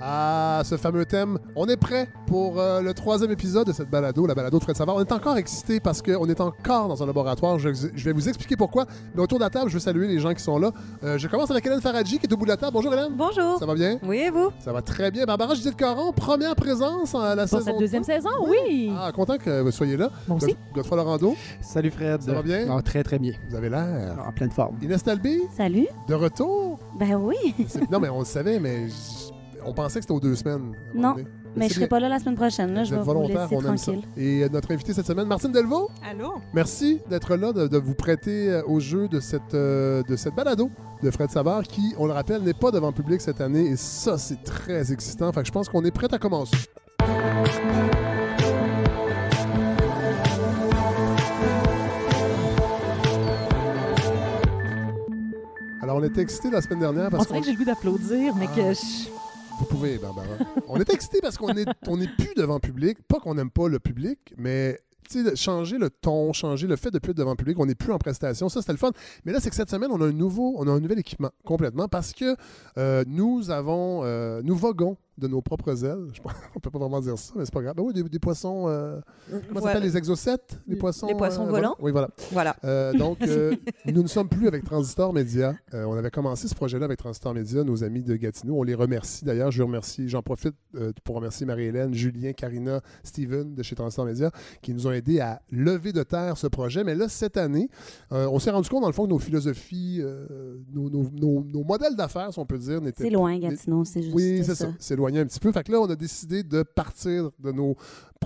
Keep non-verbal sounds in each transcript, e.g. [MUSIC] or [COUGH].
Ah, ce fameux thème. On est prêt pour euh, le troisième épisode de cette balado, la balado de Fred Savard. On est encore excité parce qu'on est encore dans un laboratoire. Je, vais vous expliquer pourquoi. Mais autour de la table, je veux saluer les gens qui sont là. Euh, je commence avec Hélène Faradji qui est au bout de la table. Bonjour Hélène. Bonjour. Ça va bien? Oui, et vous? Ça va très bien. Barbara de première présence à la saison. cette deuxième saison, oui. Ah, content que vous soyez là. Moi aussi. Godefroy Salut Fred. Ça va bien? Ah, très, très bien. Vous avez l'air. En pleine forme. Inès Talby. Salut. De retour. Ben oui. non, mais on le savait, mais on pensait que c'était aux deux semaines. Non. Mais je serai pas là la semaine prochaine. je vais volontaire, on aime ça. Et euh, notre invité cette semaine, Martine Delvaux, Allô? merci d'être là, de, vous prêter euh, au jeu de cette, euh, de cette balado de Fred Savard qui, on le rappelle, n'est pas devant public cette année. Et ça, c'est très excitant. Fait je pense qu'on est prêt à commencer. Alors, on était excités la semaine dernière parce que j'ai le goût d'applaudir, mais ah. que je vous pouvez, Barbara. on est excité parce qu'on est, on plus devant public. Pas qu'on n'aime pas le public, mais changer le ton, changer le fait de plus être devant public, on n'est plus en prestation, ça c'était le fun. Mais là, c'est que cette semaine, on a un nouveau, on a un nouvel équipement complètement parce que euh, nous avons, euh, nous voguons de nos propres ailes. Je ne [LAUGHS] peut pas vraiment dire ça, mais c'est pas grave. des, poissons. Euh, euh, comment ça s'appelle les exocètes Les poissons. Les euh, volants. Oui, voilà. Voilà. donc, [LAUGHS] nous ne sommes plus avec Transistor Média. on avait commencé ce projet-là avec Transistor Média, nos amis de Gatineau. On les remercie d'ailleurs. Je remercie, j'en profite pour remercier Marie-Hélène, Julien, Karina, Steven de chez Transistor Média qui nous ont aidés à lever de terre ce projet. Mais là, cette année, on s'est rendu compte dans le fond que nos philosophies, nos, modèles d'affaires, si on peut dire, n'étaient. C'est loin, Gatineau. C'est juste. Oui, c'est ça. ça. C'est loin un petit peu. Fait que là, on a décidé de partir de nos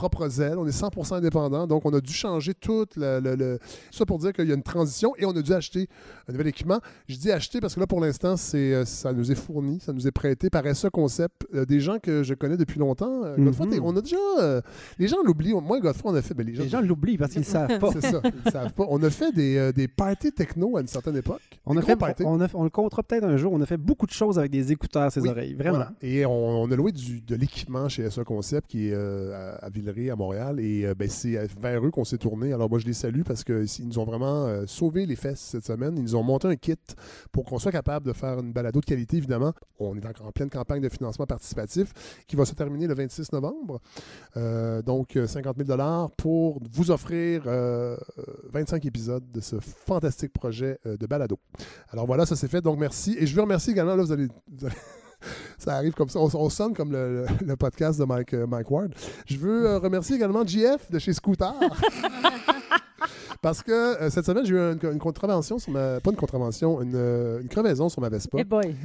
propres ailes. On est 100% indépendant. Donc, on a dû changer tout le, le, ça pour dire qu'il y a une transition et on a dû acheter un nouvel équipement. Je dis acheter parce que là, pour l'instant, c'est, euh, ça nous est fourni, ça nous est prêté par ce Concept. Euh, des gens que je connais depuis longtemps. Euh, mhm. on a déjà. les gens l'oublient. Moi, Godfrey, on a fait. Ben, les gens l'oublient parce qu'ils ne savent pas. C'est ça. Ils savent pas. On a fait des, des parties techno à une certaine époque. On, a fait, on, le comptera peut-être un jour. On a fait beaucoup de choses avec des écouteurs à ses oreilles. Vraiment. Et on, a loué du, de l'équipement chez SE Concept qui est à, à à Montréal. Et euh, ben, c'est euh, vers eux qu'on s'est tourné. Alors moi, je les salue parce qu'ils nous ont vraiment euh, sauvé les fesses cette semaine. Ils nous ont monté un kit pour qu'on soit capable de faire une balado de qualité, évidemment. On est en, en pleine campagne de financement participatif qui va se terminer le 26 novembre. donc, 50 000 pour vous offrir 25 épisodes de ce fantastique projet de balado. Alors voilà, ça c'est fait. Donc merci. Et je veux remercier également, [LAUGHS] ça arrive comme ça. On, sonne comme le, podcast de Mike, euh, Ward. Je veux euh, remercier également JF de chez Scooter. [LAUGHS] Parce que euh, cette semaine, j'ai eu une, contravention sur ma. Pas une contravention, une, euh, crevaison sur ma Vespa.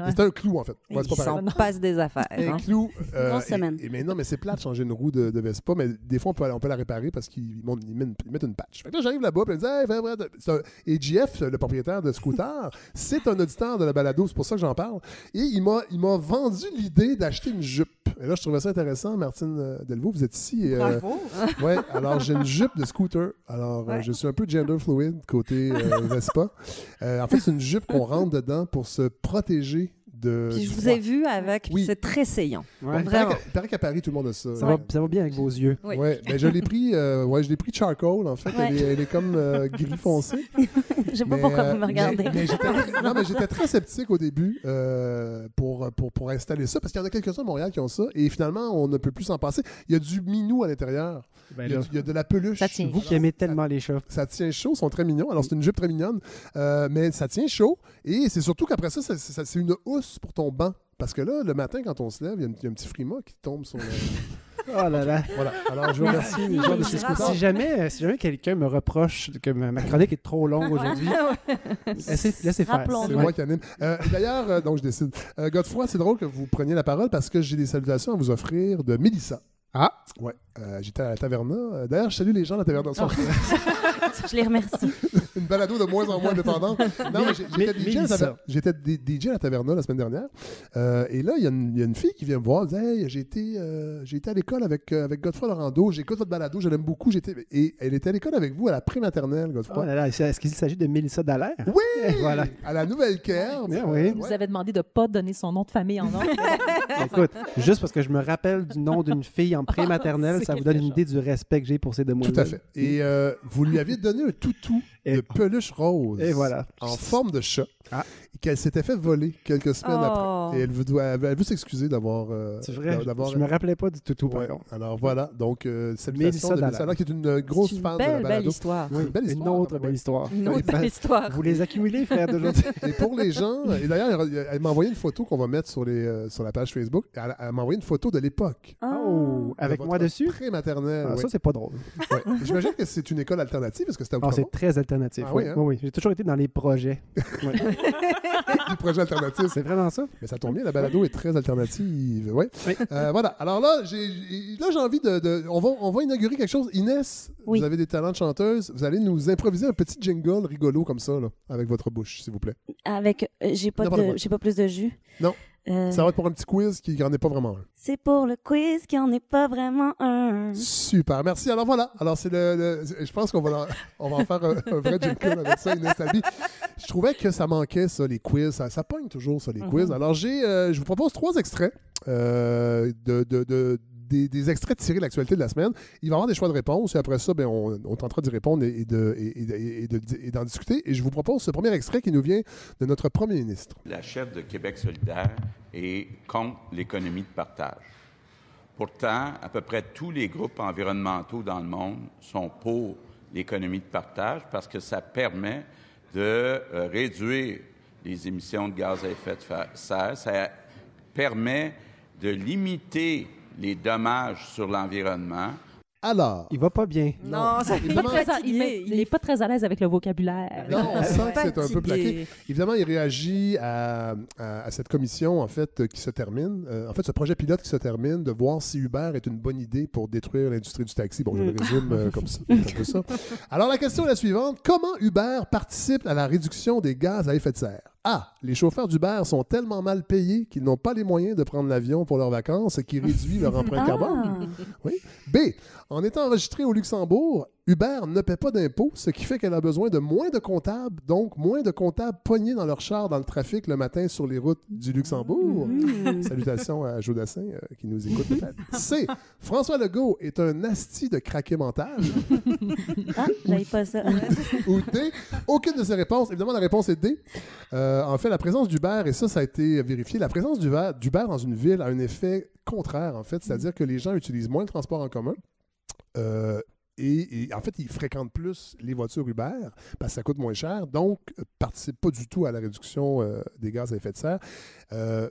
C'était un clou, en fait. pas passe des affaires. Un hein. clou. Euh, semaine. Et, mais non, mais c'est plat de changer une roue de, Vespa, mais des fois, on peut, on peut la réparer parce qu'ils mettent, une patch. là, j'arrive là-bas, puis ils disent hey, Et JF, le propriétaire de Scooter, c'est un auditeur de la balado, c'est pour ça que j'en parle. Et il m'a vendu l'idée d'acheter une jupe. Et là, je trouvais ça intéressant. Martine Delvaux, vous êtes ici. ouais, alors j'ai une jupe de scooter. Alors, je suis un peu gender fluid côté euh, Vespa. Euh, en fait, c'est une jupe qu'on rentre dedans pour se protéger je vous ai vu avec, c'est très saillant. Il paraît qu'à Paris, tout le monde a ça. Ça, hein. va, bien avec vos yeux. Ben, je l'ai pris, euh, ouais, pris charcoal, en fait. Elle est, comme euh, gris foncé. [LAUGHS] je ne sais pas pourquoi vous me euh, regardez. [LAUGHS] non, mais j'étais très sceptique au début pour, pour, installer ça, parce qu'il y en a quelques-uns à Montréal qui ont ça, et finalement, on ne peut plus s'en passer. Il y a du minou à l'intérieur. Ben il, y a, de la peluche. Ça Vous qui aimez tellement les chats. Ça tient chaud, ils sont très mignons. Alors, c'est une jupe très mignonne, mais ça tient chaud, et c'est surtout qu'après ça, ça c'est une housse pour ton banc. Parce que là, le matin, quand on se lève, il y, a un petit frima qui tombe sur le. Oh [LAUGHS] là là. Voilà. Alors, je vous remercie euh, Si jamais, quelqu'un me reproche que ma chronique est trop longue aujourd'hui, [LAUGHS] laissez, faire. C'est moi qui anime. Euh, d'ailleurs, euh, donc je décide. Godefroy, c'est drôle que vous preniez la parole parce que j'ai des salutations à vous offrir de Mélissa. Ah! Ouais. J'étais à la taverne. D'ailleurs, je salue les gens à la taverna. Oh. [LAUGHS] je les remercie une balado de moins en moins [LAUGHS] indépendante. Non, mais j'étais DJ, à la DJ à la Taverna la semaine dernière. Euh, et là, il y, a une fille qui vient me voir, elle dit Hey, euh, j'ai été, à l'école avec, euh, avec Godefroy Laurando, j'écoute votre balado, je l'aime beaucoup. J'étais... Et elle était à l'école avec vous à la pré-maternelle, Godefroy. Oh est-ce qu'il s'agit de Mélissa Dallaire Oui [LAUGHS] voilà. À la nouvelle Caire. Eh vous avez demandé de ne pas donner son nom de famille en or. [LAUGHS] Écoute, juste parce que je me rappelle du nom d'une fille en pré-maternelle, ça vous donne une idée du respect que j'ai pour ces deux Tout à fait. Et vous lui aviez donné un toutou de peluche rose. Et voilà. En forme de chat. Ah qu'elle s'était fait voler quelques semaines après. Oh. Et elle veut, s'excuser d'avoir. Euh, c'est vrai. Je me rappelais pas du tout. Alors voilà, donc euh, salutations de qui est une euh, grosse fan belle, de Belle histoire. une autre belle histoire. Une autre belle histoire. Vous les accumulez, frère, d'aujourd'hui. [LAUGHS] et pour les gens, et d'ailleurs, elle m'a envoyé une photo qu'on va mettre sur, les, euh, sur la page Facebook. Elle, m'a envoyé une photo de l'époque. Ah. Oh, avec moi dessus. Très maternelle. Ah, ça, c'est pas drôle. J'imagine que c'est une école alternative parce que c'était. Ah, c'est très alternatif. Hein? oui, oui, j'ai toujours été dans les projets. [LAUGHS] [LAUGHS] [LAUGHS] du projet alternatif. C'est vraiment ça. Mais ça tombe bien, la balado est très alternative. Ouais. Oui. Euh, voilà. Alors là, j'ai là, j'ai envie de. on, va, on, va, inaugurer quelque chose. Inès, vous avez des talents de chanteuse. Vous allez nous improviser un petit jingle rigolo comme ça, là, avec votre bouche, s'il vous plaît. Avec. Euh, j'ai pas, de, pas plus de jus. Non. Euh, ça va être pour un petit quiz qui n'en est pas vraiment un. C'est pour le quiz qui n'en est pas vraiment un. Super, merci. Alors voilà, alors c'est le, je pense qu'on va, on va en faire un, vrai vrai jingle avec ça, une Je trouvais que ça manquait, ça, les quiz. Ça, ça pogne toujours, ça, les quiz. Mhm. Alors j'ai, euh, je vous propose trois extraits euh, de, de, de des, extraits tirés de l'actualité de la semaine. Il va y avoir des choix de réponse et après ça, bien, on, on, tentera d'y répondre et, d'en discuter. Et je vous propose ce premier extrait qui nous vient de notre premier ministre. La chef de Québec solidaire est contre l'économie de partage. Pourtant, à peu près tous les groupes environnementaux dans le monde sont pour l'économie de partage parce que ça permet de euh, réduire les émissions de gaz à effet de serre. Ça permet de limiter les dommages sur l'environnement. Alors. Il va pas bien. Non, il, est pas très, à l'aise avec le vocabulaire. Non, on sent que c'est un peu plaqué. Évidemment, il réagit à, à, cette commission, en fait, qui se termine. Euh, en fait, ce projet pilote qui se termine, de voir si Uber est une bonne idée pour détruire l'industrie du taxi. Bon, je le hmm. résume euh, comme ça, ça. [LAUGHS] Alors, la question est la suivante. Comment Uber participe à la réduction des gaz à effet de serre? A. Ah, les chauffeurs du d'Uber sont tellement mal payés qu'ils n'ont pas les moyens de prendre l'avion pour leurs vacances, et qui réduit leur [LAUGHS] empreinte carbone. Ah. Oui. B, en étant enregistrée au Luxembourg, Uber ne paie pas d'impôts, ce qui fait qu'elle a besoin de moins de comptables, donc moins de comptables pognés dans leur char dans le trafic le matin sur les routes du Luxembourg. Mmh. [LAUGHS] Salutations à Jodassin euh, qui nous écoute peut-être. C. François Legault est un asti de craqué mental. ah, j'avais pas ça. Ou D. Aucune de ces réponses. Évidemment, la réponse est D. Euh, en fait, la présence d'Uber, et ça, ça a été vérifié, la présence d'Uber dans une ville a un effet contraire, en fait, c'est-à-dire que les gens utilisent moins le transport en commun. Euh, et, en fait, ils fréquentent plus les voitures Uber parce que ça coûte moins cher, donc ne euh, participent pas du tout à la réduction euh, des gaz à effet de serre.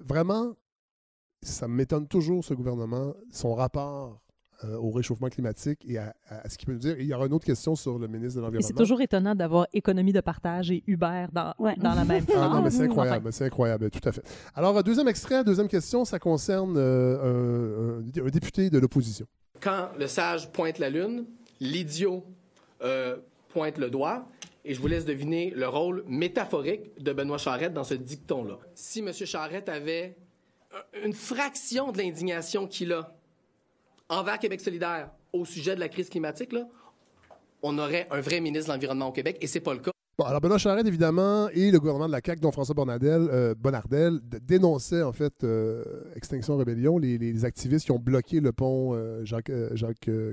vraiment, ça m'étonne toujours ce gouvernement, son rapport au réchauffement climatique et à, ce qu'il peut nous dire. il y aura une autre question sur le ministre de l'Environnement. C'est toujours étonnant d'avoir économie de partage et Uber dans, dans la même [LAUGHS] ah, mais c'est mmh. incroyable, c'est incroyable, tout à fait. Alors, deuxième extrait, deuxième question, ça concerne un député de l'opposition. Quand le sage pointe la lune, l'idiot euh, pointe le doigt. Et je vous laisse deviner le rôle métaphorique de Benoît Charette dans ce dicton-là. Si M. Charette avait euh, une fraction de l'indignation qu'il a envers Québec solidaire au sujet de la crise climatique, on aurait un vrai ministre de l'Environnement au Québec, et c'est pas le cas. Bon, alors Benoît Charette, évidemment, et le gouvernement de la CAQ, dont François Bonardel, euh, dénonçaient en fait euh, Extinction Rébellion, les, activistes qui ont bloqué le pont euh, Jacques,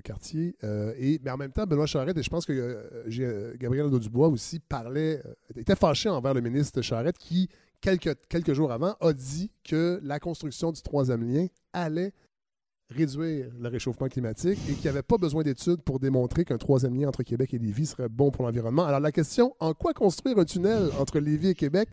Cartier. et, mais en même temps, Benoît Charette, et je pense que Gabriel Dubois aussi parlait, était fâché envers le ministre Charette qui, quelques, quelques jours avant, a dit que la construction du troisième lien allait réduire le réchauffement climatique et qui n'y avait pas besoin d'études pour démontrer qu'un troisième lien entre Québec et Lévis serait bon pour l'environnement. Alors la question, en quoi construire un tunnel entre Lévis et Québec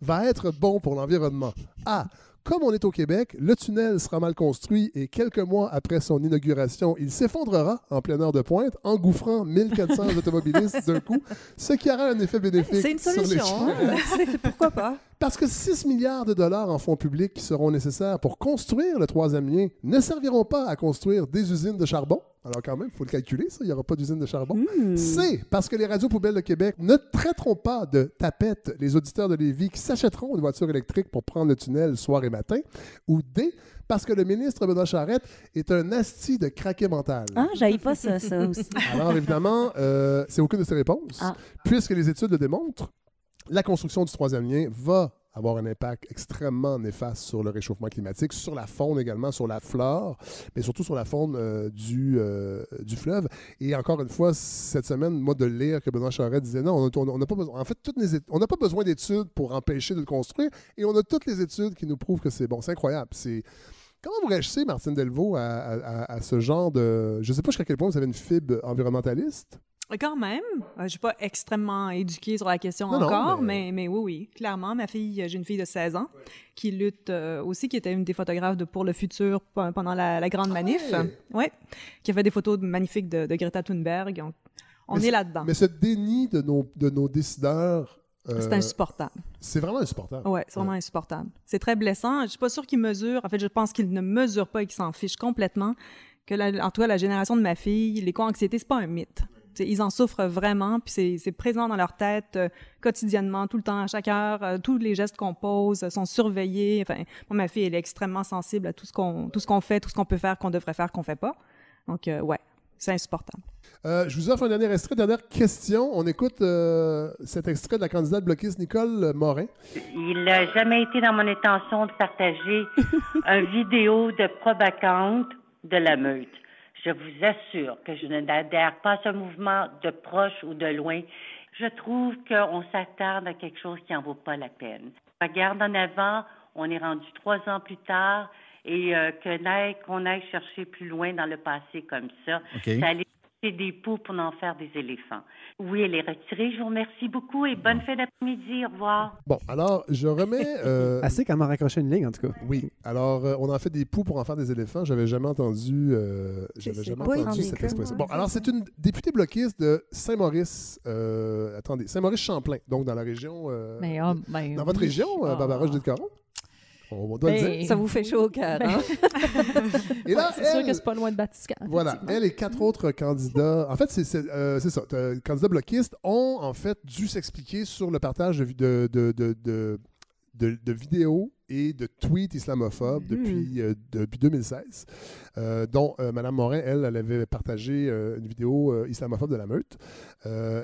va être bon pour l'environnement? Ah, Comme on est au Québec, le tunnel sera mal construit et quelques mois après son inauguration, il s'effondrera en plein heure de pointe, engouffrant 1400 automobilistes d'un coup, ce qui aura un effet bénéfique. C'est une solution. Hein? [LAUGHS] Pourquoi pas? parce que 6 milliards de dollars en fonds publics qui seront nécessaires pour construire le troisième lien ne serviront pas à construire des usines de charbon. Alors quand même, il faut le calculer, ça, il n'y aura pas d'usine de charbon. Hmm. C'est parce que les radios poubelles de Québec ne traiteront pas de tapettes les auditeurs de Lévis qui s'achèteront une voiture électrique pour prendre le tunnel soir et matin, ou D, parce que le ministre Benoît Charette est un asti de craqué mental. Ah, j'aille pas ça, ça aussi. Alors évidemment, euh, c'est aucune de ces réponses, ah. puisque les études le démontrent la construction du troisième lien va avoir un impact extrêmement néfaste sur le réchauffement climatique, sur la faune également, sur la flore, mais surtout sur la faune euh, du, euh, du fleuve. Et encore une fois, cette semaine, moi, de lire que Benoît Charette disait non, on n'a pas besoin. En fait, toutes on pas besoin d'études pour empêcher de le construire, et on a toutes les études qui nous prouvent que c'est bon. C'est incroyable. C'est Comment vous réagissez, Martine Delvaux, à, à, ce genre de. Je ne sais pas jusqu'à quel point vous avez une fibre environnementaliste. Quand même. Euh, je ne suis pas extrêmement éduquée sur la question encore, mais... mais... oui, oui, clairement. Ma fille, j'ai une fille de 16 ans qui lutte euh, aussi, qui était une des photographes de Pour le futur pendant la, grande ah manif. ouais. Qui a fait des photos magnifiques de, Greta Thunberg. On, est là-dedans. Mais ce déni de nos, décideurs euh, c'est insupportable. C'est vraiment insupportable. Oui, c'est vraiment insupportable. C'est très blessant. Je suis pas sûre qu'ils mesurent. En fait, je pense qu'ils ne mesurent pas et qu'ils s'en fichent complètement. Que, la, en tout cas, la génération de ma fille, l'éco-anxiété, c'est pas un mythe ils en souffrent vraiment, puis c'est présent dans leur tête euh, quotidiennement, tout le temps, à chaque heure. Euh, tous les gestes qu'on pose sont surveillés. Enfin, moi, ma fille, elle est extrêmement sensible à tout ce qu'on tout ce qu'on fait, tout ce qu'on peut faire, qu'on devrait faire, qu'on fait pas. Donc, euh, ouais, c'est insupportable. je vous offre un dernier extrait, dernière question. On écoute cet extrait de la candidate bloquiste Nicole Morin. Il n'a jamais été dans mon intention de partager [LAUGHS] une vidéo de probacante de la meute. Je vous assure que je n'adhère pas à ce mouvement de proche ou de loin. Je trouve qu'on s'attarde à quelque chose qui n'en vaut pas la peine. Regarde en avant, on est rendu trois ans plus tard et euh, qu'on aille, chercher plus loin dans le passé comme ça des poux pour en faire des éléphants. Oui, elle est retirée. Je vous remercie beaucoup et bonne fin d'après-midi. Au revoir. Bon, alors, je remets. [LAUGHS] Euh, Assez qu'elle m'a raccroché une ligne, en tout cas. Oui. Alors, euh, on en fait des poux pour en faire des éléphants. J'avais jamais entendu, euh, jamais entendu cette expression. Hein? Bon, alors, c'est une députée bloquiste de Saint-Maurice. attendez, Saint-Maurice-Champlain, donc dans la région. Mais, oh, ben, dans votre région, ah. Barbara de Caron? Ben, ça vous fait chaud au cœur. Ben, hein? [LAUGHS] et là, c'est sûr que c'est pas loin de Batiscan. Voilà, elle et quatre autres candidats. En fait, c'est euh, ça. ça. Candidats bloquistes ont en fait dû s'expliquer sur le partage de vidéos et de tweets islamophobes mm-hmm. depuis, euh, depuis 2016, euh, dont Mme euh, Madame Morin, elle, avait partagé une vidéo islamophobe de la meute.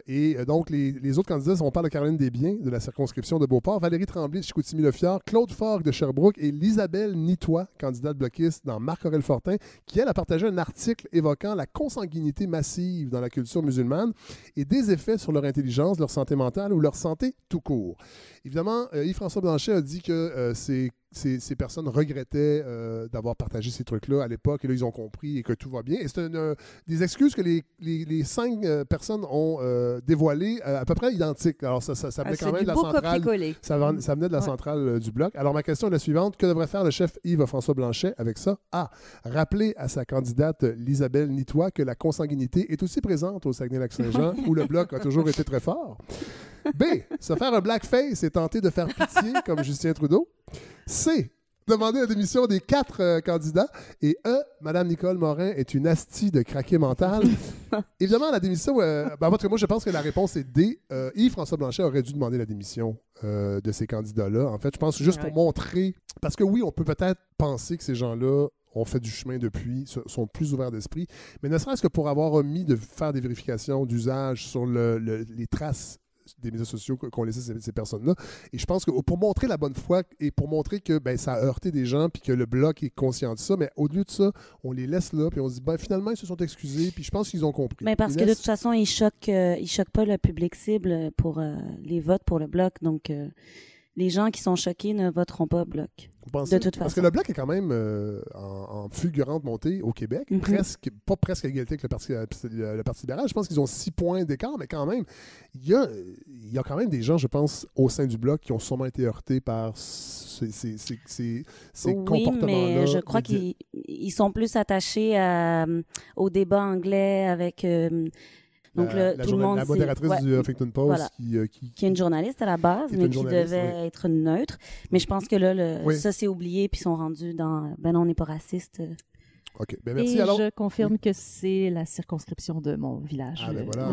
et donc, les, autres candidats, on parle de Caroline Desbiens, de la circonscription de Beauport, Valérie Tremblay de Chicoutimi-le-Fjord, Claude Forgue de Sherbrooke et Isabelle Nitois, candidate bloquiste dans Marc-Aurel Fortin, qui, elle, a partagé un article évoquant la consanguinité massive dans la culture musulmane et des effets sur leur intelligence, leur santé mentale ou leur santé tout court. Évidemment, euh, Yves-François Blanchet a dit que euh, c'est ces, personnes regrettaient euh, d'avoir partagé ces trucs-là à l'époque, et là, ils ont compris et que tout va bien. Et c'est des excuses que les, cinq euh, personnes ont euh, dévoilées à peu près identiques. Alors, ça, ça, venait ah, quand même de la centrale. Ça, venait, mm. ça venait de la centrale du bloc. Alors, ma question est la suivante. Que devrait faire le chef Yves-François Blanchet avec ça? A. Rappeler à sa candidate Lisabelle Nitois que la consanguinité est aussi présente au Saguenay-Lac-Saint-Jean, [LAUGHS] où le bloc a toujours été très fort. B. Se faire un blackface et tenter de faire pitié comme Justin Trudeau. C demander la démission des quatre euh, candidats. Et E, Madame Nicole Morin est une astie de craquer mental. [LAUGHS] Évidemment, la démission, euh, votre ben, moi, je pense que la réponse est D. Euh, Yves-François Blanchet aurait dû demander la démission euh, de ces candidats-là. En fait, je pense juste pour montrer, parce que oui, on peut peut-être penser que ces gens-là ont fait du chemin depuis, sont plus ouverts d'esprit. Mais ne serait-ce que pour avoir omis de faire des vérifications d'usage sur le, les traces des médias sociaux qu'ont laissé ces, personnes-là. Et je pense que pour montrer la bonne foi et pour montrer que ben, ça a heurté des gens puis que le bloc est conscient de ça, mais au-delà de ça, on les laisse là puis on se dit ben, finalement, ils se sont excusés puis je pense qu'ils ont compris. Mais parce que de toute façon, ils choquent, euh, choquent pas le public cible pour euh, les votes pour le bloc. Donc. Euh, les gens qui sont choqués ne voteront pas bloc. de toute façon. Parce que le bloc est quand même euh, en, fulgurante montée au Québec, mhm. presque, pas presque à égalité avec euh, le Parti, libéral. Je pense qu'ils ont six points d'écart, mais quand même, il y a, y quand même des gens, je pense, au sein du bloc qui ont sûrement été heurtés par ces, ces, comportements-là. Mais je crois qu'ils sont plus attachés euh, au débat anglais avec. Donc, euh, la, tout le monde. La modératrice du euh, Huffington Post euh, qui, qui, est une journaliste à la base, mais qui devait être neutre. Mais je pense que là, ça s'est oublié, puis ils sont rendus dans. Ben non, on n'est pas raciste. OK. Ben, merci, alors... je confirme que c'est la circonscription de mon village. Ah, ben euh, voilà.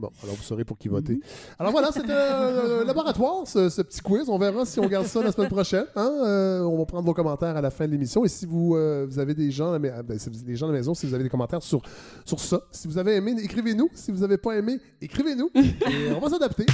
Bon, alors vous saurez pour qui voter. Mhm. Alors voilà, c'est un euh, laboratoire, ce, petit quiz. On verra si on garde ça la semaine prochaine. Hein. Euh, on va prendre vos commentaires à la fin de l'émission. Et si vous, vous avez des gens, mais, ben, les gens à la maison, si vous avez des commentaires sur, sur ça, si vous avez aimé, écrivez-nous. Si vous n'avez pas aimé, écrivez-nous. [LAUGHS] Et on va s'adapter.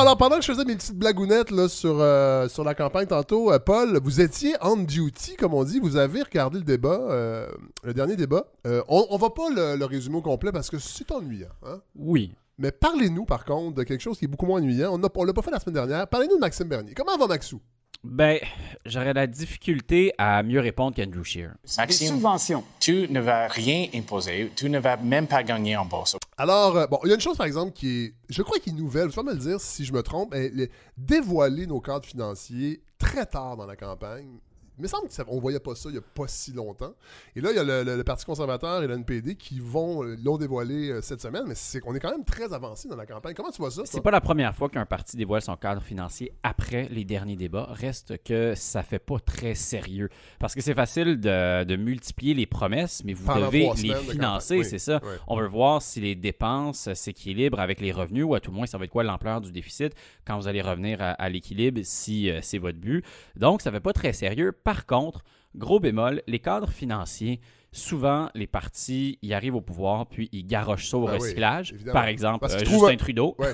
alors, pendant que je faisais mes petites blagounettes sur, euh, sur la campagne tantôt, euh, Paul, vous étiez on duty, comme on dit. Vous avez regardé le débat, euh, le dernier débat. on, on va pas le, résumer au complet parce que c'est ennuyant. Hein? Oui. Mais parlez-nous, par contre, de quelque chose qui est beaucoup moins ennuyant. On ne l'a pas fait la semaine dernière. Parlez-nous de Maxime Bernier. Comment va Maxou? Ben, j'aurais la difficulté à mieux répondre qu'Andrew Shear. Maxime, Tu ne vas rien imposer. Tu ne vas même pas gagner en bourse. Alors, euh, bon, il y a une chose, par exemple, qui est, je crois, qui est nouvelle. Tu vas me le dire si je me trompe. dévoiler nos cadres financiers très tard dans la campagne, il me semble qu'on ne voyait pas ça il n'y a pas si longtemps. Et là, il y a le, Parti conservateur et l'NPD qui vont euh, l'ont dévoilé euh, cette semaine, mais c'est qu'on est quand même très avancé dans la campagne. Comment tu vois ça? C'est pas la première fois qu'un parti dévoile son cadre financier après les derniers débats. Reste que ça fait pas très sérieux. Parce que c'est facile de, multiplier les promesses, mais vous devez les financer, c'est ça. On veut voir si les dépenses s'équilibrent avec les revenus ou à tout le moins ça va être quoi l'ampleur du déficit quand vous allez revenir à, l'équilibre si euh, c'est votre but. Donc, ça fait pas très sérieux par contre, gros bémol, les cadres financiers, souvent, les partis, ils arrivent au pouvoir, puis ils garochent ça au ben recyclage. par exemple, euh, Justin un... Trudeau. [LAUGHS]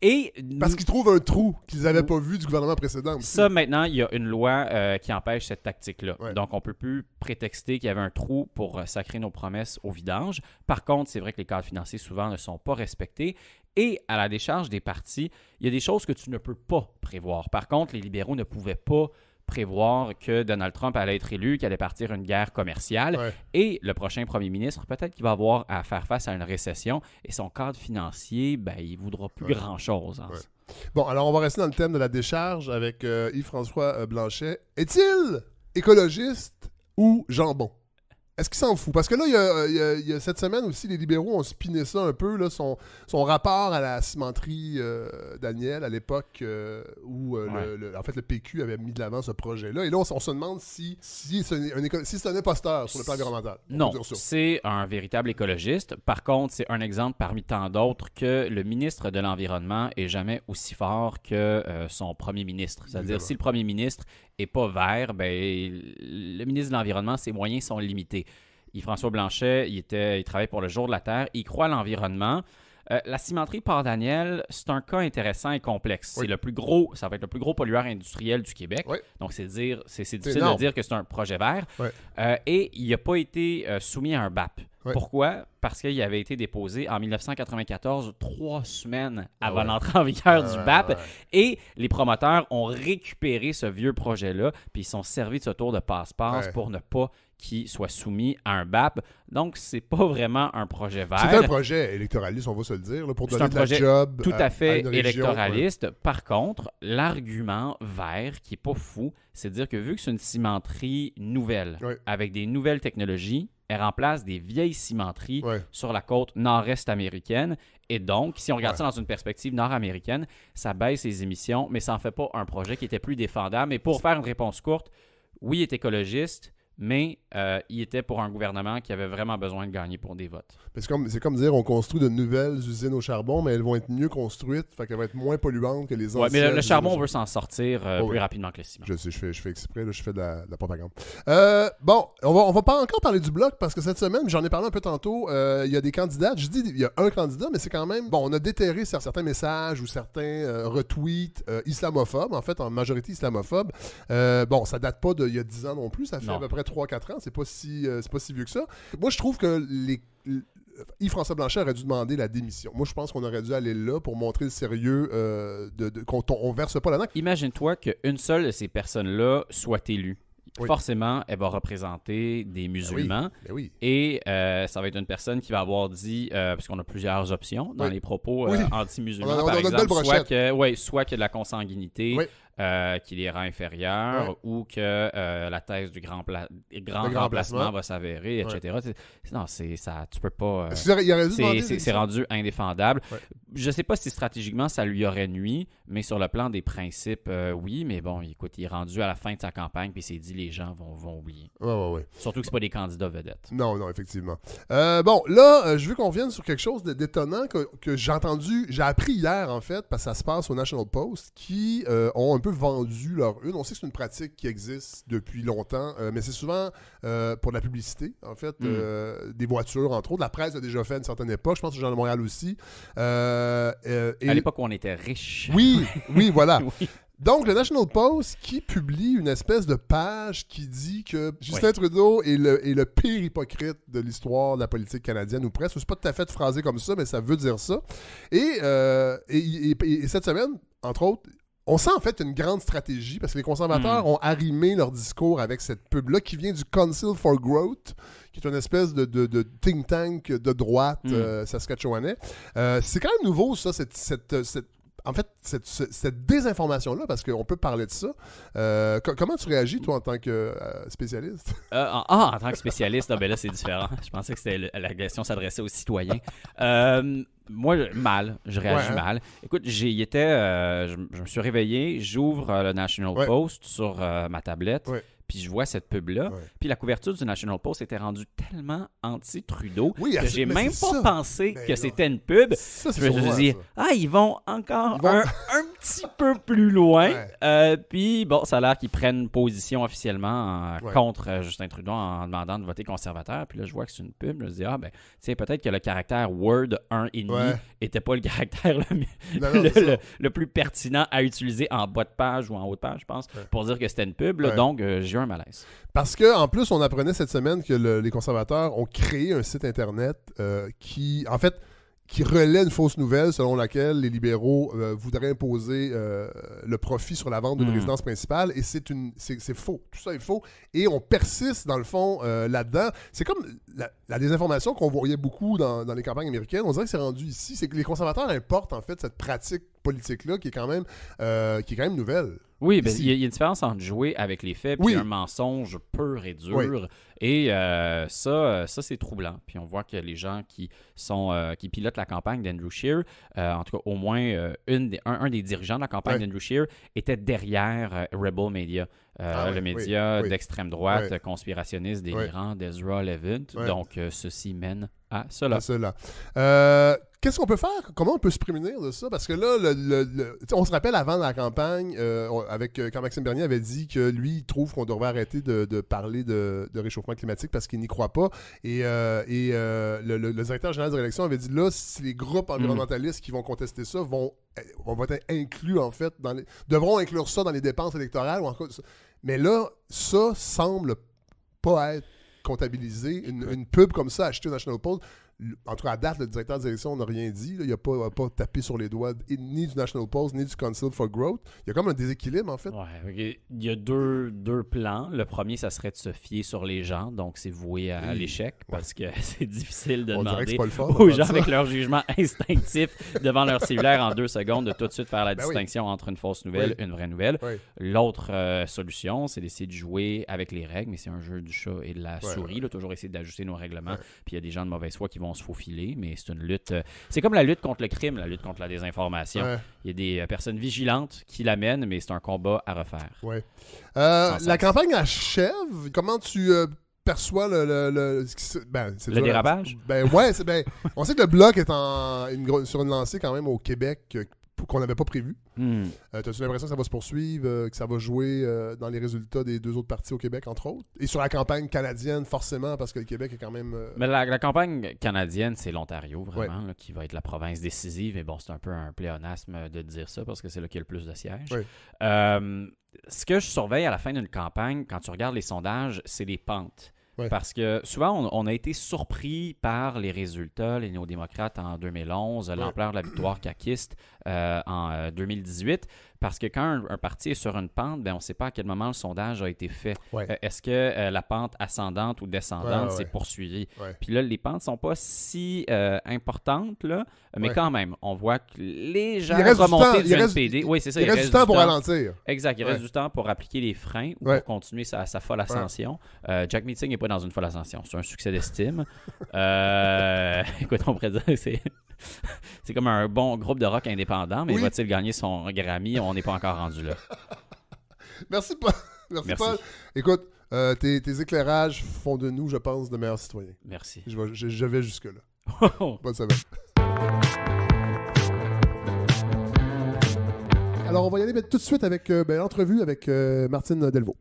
Et Parce qu'ils trouvent un trou qu'ils n'avaient pas vu du gouvernement précédent. Ça, maintenant, il y a une loi euh, qui empêche cette tactique-là. Donc, on ne peut plus prétexter qu'il y avait un trou pour euh, sacrer nos promesses au vidange. Par contre, c'est vrai que les cadres financiers, souvent, ne sont pas respectés. Et à la décharge des partis, il y a des choses que tu ne peux pas prévoir. Par contre, les libéraux ne pouvaient pas prévoir que Donald Trump allait être élu, qu'il allait partir une guerre commerciale. Et le prochain premier ministre, peut-être qu'il va avoir à faire face à une récession et son cadre financier, ben, il ne voudra plus grand-chose. Hein. Bon, alors on va rester dans le thème de la décharge avec euh, Yves-François euh, Blanchet. Est-il écologiste ou jambon? Est-ce qu'il s'en fout? Parce que là, il y, a, cette semaine aussi, les libéraux ont spiné ça un peu, son, son rapport à la cimenterie euh, Daniel à l'époque euh, où euh, le, en fait, le PQ avait mis de l'avant ce projet-là. Et là, on, se demande si, si c'est un, si un, imposteur sur le plan environnemental. Non, c'est un véritable écologiste. Par contre, c'est un exemple parmi tant d'autres que le ministre de l'Environnement est jamais aussi fort que son premier ministre. C'est-à-dire, si le premier ministre et pas vert, ben, le ministre de l'Environnement, ses moyens sont limités. Yves-François Blanchet, il, était, il travaille pour le Jour de la Terre, il croit à l'environnement, euh, la cimenterie par daniel c'est un cas intéressant et complexe. C'est le plus gros, ça va être le plus gros pollueur industriel du Québec. Donc, c'est dire, c'est, difficile de dire que c'est un projet vert. Euh, et il n'a pas été euh, soumis à un BAP. Pourquoi? Parce qu'il avait été déposé en 1994, trois semaines ah avant l'entrée en vigueur du ah BAP. et les promoteurs ont récupéré ce vieux projet-là, puis ils sont servis de ce tour de passe-passe pour ne pas qui soit soumis à un BAP. Donc, c'est pas vraiment un projet vert. C'est un projet électoraliste, on va se le dire, pour donner un de la job tout à, fait électoraliste. Par contre, l'argument vert, qui n'est pas fou, c'est de dire que vu que c'est une cimenterie nouvelle, avec des nouvelles technologies, elle remplace des vieilles cimenteries sur la côte nord-est américaine. Et donc, si on regarde ça dans une perspective nord-américaine, ça baisse les émissions, mais ça n'en fait pas un projet qui était plus défendable. Mais pour faire une réponse courte, oui, est écologiste, mais euh, il était pour un gouvernement qui avait vraiment besoin de gagner pour des votes. C'est comme, comme, dire, on construit de nouvelles usines au charbon, mais elles vont être mieux construites, fait qu'elles vont être moins polluantes que les anciennes. Ouais, mais le, charbon, on veut s'en sortir euh, plus rapidement que le ciment. Je sais, je fais, je fais exprès, là, je fais de la, propagande. Euh, bon, on va, on va pas encore parler du bloc, parce que cette semaine, j'en ai parlé un peu tantôt, il y a des candidats, je dis il y a un candidat, mais c'est quand même, bon, on a déterré certains messages ou certains retweets islamophobes, en fait, en majorité islamophobes. bon, ça date pas d'il y a 10 ans non plus, ça fait à peu près 3-4 ans, c'est pas, si, euh, c'est pas si vieux que ça. Moi, je trouve que les, euh, Yves-François Blanchet aurait dû demander la démission. Moi, je pense qu'on aurait dû aller là pour montrer le sérieux euh, de, de qu'on on verse pas la nacre. Imagine-toi qu'une seule de ces personnes-là soit élue. Forcément, elle va représenter des ben musulmans. Ben Et ça va être une personne qui va avoir dit, parce qu'on a plusieurs options dans les propos anti-musulmans, par exemple, soit que, ouais, soit de la consanguinité, qu'il euh, qui les rend ou que euh, la thèse du grand, grand, remplacement va s'avérer, etc. Non, c'est ça, tu peux pas. Euh, c'est rendu indéfendable. Je Je sais pas si stratégiquement ça lui aurait nuit, mais sur le plan des principes, oui. Mais bon, écoute, il est rendu à la fin de sa campagne puis c'est dit les gens vont, vont oublier. Surtout que c'est pas des candidats vedettes. Non, non, effectivement. bon, là, je veux qu'on vienne sur quelque chose d'étonnant que, que j'ai entendu, j'ai appris hier en fait, parce que ça se passe au National Post, qui ont un peu vendu leur une. On sait que c'est une pratique qui existe depuis longtemps, euh, mais c'est souvent euh, pour de la publicité, en fait, mm. euh, des voitures, entre autres. La presse a déjà fait une certaine époque, je pense que Jean de Montréal aussi. Et... À l'époque où on était riche. Oui, oui, voilà. [LAUGHS] Donc, le National Post qui publie une espèce de page qui dit que Justin Trudeau est le, pire hypocrite de l'histoire de la politique canadienne ou presque. C'est pas tout à fait phrasé comme ça, mais ça veut dire ça. et cette semaine, entre autres, on sent en fait une grande stratégie parce que les conservateurs hmm. ont arrimé leur discours avec cette pub-là qui vient du Council for Growth, qui est une espèce de, think tank de droite hmm. euh, saskatchewanais. Euh, c'est quand même nouveau, ça, cette, euh, en fait, cette, désinformation-là, parce qu'on peut parler de ça, comment tu réagis, toi, en tant que spécialiste? en, ah, en tant que spécialiste, ah, ben là, c'est différent. Je pensais que la question s'adressait aux citoyens. Moi, mal. Je réagis hein. mal. Écoute, j'y étais. Euh, je, me suis réveillé. J'ouvre euh, le National Post sur euh, ma tablette puis je vois cette pub-là. Puis la couverture du National Post était rendue tellement anti-Trudeau que j'ai même pas pensé que c'était une pub. je me suis dit, ah, ils vont encore [LAUGHS] Un, petit peu plus loin. Euh, puis bon, ça a l'air qu'ils prennent position officiellement euh, contre euh, Justin Trudeau en demandant de voter conservateur. Puis là, je vois que c'est une pub. je me dis, ah, ben, tu sais, peut-être que le caractère Word 1 1,5 était pas le caractère le, plus pertinent à utiliser en bas de page ou en haut de page, je pense, pour dire que c'était une pub. donc, un malaise. Parce que en plus, on apprenait cette semaine que les conservateurs ont créé un site internet euh, qui, en fait, qui relaie une fausse nouvelle selon laquelle les libéraux euh, voudraient imposer euh, le profit sur la vente d'une hmm. résidence principale. Et c'est une c'est faux. Tout ça est faux. Et on persiste, dans le fond, là-dedans. C'est comme la, désinformation qu'on voyait beaucoup dans, dans, les campagnes américaines. On dirait que c'est rendu ici. C'est que les conservateurs importent, en fait, cette pratique politique-là qui est quand même euh, qui est quand même nouvelle. Oui, ben, il y, a une différence entre jouer avec les faits et un mensonge pur et dur. Et euh, ça, ça c'est troublant. Puis on voit que les gens qui sont euh, qui pilotent la campagne d'Andrew Shear, en tout cas au moins une des, un, des dirigeants de la campagne d'Andrew Shear était derrière Rebel Media. Ah le média d'extrême droite, conspirationniste, délirant d'Ezra Levant. Donc, ceci mène ah cela. Euh, qu'est-ce qu'on peut faire? Comment on peut se prémunir de ça? Parce que là, on se rappelle avant la campagne, euh, avec euh, quand Maxime Bernier avait dit que lui, il trouve qu'on devrait arrêter de, parler de, réchauffement climatique parce qu'il n'y croit pas. Et, et le, directeur général de l'élection avait dit là, si les groupes mm. environnementalistes qui vont contester ça vont, eh, on va être inclus, en fait, dans les, devront inclure ça dans les dépenses électorales. Ou Mais là, ça semble pas être comptabiliser une, pub comme ça achetée au National Post en tout cas, à date, le directeur de direction n'a rien dit. Il n'a pas, pas, tapé sur les doigts ni du National Post, ni du Council for Growth. Il y a comme un déséquilibre, en fait. il y a deux, plans. Le premier, ça serait de se fier sur les gens, donc c'est voué à l'échec parce que [LAUGHS] c'est difficile de demander aux gens avec leur jugement [LAUGHS] instinctif devant leur cellulaire en deux secondes de tout de suite faire la ben distinction entre une fausse nouvelle et une vraie nouvelle. L'autre euh, solution, c'est d'essayer de jouer avec les règles, mais c'est un jeu du chat et de la souris. Là, toujours essayer d'ajuster nos règlements. Puis il y a des gens de mauvaise foi qui vont se faufiler, mais c'est une lutte. Euh, c'est comme la lutte contre le crime, la lutte contre la désinformation. Il y a des euh, personnes vigilantes qui l'amènent, mais c'est un combat à refaire. Ouais. Euh, la campagne achève. Comment tu perçois le, le, ben, dérapage? Ben ouais, ben, on sait que le bloc est en, sur une lancée quand même au Québec qu'on n'avait pas prévu. Tu hmm. euh, tas l'impression que ça va se poursuivre, euh, que ça va jouer euh, dans les résultats des deux autres partis au Québec, entre autres? Et sur la campagne canadienne, forcément, parce que le Québec est quand même... Mais la, campagne canadienne, c'est l'Ontario, vraiment, qui va être la province décisive. Et bon, c'est un peu un pléonasme de dire ça, parce que c'est là qu'il y a le plus de sièges. ce que je surveille à la fin d'une campagne, quand tu regardes les sondages, c'est les pentes. Parce que souvent, on, a été surpris par les résultats, les néo-démocrates en 2011, l'ampleur de la victoire caquiste euh, en 2018. Euh, Parce que quand un, parti est sur une pente, ben, on ne sait pas à quel moment le sondage a été fait. Euh, est-ce que la pente ascendante ou descendante s'est poursuivie? Puis là, les pentes ne sont pas si importantes, là, mais quand même, on voit que les gens remontent du Il, reste, du temps pour ralentir. Exact. Il reste du temps pour appliquer les freins ou pour continuer sa, sa folle ascension. Jack Meeting n'est pas dans une folle ascension. C'est un succès d'estime. [LAUGHS] écoute, on pourrait c'est [LAUGHS] c'est comme un bon groupe de rock indépendant, mais oui. va-t-il gagner son Grammy? On n'est pas encore rendu là. [LAUGHS] Merci, Paul. Merci, Écoute, euh, tes, éclairages font de nous, je pense, de meilleurs citoyens. Merci. Je vais, jusque-là. [LAUGHS] Bonne semaine. Alors, on va y aller tout de suite avec l'entrevue euh, ben, avec euh, Martine Delvaux.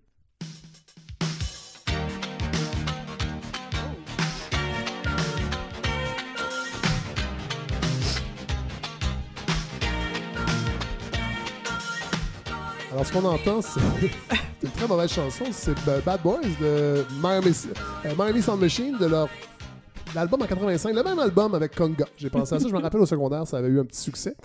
Alors, ce qu'on entend, c'est une [LAUGHS] très mauvaise chanson. C'est Bad Boys de Miami, euh, Sound Machine de leur l'album en 85, le même album avec Conga. J'ai pensé à ça, je me rappelle au secondaire, ça avait eu un petit succès.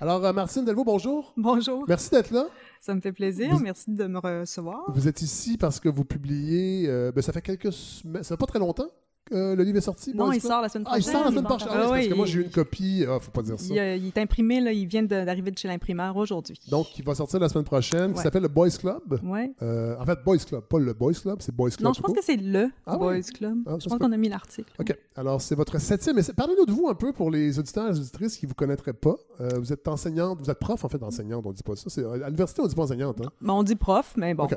Alors, euh, Martine Delvaux, bonjour. Bonjour. Merci d'être là. Ça me fait plaisir, merci de me recevoir. Vous êtes ici parce que vous publiez, euh, ben, ça fait quelques semaines, ça fait pas très longtemps euh, le livre est sorti? Non, il sort la semaine prochaine. Ah, il sort la semaine prochaine. Ah parce que moi, j'ai eu une ah copie. Ah, faut pas dire ça. Il, est imprimé, Il vient d'arriver de chez l'imprimeur aujourd'hui. Donc, il va sortir la semaine prochaine, qui s'appelle le Boys Club. Ouais. Euh, en fait, Boys Club, pas le Boys Club, c'est Boys Club. Non, je pense que c'est le ah Boys Club. je pense qu'on a mis l'article. OK. Alors, c'est votre septième. Parlez-nous de vous un peu pour les auditeurs et les auditrices qui ne vous connaîtraient pas. vous êtes enseignante, vous êtes prof, en fait, enseignante. On ne dit pas ça. À l'université, on dit pas enseignante. Hein. Ben, on dit prof, mais bon.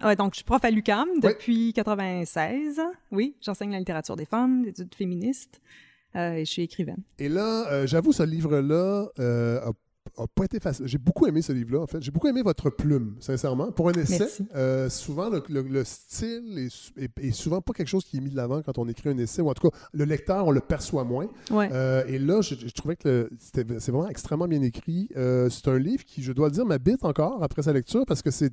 Hein, donc, je suis prof à l'UCAM depuis 96. Oui j'enseigne la littérature des femmes, l'étude féministe, euh, et je suis écrivaine. Et là, euh, j'avoue, ce livre-là euh, a pas été facile. J'ai beaucoup aimé ce livre-là, en fait. J'ai beaucoup aimé votre plume, sincèrement. Pour un essai, souvent, le, style est, souvent pas quelque chose qui est mis de l'avant quand on écrit un essai, ou en tout cas, le lecteur, on le perçoit moins. et là, je, trouvais que c'est vraiment extrêmement bien écrit. c'est un livre qui, je dois le dire, m'habite encore après sa lecture parce que c'est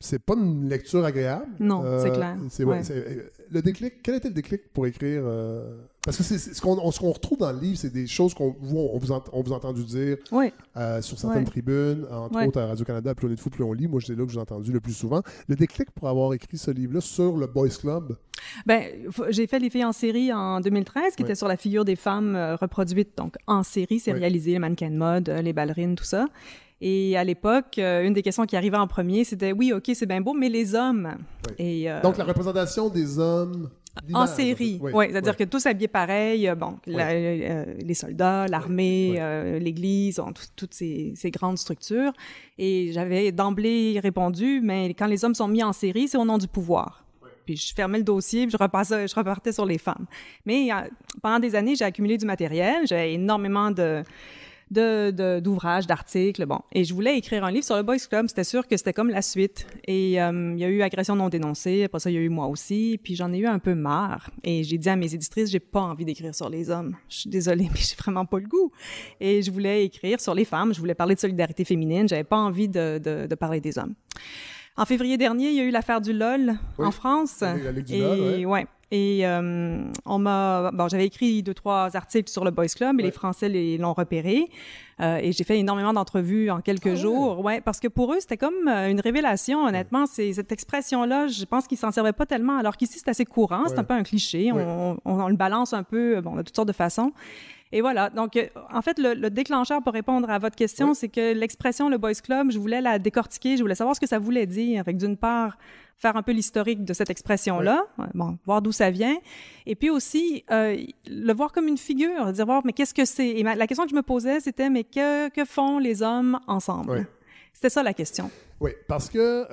c'est pas une lecture agréable. Non, c'est euh, clair. Euh, le déclic, quel était le déclic pour écrire euh, Parce que ce qu'on retrouve dans le livre, c'est des choses qu'on vous, on vous, a entendu dire sur certaines tribunes, entre autres à Radio-Canada, plus on est de fou, plus on lit. Moi, c'est là que j'ai entendu le plus souvent. Le déclic pour avoir écrit ce livre-là sur le Boys Club ben, j'ai fait Les filles en série en 2013, qui était sur la figure des femmes reproduites, donc en série, c'est réalisé, les mannequins de mode, les ballerines, tout ça. Et à l'époque, euh, une des questions qui arrivait en premier, c'était oui, ok, c'est bien beau, mais les hommes. Et, euh, Donc la représentation des hommes. En série, oui, c'est-à-dire que tous habillés pareil, euh, bon, les soldats, l'armée, l'Église, toutes ces, grandes structures. Et j'avais d'emblée répondu, mais quand les hommes sont mis en série, c'est au nom du pouvoir. Puis je fermais le dossier, je, repassais, je repartais sur les femmes. Mais pendant des années, j'ai accumulé du matériel, j'ai énormément de d'ouvrages, de, d'ouvrages d'articles, bon. Et je voulais écrire un livre sur le Boys Club, c'était sûr que c'était comme la suite. Et euh, il y a eu agression non dénoncée, après ça il y a eu moi aussi, puis j'en ai eu un peu marre. Et j'ai dit à mes éditrices, j'ai pas envie d'écrire sur les hommes. Je suis désolée, [LAUGHS] mais j'ai vraiment pas le goût. Et je voulais écrire sur les femmes, je voulais parler de solidarité féminine, j'avais pas envie de, de, parler des hommes. En février dernier, il y a eu l'affaire du LOL en France. du et, LOL, ouais. Et euh, on m'a, bon, j'avais écrit deux trois articles sur le Boys Club, et les Français l'ont repéré. Euh, et j'ai fait énormément d'entrevues en quelques ah. jours, ouais. parce que pour eux c'était comme euh, une révélation. Honnêtement, c'est cette expression-là, je pense qu'ils s'en servaient pas tellement. Alors qu'ici c'est assez courant, c'est un peu un cliché, on, on, on, le balance un peu, bon, de toutes sortes de façons. Et voilà. Donc, euh, en fait, le, déclencheur pour répondre à votre question, c'est que l'expression le Boys Club, je voulais la décortiquer, je voulais savoir ce que ça voulait dire. Avec d'une part, faire un peu l'historique de cette expression-là, euh, voir d'où ça vient, et puis aussi euh, le voir comme une figure, dire voir mais qu'est-ce que c'est. Et la question que je me posais, c'était mais que, font les hommes ensemble C'était ça la question. Oui, parce que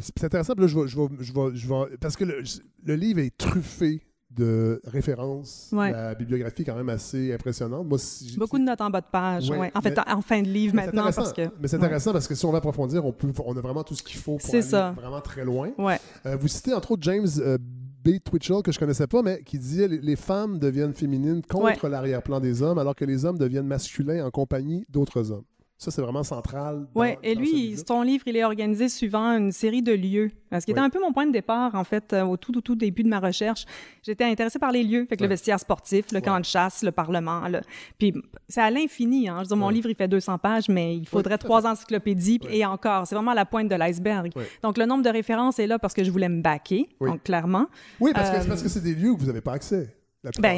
c'est intéressant. je parce que le, le, livre est truffé de références. La bibliographie est quand même assez impressionnante. Moi, Beaucoup de notes en bas de page, En fait, en fin de livre maintenant. mais c'est intéressant parce que si on va approfondir, on, peut, on a vraiment tout ce qu'il faut pour aller ça. vraiment très loin. Euh, vous citez entre autres James euh, B. Twitchell, que je connaissais pas, mais qui dit les femmes deviennent féminines contre l'arrière-plan des hommes, alors que les hommes deviennent masculins en compagnie d'autres hommes. Ça, c'est vraiment central. Oui, et lui, son livre, il est organisé suivant une série de lieux. Ce qui était un peu mon point de départ, en fait, euh, au tout, tout, tout début de ma recherche. J'étais intéressée par les lieux, fait le vestiaire sportif, le camp de chasse, le parlement. Puis c'est à l'infini. Hein. Je mon livre, il fait 200 pages, mais il faudrait trois encyclopédies et encore. C'est vraiment la pointe de l'iceberg. Donc, le nombre de références est là parce que je voulais me baquer, donc clairement. Oui, euh, parce que c'est des lieux où vous n'avez pas accès. Ben,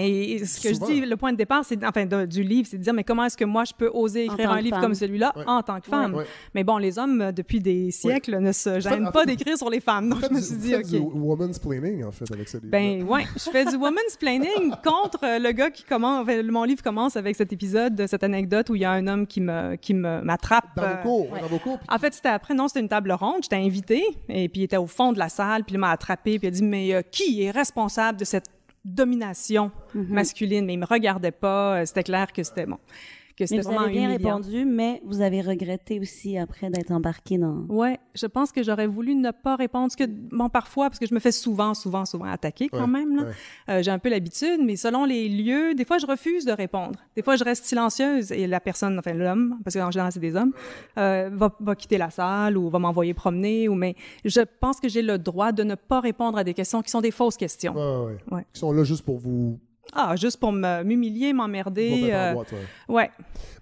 ce que je dis, le point de départ, c'est enfin du livre, c'est de dire mais comment est-ce que moi je peux oser écrire un livre comme celui-là en tant que femme Mais bon, les hommes depuis des siècles ne se gênent pas d'écrire sur les femmes. Donc je me suis dit ok. Du en fait avec ce Ben ouais, je fais du woman's planning [LAUGHS] contre euh, le gars qui commence. mon livre commence avec cet épisode, cette anecdote où il y a un homme qui me qui me m'attrape. Dans, beaucoup. dans En fait, c'était après non, c'était une table ronde. J'étais invitée et puis il était au fond de la salle puis il m'a attrapé puis il a dit mais euh, qui est responsable de cette domination mhm. masculine, mais il me regardait pas. Euh, c'était clair que c'était bon que Vous avez bien répondu, mais vous avez regretté aussi après d'être embarqué dans. Ouais, je pense que j'aurais voulu ne pas répondre. que, parfois, parce que je me fais souvent, souvent, souvent attaquer quand même. Euh, j'ai un peu l'habitude, mais selon les lieux, des fois, je refuse de répondre. Des fois, je reste silencieuse et la personne, enfin l'homme, parce qu'en général, c'est des hommes, euh, va, quitter la salle ou va m'envoyer promener. Ou, mais je pense que j'ai le droit de ne pas répondre à des questions qui sont des fausses questions. Ouais, Qui sont là juste pour vous ah, juste pour m'humilier, m'emmerder. Ben, euh, ouais.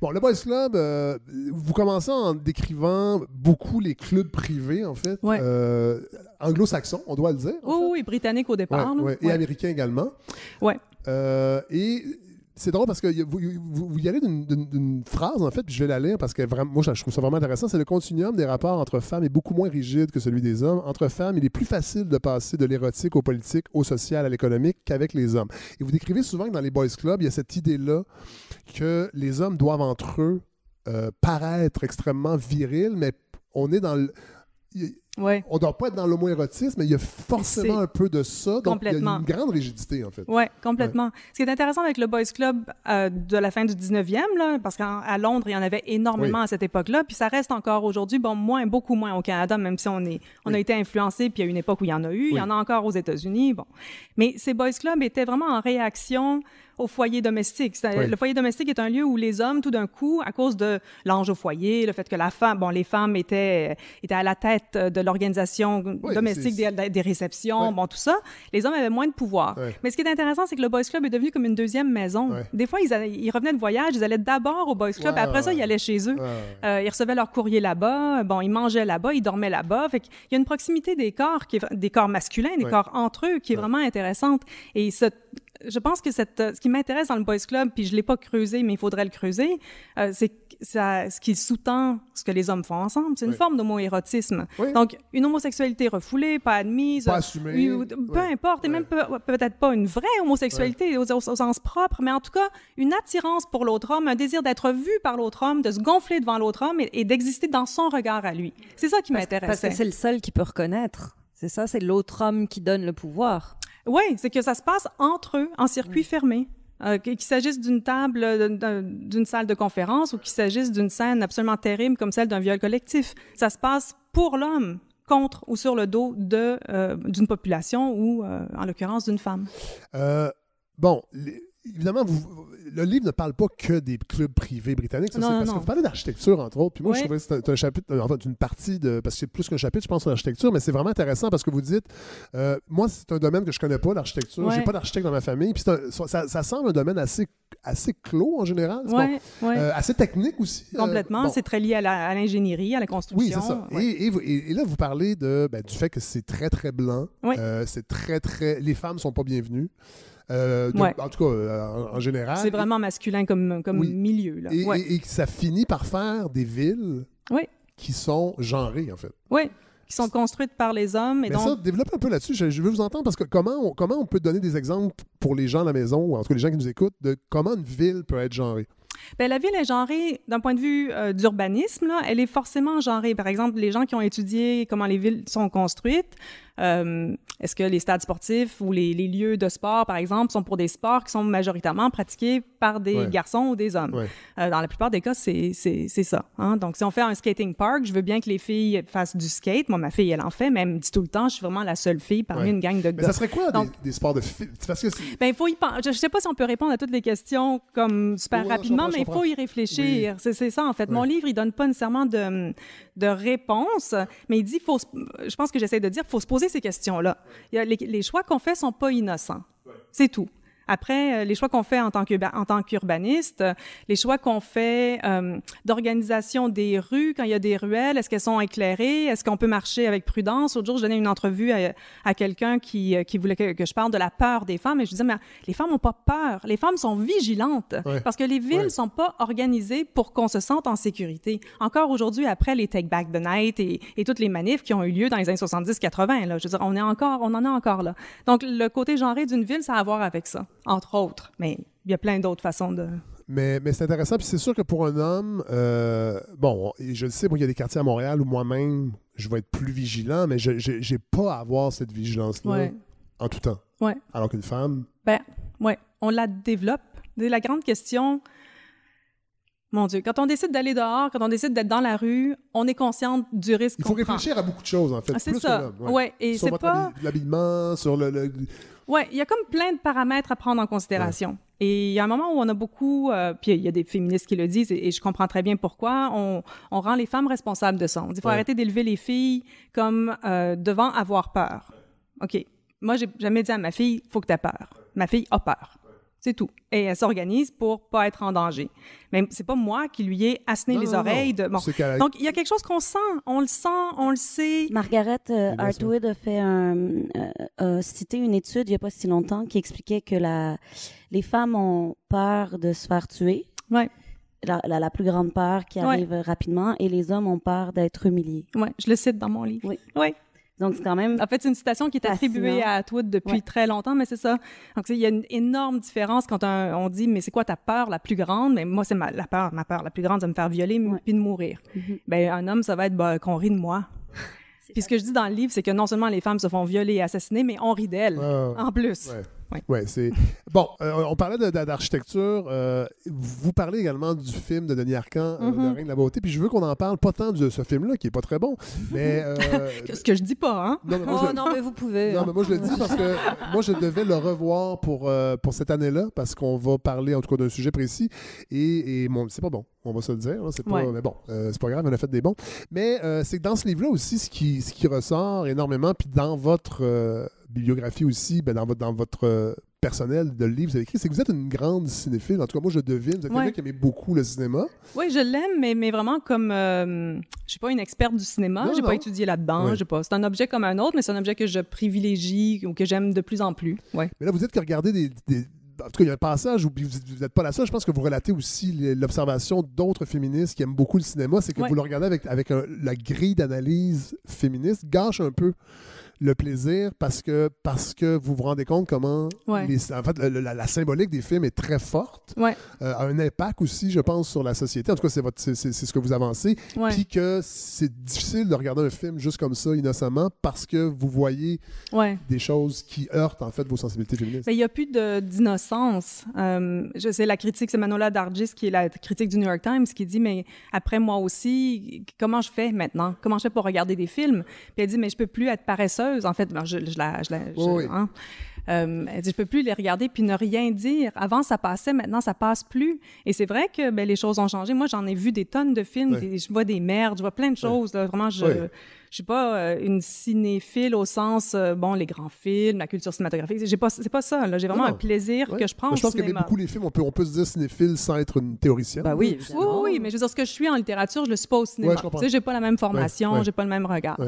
Bon, le Boys Club, euh, vous commencez en décrivant beaucoup les clubs privés, en fait. Euh, anglo-saxons, on doit le dire. Oui, oui, britanniques au départ. Et américains également. Ouais. et c'est drôle parce que vous, y allez d'une phrase, en fait, puis je vais la lire parce que vraiment, moi, je trouve ça vraiment intéressant. C'est le continuum des rapports entre femmes est beaucoup moins rigide que celui des hommes. Entre femmes, il est plus facile de passer de l'érotique au politique, au social, à l'économique qu'avec les hommes. Et vous décrivez souvent que dans les boys clubs, il y a cette idée-là que les hommes doivent entre eux euh, paraître extrêmement virils, mais on est dans le on ne doit pas être dans le l'homo-érotisme, mais il y a forcément un peu de ça. Donc, il y a une grande rigidité, en fait. Oui, complètement. Ce qui est intéressant avec le Boys Club euh, de la fin du 19e, là, parce qu'à Londres, il y en avait énormément à cette époque-là, puis ça reste encore aujourd'hui, bon, moins, beaucoup moins au Canada, même si on, est, on a été influencé, puis il y a une époque où il y en a eu, il y en a encore aux États-Unis, bon. Mais ces Boys Club étaient vraiment en réaction au foyer domestique. Le foyer domestique est un lieu où les hommes, tout d'un coup, à cause de l'ange au foyer, le fait que la femme, bon, les femmes étaient, à la tête de l'organisation domestique des, réceptions, bon, tout ça, les hommes avaient moins de pouvoir. Mais ce qui est intéressant, c'est que le Boys Club est devenu comme une deuxième maison. Des fois, ils, revenaient de voyage, ils allaient d'abord au Boys Club, après ça, ils allaient chez eux. Euh, ils recevaient leur courrier là-bas, bon, ils mangeaient là-bas, ils dormaient là-bas. Fait qu'il y a une proximité des corps, des corps masculins, des corps entre eux, qui est vraiment intéressante. Et ce je pense que ce qui m'intéresse dans le Boys Club, puis je ne l'ai pas creusé, mais il faudrait le creuser, euh, c'est ce qui sous-tend ce que les hommes font ensemble. C'est une forme d'homoérotisme. érotisme Donc, une homosexualité refoulée, pas admise. Pas assumée. peu importe, et même peut-être pas une vraie homosexualité au, sens propre, mais en tout cas, une attirance pour l'autre homme, un désir d'être vu par l'autre homme, de se gonfler devant l'autre homme et, et d'exister dans son regard à lui. C'est ça qui m'intéresse. Parce que c'est le seul qui peut reconnaître. C'est ça, c'est l'autre homme qui donne le pouvoir. Oui, c'est que ça se passe entre eux, en circuit mm. fermé. Euh, qu'il s'agisse d'une table, euh, d'une salle de conférence ou qu'il s'agisse d'une scène absolument terrible comme celle d'un viol collectif. Ça se passe pour l'homme, contre ou sur le dos euh, d'une population ou, en l'occurrence, d'une femme. bon, les évidemment, le livre ne parle pas que des clubs privés britanniques. Ça, non, parce que vous parlez d'architecture, entre autres. Puis moi, je trouvais que c'est un, chapitre, euh, en fait, une partie de. Parce que c'est plus qu'un chapitre, je pense, sur l'architecture, mais c'est vraiment intéressant parce que vous dites euh, moi, c'est un domaine que je connais pas, l'architecture. J'ai pas d'architecte dans ma famille. Puis ça, semble un domaine assez, assez clos en général. Oui, euh, assez technique aussi. Complètement. C'est très lié à l'ingénierie, à, la construction. Oui, c'est ça. Et, là, vous parlez de, ben, du fait que c'est très, très blanc. c'est très, très. Les femmes sont pas bienvenues. Euh, en tout cas, euh, en général. C'est vraiment masculin comme, comme milieu. Là. Et, ça finit par faire des villes qui sont genrées, en fait. Oui qui sont construites par les hommes. Et Mais ça, développe un peu là-dessus. Je, veux vous entendre parce que comment on, comment on peut donner des exemples pour les gens à la maison, ou en tout cas les gens qui nous écoutent, de comment une ville peut être genrée? Ben, la ville est genrée d'un point de vue euh, d'urbanisme. Elle est forcément genrée. Par exemple, les gens qui ont étudié comment les villes sont construites, euh, est-ce que les stades sportifs ou les, lieux de sport, par exemple, sont pour des sports qui sont majoritairement pratiqués par des garçons ou des hommes? Euh, dans la plupart des cas, c'est ça. Hein? Donc, si on fait un skating park, je veux bien que les filles fassent du skate. Moi, ma fille, elle en fait, mais elle me dit tout le temps, je suis vraiment la seule fille parmi une gang de gars. Mais ça serait quoi, Donc, des, sports de filles? Ben, faut Je, ne sais pas si on peut répondre à toutes les questions comme super rapidement, mais il faut y réfléchir. C'est ça, en fait. Mon livre, il donne pas nécessairement de, de réponse, mais il dit, faut, je pense que j'essaie de dire, faut se poser ces questions-là. les, choix qu'on fait sont pas innocents. C'est tout. Après, euh, les choix qu'on fait en tant qu'urbaniste, euh, les choix qu'on fait euh, d'organisation des rues, quand il y a des ruelles, est-ce qu'elles sont éclairées, est-ce qu'on peut marcher avec prudence. Aujourd'hui, jour, je donnais une entrevue à, à quelqu'un qui, qui, voulait que, je parle de la peur des femmes, et je disais, mais les femmes n'ont pas peur, les femmes sont vigilantes, parce que les villes ne sont pas organisées pour qu'on se sente en sécurité. Encore aujourd'hui, après les Take Back the Night et, et, toutes les manifs qui ont eu lieu dans les années 70-80, là, je veux dire, on, est encore, on en est encore là. Donc, le côté genré d'une ville, ça a à voir avec ça entre autres. Mais il y a plein d'autres façons de, mais, mais c'est intéressant. Puis c'est sûr que pour un homme, euh, bon, je le sais, bon, il y a des quartiers à Montréal où moi-même, je vais être plus vigilant, mais je n'ai pas à avoir cette vigilance-là en tout temps. Ouais. Alors qu'une femme. Ben, ouais, on la développe. La grande question, mon Dieu, quand on décide d'aller dehors, quand on décide d'être dans la rue, on est consciente du risque. Il faut réfléchir à beaucoup de choses, en fait. Ah, c'est ça. oui. ouais. et c'est pas. L'habillement, sur le oui, il y a comme plein de paramètres à prendre en considération. Et il y a un moment où on a beaucoup, euh, puis il y a des féministes qui le disent, et, je comprends très bien pourquoi, on, rend les femmes responsables de ça. On dit, il faut arrêter d'élever les filles comme euh, devant avoir peur. OK. Moi, j'ai jamais dit à ma fille, faut que tu aies peur. Ma fille a peur. C'est tout. Et elle s'organise pour pas être en danger. Mais c'est pas moi qui lui ai asséné les oreilles. De... Donc, il y a quelque chose qu'on sent. On le sent, on le sait. Margaret euh, Hartwood a fait euh, cité une étude il y a pas si longtemps qui expliquait que les femmes ont peur de se faire tuer. Ouais. La, plus grande peur qui arrive rapidement et les hommes ont peur d'être humiliés. Oui, je le cite dans mon livre. Oui. Ouais. Donc, c'est quand même. En fait, c'est une citation qui est attribuée à Atwood depuis très longtemps, mais c'est ça. Donc, il y a une énorme différence quand on dit, mais c'est quoi ta peur la plus grande? Mais moi, c'est ma, la peur, ma peur la plus grande, de me faire violer puis de mourir. Mm-hmm. Ben, un homme, ça va être bah, qu'on rit de moi. [LAUGHS] puis ce que je dis dans le livre, c'est que non seulement les femmes se font violer et assassiner, mais on rit d'elles, en plus. Ouais. c'est... [LAUGHS] Bon, euh, on parlait d'architecture. Euh, vous parlez également du film de Denis Arcan, euh, mm-hmm. Le règne de la beauté. Puis je veux qu'on en parle pas tant de ce film-là, qui est pas très bon. Mais, [LAUGHS] ce que je dis pas, hein? Non, mais oh, non, mais vous pouvez. Non, mais moi, je le hein. dis parce que [LAUGHS] moi, je devais le revoir pour, pour cette année-là, parce qu'on va parler, en tout cas, d'un sujet précis. Et, bon, c'est pas bon, on va se le dire. c'est pas, Mais bon, c'est pas grave, on a fait des bons. Mais c'est que dans ce livre-là aussi, ce qui, ce qui ressort énormément, puis dans votre bibliographie aussi, ben dans votre, dans votre euh, personnel de livres, vous avez écrit, c'est que vous êtes une grande cinéphile. En tout cas, moi, je devine. Vous êtes quelqu'un qui aimait beaucoup le cinéma. Oui, je l'aime, mais, mais vraiment comme... Je euh, je suis pas une experte du cinéma. J'ai pas étudié là-dedans. pas. C'est un objet comme un autre, mais c'est un objet que je privilégie ou que j'aime de plus en plus. Ouais. Mais là, vous êtes que regarder des, en tout cas, il y a un passage où vous n'êtes pas la seule. Je pense que vous relatez aussi l'observation d'autres féministes qui aiment beaucoup le cinéma. C'est que vous le regardez avec, avec euh, la grille d'analyse féministe, gâche un peu le plaisir parce que, parce que vous vous rendez compte comment la, symbolique des films est très forte, euh, a un impact aussi, je pense, sur la société. En tout cas, c'est, ce que vous avancez. Puis que c'est difficile de regarder un film juste comme ça, innocemment, parce que vous voyez des choses qui heurtent, en fait, vos sensibilités féminines ben, il n'y a plus d'innocence. Euh, je sais, la critique, c'est Manola Dargis, qui est la critique du New York Times, qui dit, mais après moi aussi, comment je fais maintenant? Comment je fais pour regarder des films? Puis elle dit, mais je peux plus être paresseuse en fait, ben, je, je, la... Je la oui. Hein. Euh, je peux plus les regarder puis ne rien dire. Avant, ça passait, maintenant, ça passe plus. Et c'est vrai que ben, les choses ont changé. Moi, j'en ai vu des tonnes de films. je vois des merdes, je vois plein de choses. vraiment, je ne suis pas euh, une cinéphile au sens, euh, bon, les grands films, la culture cinématographique. Ce n'est c'est pas ça. J'ai vraiment un plaisir que je prends. je pense qu'il y beaucoup les films, on peut, on peut se dire cinéphile sans être une théoricienne. Ben, oui, oui, mais je veux ce que je suis en littérature, je le suis pas au cinéma. je n'ai pas la même formation, j'ai pas le même regard.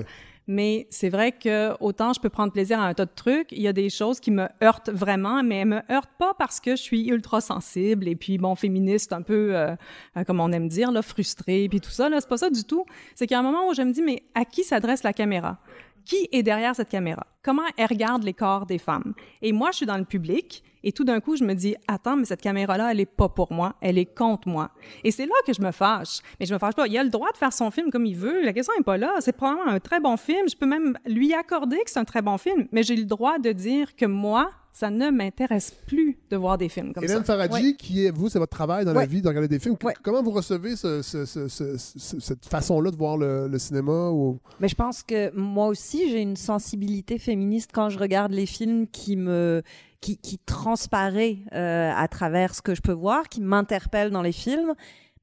Mais c'est vrai que autant je peux prendre plaisir à un tas de trucs, il y a des choses qui me heurtent vraiment, mais elles me heurtent pas parce que je suis ultra sensible et puis bon féministe un peu euh, euh, comme on aime dire là frustrée puis tout ça là, c'est pas ça du tout. C'est qu'il y a un moment où je me dis mais à qui s'adresse la caméra Qui est derrière cette caméra Comment elle regarde les corps des femmes Et moi je suis dans le public et tout d'un coup, je me dis, attends, mais cette caméra-là, elle est pas pour moi, elle est contre moi. Et c'est là que je me fâche. Mais je me fâche pas. Il a le droit de faire son film comme il veut. La question n'est pas là. C'est probablement un très bon film. Je peux même lui accorder que c'est un très bon film, mais j'ai le droit de dire que moi, ça ne m'intéresse plus de voir des films comme ça. Hélène Faradji, qui est, vous, c'est votre travail dans la vie de regarder des films. Comment vous recevez cette façon-là de voir le, le cinéma? Ou... Mais je pense que moi aussi, j'ai une sensibilité féministe quand je regarde les films qui me qui, transparaît euh, à travers ce que je peux voir, qui m'interpelle dans les films.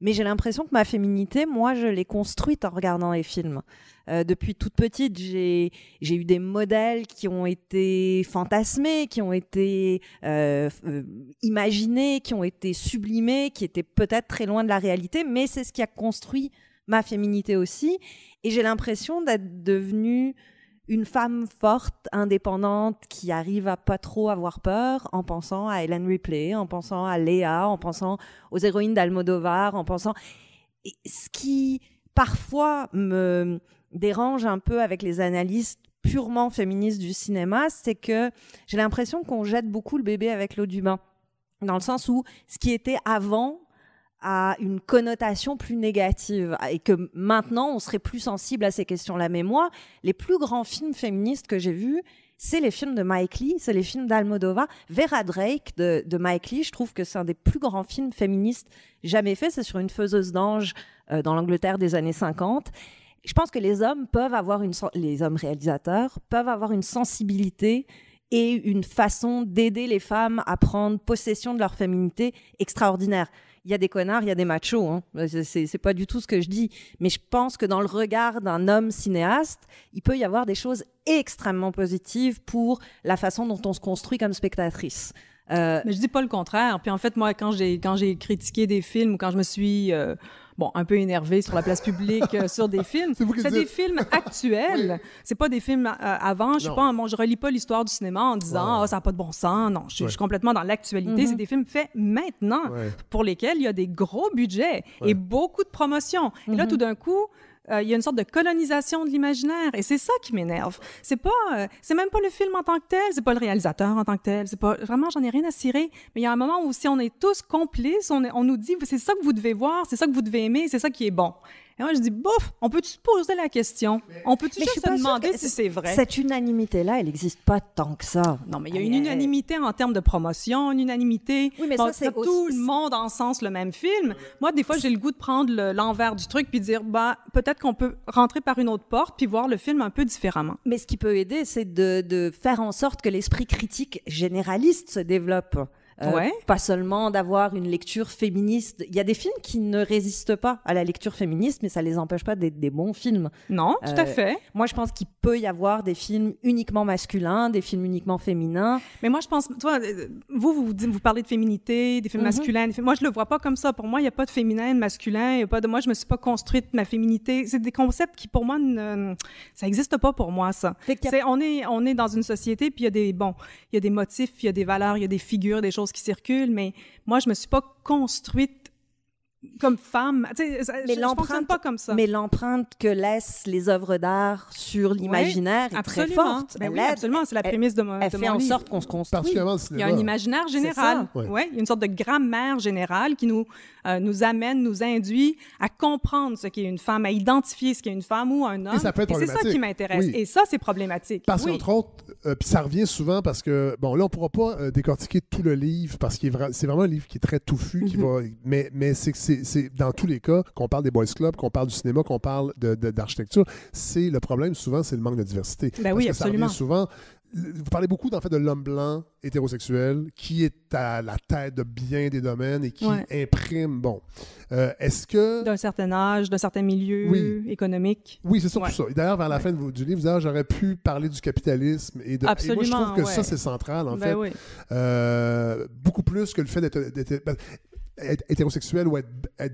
Mais j'ai l'impression que ma féminité, moi, je l'ai construite en regardant les films. Euh, depuis toute petite, j'ai eu des modèles qui ont été fantasmés, qui ont été euh, imaginés, qui ont été sublimés, qui étaient peut-être très loin de la réalité, mais c'est ce qui a construit ma féminité aussi. Et j'ai l'impression d'être devenue une femme forte, indépendante, qui arrive à pas trop avoir peur, en pensant à Ellen Ripley, en pensant à Léa, en pensant aux héroïnes d'Almodovar, en pensant... ce qui parfois me dérange un peu avec les analystes purement féministes du cinéma, c'est que j'ai l'impression qu'on jette beaucoup le bébé avec l'eau du bain. Dans le sens où ce qui était avant à une connotation plus négative et que maintenant on serait plus sensible à ces questions-là. Mais moi, les plus grands films féministes que j'ai vus, c'est les films de Mike Lee, c'est les films d'Almodova. Vera Drake de, de, Mike Lee, je trouve que c'est un des plus grands films féministes jamais faits. C'est sur une faiseuse d'ange euh, dans l'Angleterre des années 50. Je pense que les hommes peuvent avoir une, les hommes réalisateurs peuvent avoir une sensibilité et une façon d'aider les femmes à prendre possession de leur féminité extraordinaire il y a des connards, il y a des machos. Hein. Euh, c'est pas du tout ce que je dis. Mais je pense que dans le regard d'un homme cinéaste, il peut y avoir des choses extrêmement positives pour la façon dont on se construit comme spectatrice. Euh, Mais je dis pas le contraire. Puis en fait, moi, quand j'ai quand j'ai critiqué des films ou quand je me suis euh, bon, un peu énervé sur la place publique euh, sur des [LAUGHS] films. C'est, des films actuels. C'est pas des films euh, avant. Je suis pas, bon, je relis pas l'histoire du cinéma en disant ah, ça n'a pas de bon sens. Non, je, suis complètement dans l'actualité. Mhm. C'est des films faits maintenant pour lesquels il y a des gros budgets et beaucoup de promotions. Et là, mhm. tout d'un coup, euh, il y a une sorte de colonisation de l'imaginaire et c'est ça qui m'énerve. C'est pas euh, c'est même pas le film en tant que tel, c'est pas le réalisateur en tant que tel, c'est pas vraiment j'en ai rien à cirer, mais il y a un moment où si on est tous complices, on, on nous dit c'est ça que vous devez voir, c'est ça que vous devez aimer, c'est ça qui est bon. Et moi, je dis, bouf, on peut-tu se poser la question? On peut-tu juste se demander si c'est vrai? Cette unanimité-là, elle n'existe pas tant que ça. Non, mais il y a une unanimité en termes de promotion, une unanimité. Oui, mais ça, c'est tout le monde en sens le même film. Moi, des fois, j'ai le goût de prendre l'envers du truc puis dire, bah, peut-être qu'on peut rentrer par une autre porte puis voir le film un peu différemment. Mais ce qui peut aider, c'est de faire en sorte que l'esprit critique généraliste se développe. Euh, pas seulement d'avoir une lecture féministe. Il y a des films qui ne résistent pas à la lecture féministe, mais ça les empêche pas d'être des bons films. Non, tout à euh, fait. Moi, je pense qu'il peut y avoir des films uniquement masculins, des films uniquement féminins. Mais moi, je pense, toi, euh, vous, vous, vous parlez de féminité, des films mhm. masculins. moi, je le vois pas comme ça. Pour moi, il n'y a pas de féminin, de masculin. Y a pas de, moi, je me suis pas construite ma féminité. C'est des concepts qui, pour moi, ne, ça n'existe pas pour moi, ça. on, est, on est dans une société, puis il y a des, bon, il y a des motifs, il y a des valeurs, il y a des figures, des choses qui circulent, mais moi, je me suis pas construite comme femme. mais je, pas comme ça. Mais l'empreinte que laissent les œuvres d'art sur l'imaginaire est très forte. Ben absolument, c'est la prémisse de, mon, elle fait en sorte qu'on se construit. Il y a un imaginaire général. Ouais. il y a une sorte de grammaire générale qui nous, euh, nous amène, nous induit à comprendre ce qu'est une femme, à identifier ce qu'est une femme ou un homme. Et, ça peut être c'est ça qui m'intéresse. Et ça, c'est problématique. Parce qu'entre autres, euh, puis ça revient souvent parce que, bon, là, on pourra pas euh, décortiquer tout le livre parce que c'est vraiment un livre qui est très touffu, qui mm-hmm. va, mais, mais c'est c'est dans tous les cas, qu'on parle des boys clubs, qu'on parle du cinéma, qu'on parle d'architecture, de, c'est le problème souvent, c'est le manque de diversité. Ben oui, absolument. souvent, vous parlez beaucoup fait de l'homme blanc hétérosexuel qui est à la tête de bien des domaines et qui imprime. Bon, euh, est-ce que d'un certain âge, d'un certain milieu économique. Oui, c'est ça ça. d'ailleurs, vers la fin du livre, vous j'aurais pu parler du capitalisme et de. Absolument. moi, je trouve que ça c'est central en ben fait, euh, beaucoup plus que le fait d'être. Ben, être hétérosexuel ou être,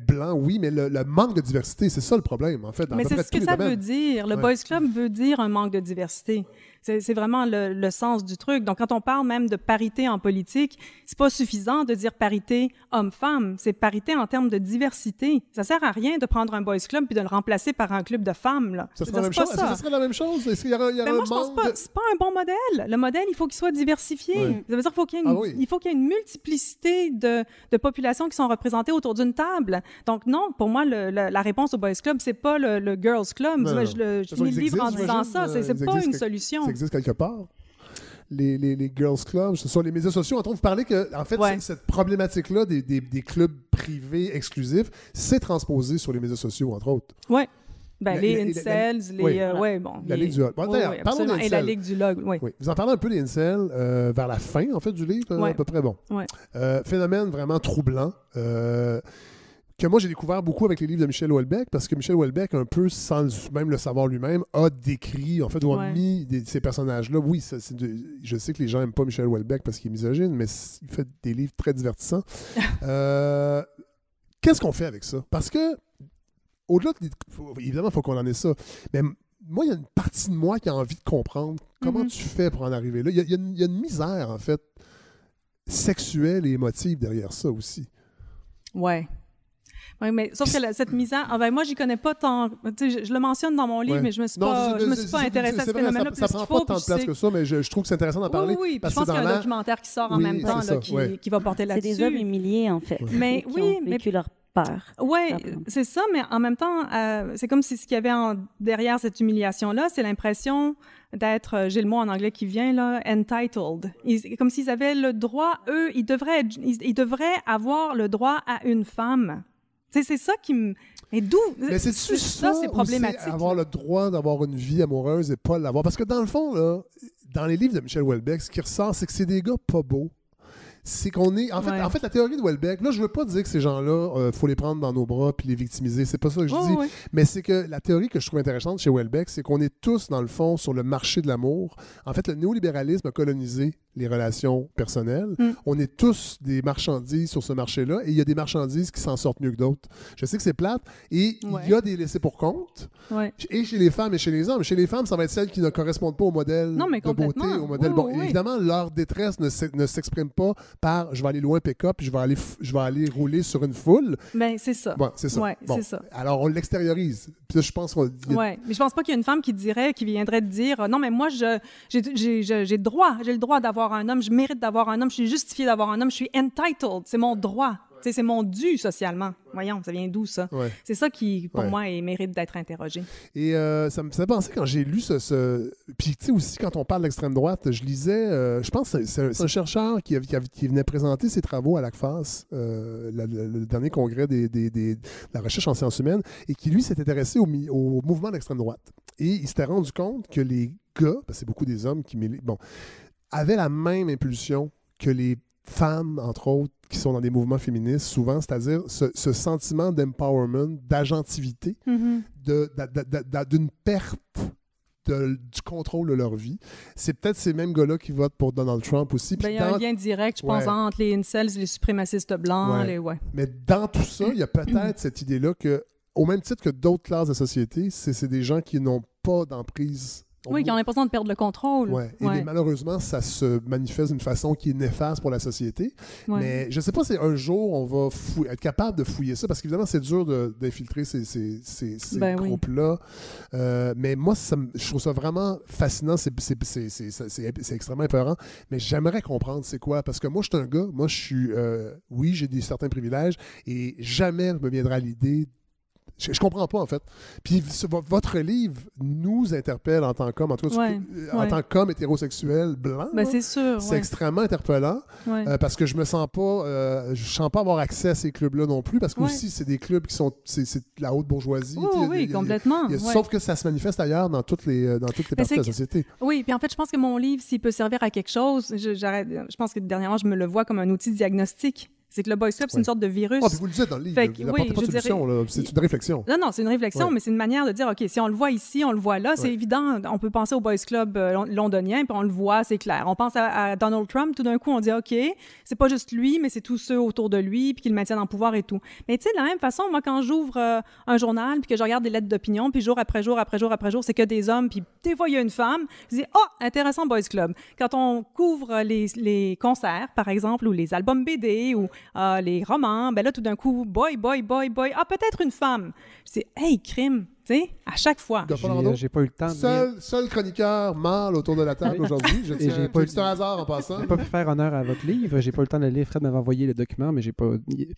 blanc, oui, mais le, manque de diversité, c'est ça le problème, en fait. mais c'est ce que ça veut dire. Le Boys Club veut dire un manque de diversité. C'est vraiment le, le, sens du truc. Donc, quand on parle même de parité en politique, c'est pas suffisant de dire parité homme-femme, c'est parité en termes de diversité. Ça sert à rien de prendre un boys club puis de le remplacer par un club de femmes. Là. Ça, serait la, même chose. ce ben, pas. pas un bon modèle. Le modèle, il faut qu'il soit diversifié. Il Ça veut dire ah faut qu'il y ait une, multiplicité de, populations qui sont représentées autour d'une table. Donc non, pour moi, la, réponse au boys club, c'est pas le, girls club. je, finis le livre en disant ça. C'est euh, pas une solution. Ça existe quelque part les, les, les, girls clubs, ce sont les médias sociaux. Entre vous parlez que, en fait, cette problématique-là des, clubs privés exclusifs, s'est transposée sur les médias sociaux, entre autres. Oui. les incels, les. ouais, la Ligue du Log. et la Ligue du Log, Vous en parlez un peu des incels euh, vers la fin, en fait, du livre, euh, à peu près bon. Euh, phénomène vraiment troublant que moi j'ai découvert beaucoup avec les livres de Michel Houellebecq, parce que Michel Houellebecq, un peu sans même le savoir lui-même, a décrit, en fait, ou a mis ces personnages-là. Oui, ça, je sais que les gens n'aiment pas Michel Houellebecq parce qu'il est misogyne, mais il fait des livres très divertissants. [LAUGHS] Euh, qu'est-ce qu'on fait avec ça? Parce que, au-delà de. Évidemment, il faut qu'on en ait ça. Mais moi, il y a une partie de moi qui a envie de comprendre comment mm-hmm. tu fais pour en arriver là. Il y, il y a une misère, en fait, sexuelle et émotive derrière ça aussi. Ouais. Oui, mais sauf que cette mise en. Ah ben, moi, j'y connais pas tant. Je, je, le mentionne dans mon livre, mais je me suis pas, je me suis pas intéressée à ce phénomène-là. Ça, ça prend pas tant de place que ça, mais je, trouve que c'est intéressant d'en parler. Oui, oui, parce je pense qu'il y a un documentaire qui sort en même temps qui, va porter là-dessus. C'est des hommes humiliés, en fait. Mais qui leur peur. Oui, c'est ça, mais en même temps, euh, c'est comme si ce qu'il y avait derrière cette humiliation-là, c'est l'impression d'être, euh, j'ai le mot en anglais qui vient là, entitled. comme s'ils avaient le droit, eux, ils devraient, ils devraient avoir le droit à une femme c'est ça qui me. Mais d'où. Mais c'est ça, ça c'est problématique. Avoir le droit d'avoir une vie amoureuse et pas l'avoir. Parce que dans le fond, là, dans les livres de Michel Houellebecq, ce qui ressort, c'est que c'est des gars pas beaux. C'est qu'on est. En fait, en fait, la théorie de Houellebecq, là, je veux pas dire que ces gens-là, euh, faut les prendre dans nos bras puis les victimiser. C'est pas ça que je dis. Mais c'est que la théorie que je trouve intéressante chez Houellebecq, c'est qu'on est tous, dans le fond, sur le marché de l'amour. En fait, le néolibéralisme a colonisé les relations personnelles. Mm. On est tous des marchandises sur ce marché-là et il y a des marchandises qui s'en sortent mieux que d'autres. Je sais que c'est plate et il y a des laissés pour compte. Et chez les femmes et chez les hommes. Chez les femmes, ça va être celles qui ne correspondent pas au modèle de beauté, au modèle. bon, évidemment, leur détresse ne s'exprime pas par je vais aller loin pick-up je vais aller je vais aller rouler sur une foule. Mais ben, c'est ça. Alors on l'extériorise. je pense mais je pense pas qu'il y a une femme qui dirait, qui viendrait dire non mais moi je j'ai droit, j'ai le droit d'avoir un homme, je mérite d'avoir un homme, je suis justifié d'avoir un homme, je suis entitled, c'est mon droit. C'est mon dû socialement. Voyons, ça vient d'où ça? C'est ça qui, pour moi, mérite d'être interrogé. Et euh, ça me faisait penser quand j'ai lu ce. Puis, tu sais, aussi, quand on parle d'extrême droite, je lisais, euh, je pense c'est un, chercheur qui, qui, qui, venait présenter ses travaux à la, euh, la, le dernier congrès des, des, de la recherche en sciences humaines, et qui, lui, s'est intéressé au, au mouvement d'extrême droite. Et il s'était rendu compte que les gars, parce que c'est beaucoup des hommes qui Bon, avaient la même impulsion que les femmes, entre autres, qui sont dans des mouvements féministes, souvent, c'est-à-dire ce, sentiment d'empowerment, d'agentivité, mhm. d'une perte du contrôle de leur vie. C'est peut-être ces mêmes gars-là qui votent pour Donald Trump aussi. Ben, il y a un lien direct, je pense, entre les incels, les suprémacistes blancs. Les... Mais dans tout ça, il y a peut-être cette idée-là que, au même titre que d'autres classes de société, c'est des gens qui n'ont pas d'emprise oui, qui ont l'impression de perdre le contrôle. Ouais. Et malheureusement, ça se manifeste d'une façon qui est néfaste pour la société. Mais je ne sais pas si un jour on va être capable de fouiller ça, parce qu'évidemment, c'est dur d'infiltrer ces, groupes-là. Ben euh, mais moi, je trouve ça vraiment fascinant. C'est extrêmement épeurant. Mais j'aimerais comprendre c'est quoi. Parce que moi, je suis un gars. Moi, je suis. Euh, oui, j'ai des certains privilèges. Et jamais me viendra l'idée je, je, comprends pas, en fait. Puis votre livre nous interpelle en tant qu'homme, en tout cas, en tant qu'homme hétérosexuel blanc. Ben, c'est sûr. C'est extrêmement interpellant euh, parce que je me sens pas, euh, je pas avoir accès à ces clubs-là non plus parce que aussi, c'est des clubs qui sont, c'est la haute bourgeoisie. Oh, oui, complètement. sauf que ça se manifeste ailleurs dans toutes les, euh, dans toutes les ben, parties de la société. oui, puis en fait, je pense que mon livre, s'il peut servir à quelque chose, je, je pense que dernièrement, je me le vois comme un outil diagnostique. C'est que le Boy's Club, c'est une sorte de virus. Ah, vous le dites dans le livre. Fait pas solution, C'est une réflexion. Non, non, c'est une réflexion, mais c'est une manière de dire, OK, si on le voit ici, on le voit là, c'est évident. On peut penser au boys club euh, londonien, puis on le voit, c'est clair. On pense à, Donald Trump, tout d'un coup, on dit, OK, c'est pas juste lui, mais c'est tous ceux autour de lui, puis qu'il le maintiennent en pouvoir et tout. Mais tu sais, de la même façon, moi, quand j'ouvre euh, un journal, puis que je regarde des lettres d'opinion, puis jour après jour, après jour, après jour, c'est que des hommes, puis des fois, il y a une femme, je dis, oh, intéressant boys club. Quand on couvre les, les concerts, par exemple, ou les albums BD, ou ah, les romans. Ben là, tout d'un coup, boy, boy, boy, boy. Ah, peut-être une femme. C'est, hey, crime à chaque fois. Euh, j'ai pas eu le temps Seul, seul chroniqueur mâle autour de la table [LAUGHS] aujourd'hui. j'ai pas eu le hasard en passant. pas pu faire honneur à votre livre. J'ai pas eu le temps de le lire. Fred m'avait envoyé le document, mais j'ai pas.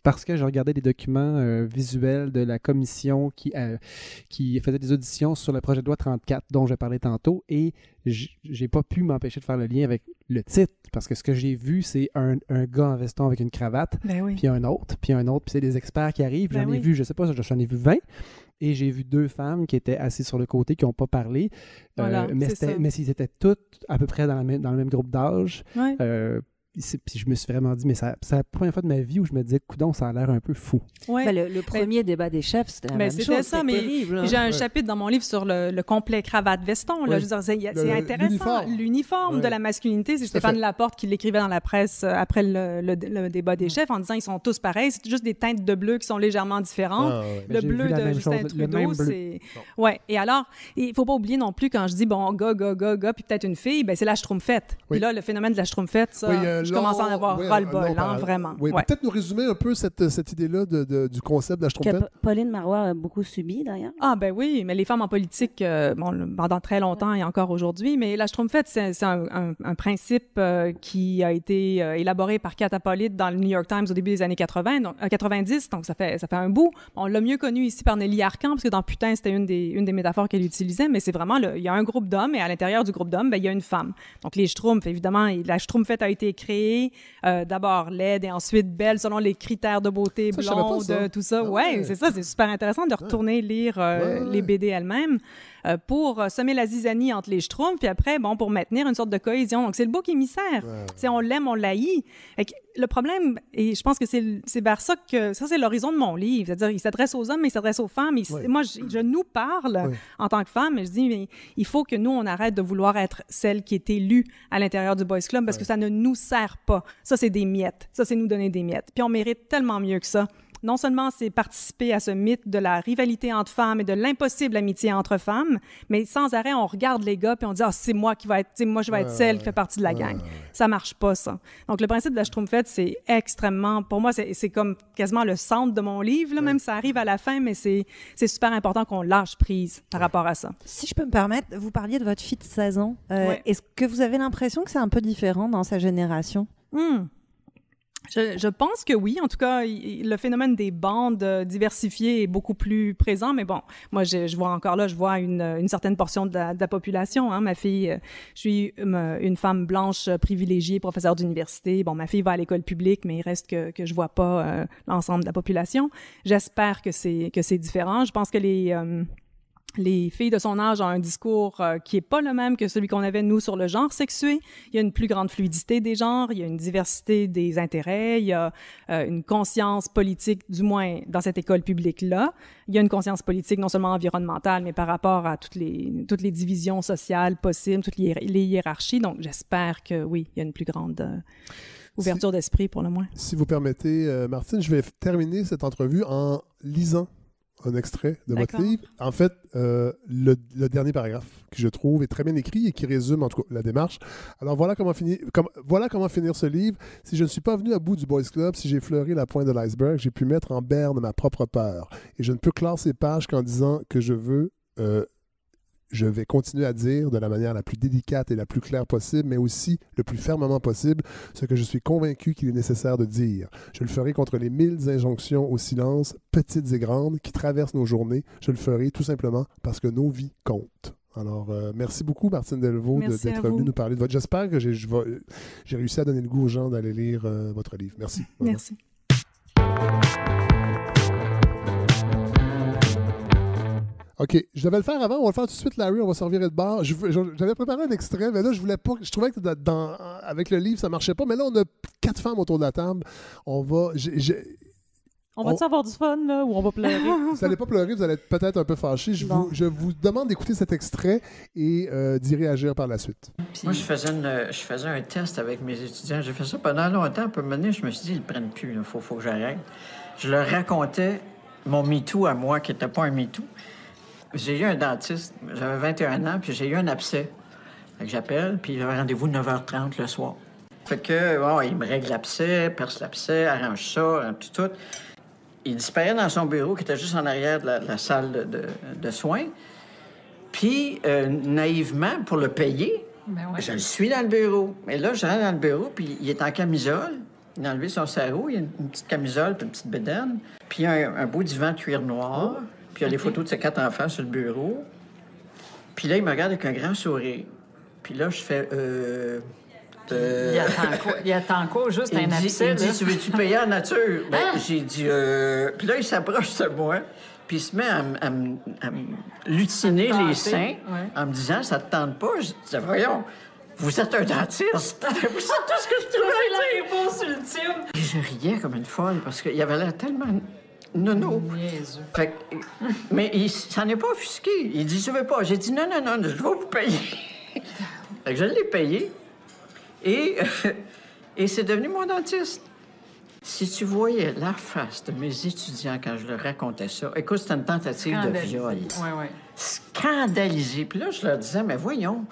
Parce que j'ai regardé les documents euh, visuels de la commission euh, qui, faisait des auditions sur le projet de loi 34 dont je parlais tantôt. Et j'ai pas pu m'empêcher de faire le lien avec le titre. Parce que ce que j'ai vu, c'est un, gars en veston avec une cravate. Ben puis un autre. Puis un autre. Puis c'est des experts qui arrivent. Ben j'en ai vu, je sais pas, j'en ai vu 20 et j'ai vu deux femmes qui étaient assises sur le côté, qui n'ont pas parlé. Euh, mais, mais étaient toutes à peu près dans, le même groupe d'âge. Euh, puis je me suis vraiment dit, mais c'est la première fois de ma vie où je me disais, coudon, ça a l'air un peu fou. Ouais. Ben, le, ben, premier débat des chefs, c'était la ben, même chose. ça, mais hein. J'ai un chapitre dans mon livre sur le, complet cravate-veston. Ouais. C'est intéressant. L'uniforme de la masculinité, c'est Stéphane Laporte qui l'écrivait dans la presse euh, après le, débat des chefs en disant, ils sont tous pareils, c'est juste des teintes de bleu qui sont légèrement différentes. Ah, le bleu de Justin Trudeau, c'est... Ouais. Et alors, il faut pas oublier non plus quand je dis, bon, gars, gars, gars, gars, puis peut-être une fille, c'est la schtroumpfette. Puis là, le phénomène de la schtroumpfette, ça je commence à en avoir ras-le-bol, hein, ben, vraiment. Oui, peut-être nous résumer un peu cette, idée-là du concept de la Pauline Marois a beaucoup subi, d'ailleurs. Ah, ben oui, mais les femmes en politique, euh, bon, pendant très longtemps et encore aujourd'hui, mais la trompette, c'est un, principe euh, qui a été euh, élaboré par Catapolite dans le New York Times au début des années 80, donc, 90, donc ça fait, ça fait un bout. On l'a mieux connu ici par Nelly Arcan, parce que dans Putain, c'était une des, une des métaphores qu'elle utilisait, mais c'est vraiment, le, il y a un groupe d'hommes et à l'intérieur du groupe d'hommes, ben, il y a une femme. Donc les évidemment, la Schtroumpfette a été euh, d'abord laide et ensuite belle selon les critères de beauté, blonde, euh, tout ça. Ah ouais, c'est ça, c'est super intéressant de retourner lire euh, les BD elles-mêmes. Euh, pour euh, semer la zizanie entre les schtroumpfs, puis après, bon, pour maintenir une sorte de cohésion. Donc, c'est le bouc émissaire. Ouais. On l'aime, on l'haït. Le problème, et je pense que c'est vers ça que... Ça, c'est l'horizon de mon livre. C'est-à-dire, il s'adresse aux hommes, mais il s'adresse aux femmes. Moi, je, nous parle en tant que femme, et je dis, il faut que nous, on arrête de vouloir être celle qui est élue à l'intérieur du Boys Club parce que ça ne nous sert pas. Ça, c'est des miettes. Ça, c'est nous donner des miettes. Puis on mérite tellement mieux que ça non seulement c'est participer à ce mythe de la rivalité entre femmes et de l'impossible amitié entre femmes, mais sans arrêt, on regarde les gars et on dit Ah, c'est moi qui va être, moi je vais être celle qui fait partie de la gang. Ça marche pas, ça. Donc, le principe de la Schtroumpfette, c'est extrêmement, pour moi, c'est comme quasiment le centre de mon livre, là, même ça arrive à la fin, mais c'est super important qu'on lâche prise par rapport à ça. Si je peux me permettre, vous parliez de votre fille de 16 ans. Euh, est-ce que vous avez l'impression que c'est un peu différent dans sa génération? Hmm. Je, pense que oui. En tout cas, le phénomène des bandes euh, diversifiées est beaucoup plus présent. Mais bon, moi, je, vois encore là, je vois une, certaine portion de la, population. Hein. Ma fille, euh, je suis une femme blanche euh, privilégiée, professeure d'université. Bon, ma fille va à l'école publique, mais il reste que, que je vois pas l'ensemble de la population. J'espère que c'est que c'est différent. Je pense que les les filles de son âge ont un discours euh, qui est pas le même que celui qu'on avait nous sur le genre sexué. Il y a une plus grande fluidité des genres, il y a une diversité des intérêts, il y a euh, une conscience politique, du moins dans cette école publique là. Il y a une conscience politique non seulement environnementale, mais par rapport à toutes les toutes les divisions sociales possibles, toutes les, hiérarchies. Donc j'espère que oui, il y a une plus grande euh, ouverture d'esprit pour le moins. Si vous permettez, Martine, je vais terminer cette entrevue en lisant un extrait de votre livre. En fait, euh, le, dernier paragraphe que je trouve est très bien écrit et qui résume en tout cas la démarche. Alors voilà comment finir, voilà comment finir ce livre. Si je ne suis pas venu à bout du Boys Club, si j'ai fleuri la pointe de l'iceberg, j'ai pu mettre en berne ma propre peur. Et je ne peux clore ces pages qu'en disant que je veux euh, je vais continuer à dire de la manière la plus délicate et la plus claire possible, mais aussi le plus fermement possible, ce que je suis convaincu qu'il est nécessaire de dire. Je le ferai contre les mille injonctions au silence, petites et grandes, qui traversent nos journées. Je le ferai tout simplement parce que nos vies comptent. Alors, euh, merci beaucoup, Martine Delvaux, d'être venue nous parler de votre. J'espère que j'ai réussi à donner le goût aux gens d'aller lire euh, votre livre. Merci. Merci. OK, je devais le faire avant, on va le faire tout de suite, Larry, on va servir de bar. J'avais préparé un extrait, mais là, je voulais pas. Je trouvais que dans, avec le livre, ça marchait pas. Mais là, on a quatre femmes autour de la table. On va. on va-tu avoir du fun, là, ou on va pleurer? [LAUGHS] vous n'allez pas pleurer, vous allez être peut-être un peu fâché. Je, vous, demande d'écouter cet extrait et euh, d'y réagir par la suite. Moi, je faisais, une, je faisais un test avec mes étudiants. J'ai fait ça pendant longtemps. Peu un je me suis dit, ils ne prennent plus, il faut, faut que j'arrête. Je leur racontais mon MeToo à moi, qui n'était pas un MeToo. J'ai eu un dentiste, j'avais 21 ans, puis j'ai eu un abcès. Fait que j'appelle, puis il avait rendez-vous 9h30 le soir. Fait que, bon, il me règle l'abcès, perce l'abcès, arrange ça, arrange tout, tout. Il disparaît dans son bureau qui était juste en arrière de la, salle de, soins. Puis, euh, naïvement, pour le payer, ben je le suis dans le bureau. Mais là, je rentre dans le bureau, puis il est en camisole. Il a enlevé son sarrau, il a une petite camisole, puis une petite bédaine, puis un, un beau divan cuir noir. Puis il y a les photos de ses quatre enfants sur le bureau. Puis là, il me regarde avec un grand sourire. Puis là, je fais. Euh, Il euh, attend quoi? Il attend quoi? Juste un dit, Il dit, dit, veux-tu payer en nature? [LAUGHS] Ben, j'ai dit, euh... Puis là, il s'approche de moi, puis il se met à, à, à, lutiner les seins en me disant, ça te tente pas? Je dis, voyons, vous êtes un dentiste. [LAUGHS] vous savez tout ce que je trouvais. C'est la réponse ultime. Et je riais comme une folle parce qu'il avait l'air tellement non, non. mais ça n'est pas offusqué. Il dit, je veux pas. J'ai dit, non, non, non, je vais vous payer. [LAUGHS] fait je l'ai payé. Et, [LAUGHS] et c'est devenu mon dentiste. Si tu voyais la face de mes étudiants quand je leur racontais ça, écoute, c'était une tentative de viol. Oui, oui. Scandalisé. Puis là, je leur disais, mais voyons,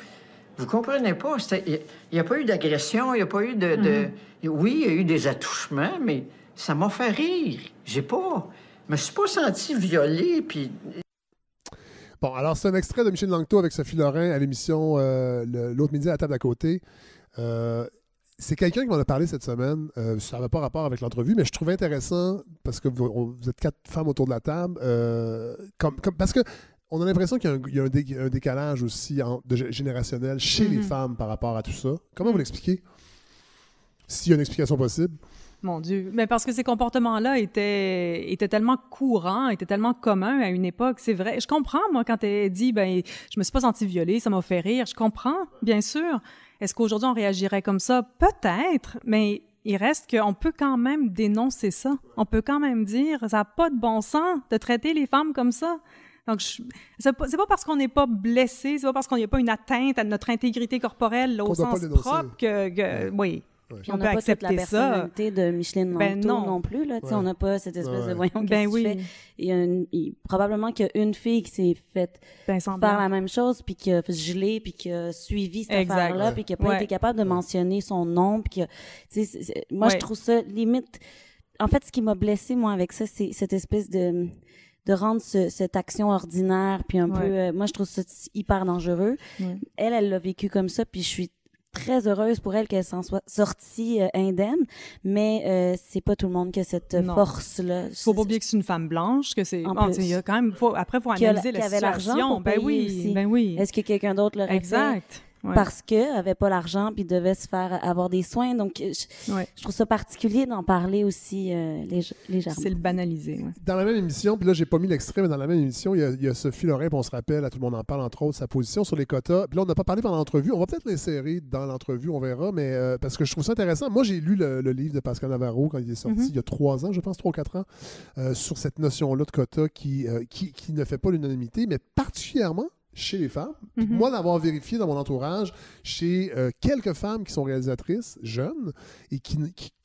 vous comprenez pas, il n'y a, pas eu d'agression, il n'y a pas eu de, mm-hmm. Oui, il y a eu des attouchements, mais ça m'a fait rire. J'ai pas. Je me suis pas senti violé, puis. Bon, alors c'est un extrait de Michel Langto avec Sophie Lorrain à l'émission euh, L'autre midi à la table d'à côté. Euh, c'est quelqu'un qui m'en a parlé cette semaine. Euh, ça n'avait pas rapport avec l'entrevue, mais je trouvais intéressant parce que vous, êtes quatre femmes autour de la table. parce que on a l'impression qu'il y, a un, décalage aussi générationnel chez les mhm. femmes par rapport à tout ça. Comment vous l'expliquez? S'il y a une explication possible. Mon Dieu. Mais parce que ces comportements-là étaient, étaient tellement courants, étaient tellement communs à une époque. C'est vrai. Je comprends, moi, quand elle dit, ben, je me suis pas sentie violée, ça m'a fait rire. Je comprends, bien sûr. Est-ce qu'aujourd'hui, on réagirait comme ça? Peut-être, mais il reste qu'on peut quand même dénoncer ça. On peut quand même dire, ça n'a pas de bon sens de traiter les femmes comme ça. Donc, c'est pas, pas parce qu'on n'est pas blessé, c'est pas parce qu'on n'y a pas une atteinte à notre intégrité corporelle au sens propre que, oui on n'a pas toute la personnalité de Micheline ben non. non. plus. Là, On n'a pas cette espèce de voyons ben oui. Fait? Il y probablement qu'il y a une fille qui s'est faite ben, faire la même chose, puis qui a gelé, puis qui a suivi cette affaire-là, puis qui n'a pas été capable de mentionner son nom. Puis que. moi, je trouve ça limite... En fait, ce qui m'a blessé moi, avec ça, c'est cette espèce de de rendre cette action ordinaire puis un peu euh, moi je trouve ça hyper dangereux elle elle l'a vécu comme ça puis je suis très heureuse pour elle qu'elle s'en soit sortie euh, indemne, mais euh, c'est pas tout le monde qui a cette force-là. Faut pas oublier que c'est une femme blanche, que c'est. En Y a quand même, faut, après, faut analyser la, Avait ben, oui, aussi. ben oui. Est-ce que quelqu'un d'autre l'aurait Exact parce qu'elle avait pas l'argent puis devait se faire avoir des soins. Donc, je, trouve ça particulier d'en parler aussi euh, les légèrement. C'est le banaliser. Dans la même émission, puis là, j'ai pas mis l'extrait, mais dans la même émission, il y a, Sophie Lorrain, on se rappelle, à tout le monde en parle, entre autres, sa position sur les quotas. Puis là, on n'a pas parlé pendant l'entrevue. On va peut-être l'insérer dans l'entrevue, on verra, mais euh, parce que je trouve ça intéressant. Moi, j'ai lu le, livre de Pascal Navarro quand il est sorti mhm. il y a trois ans, je pense, trois ou quatre ans, euh, sur cette notion-là de quotas qui, qui ne fait pas l'unanimité, mais particulièrement chez les femmes. Mm-hmm. Moi, d'avoir vérifié dans mon entourage, chez euh, quelques femmes qui sont réalisatrices jeunes et qui,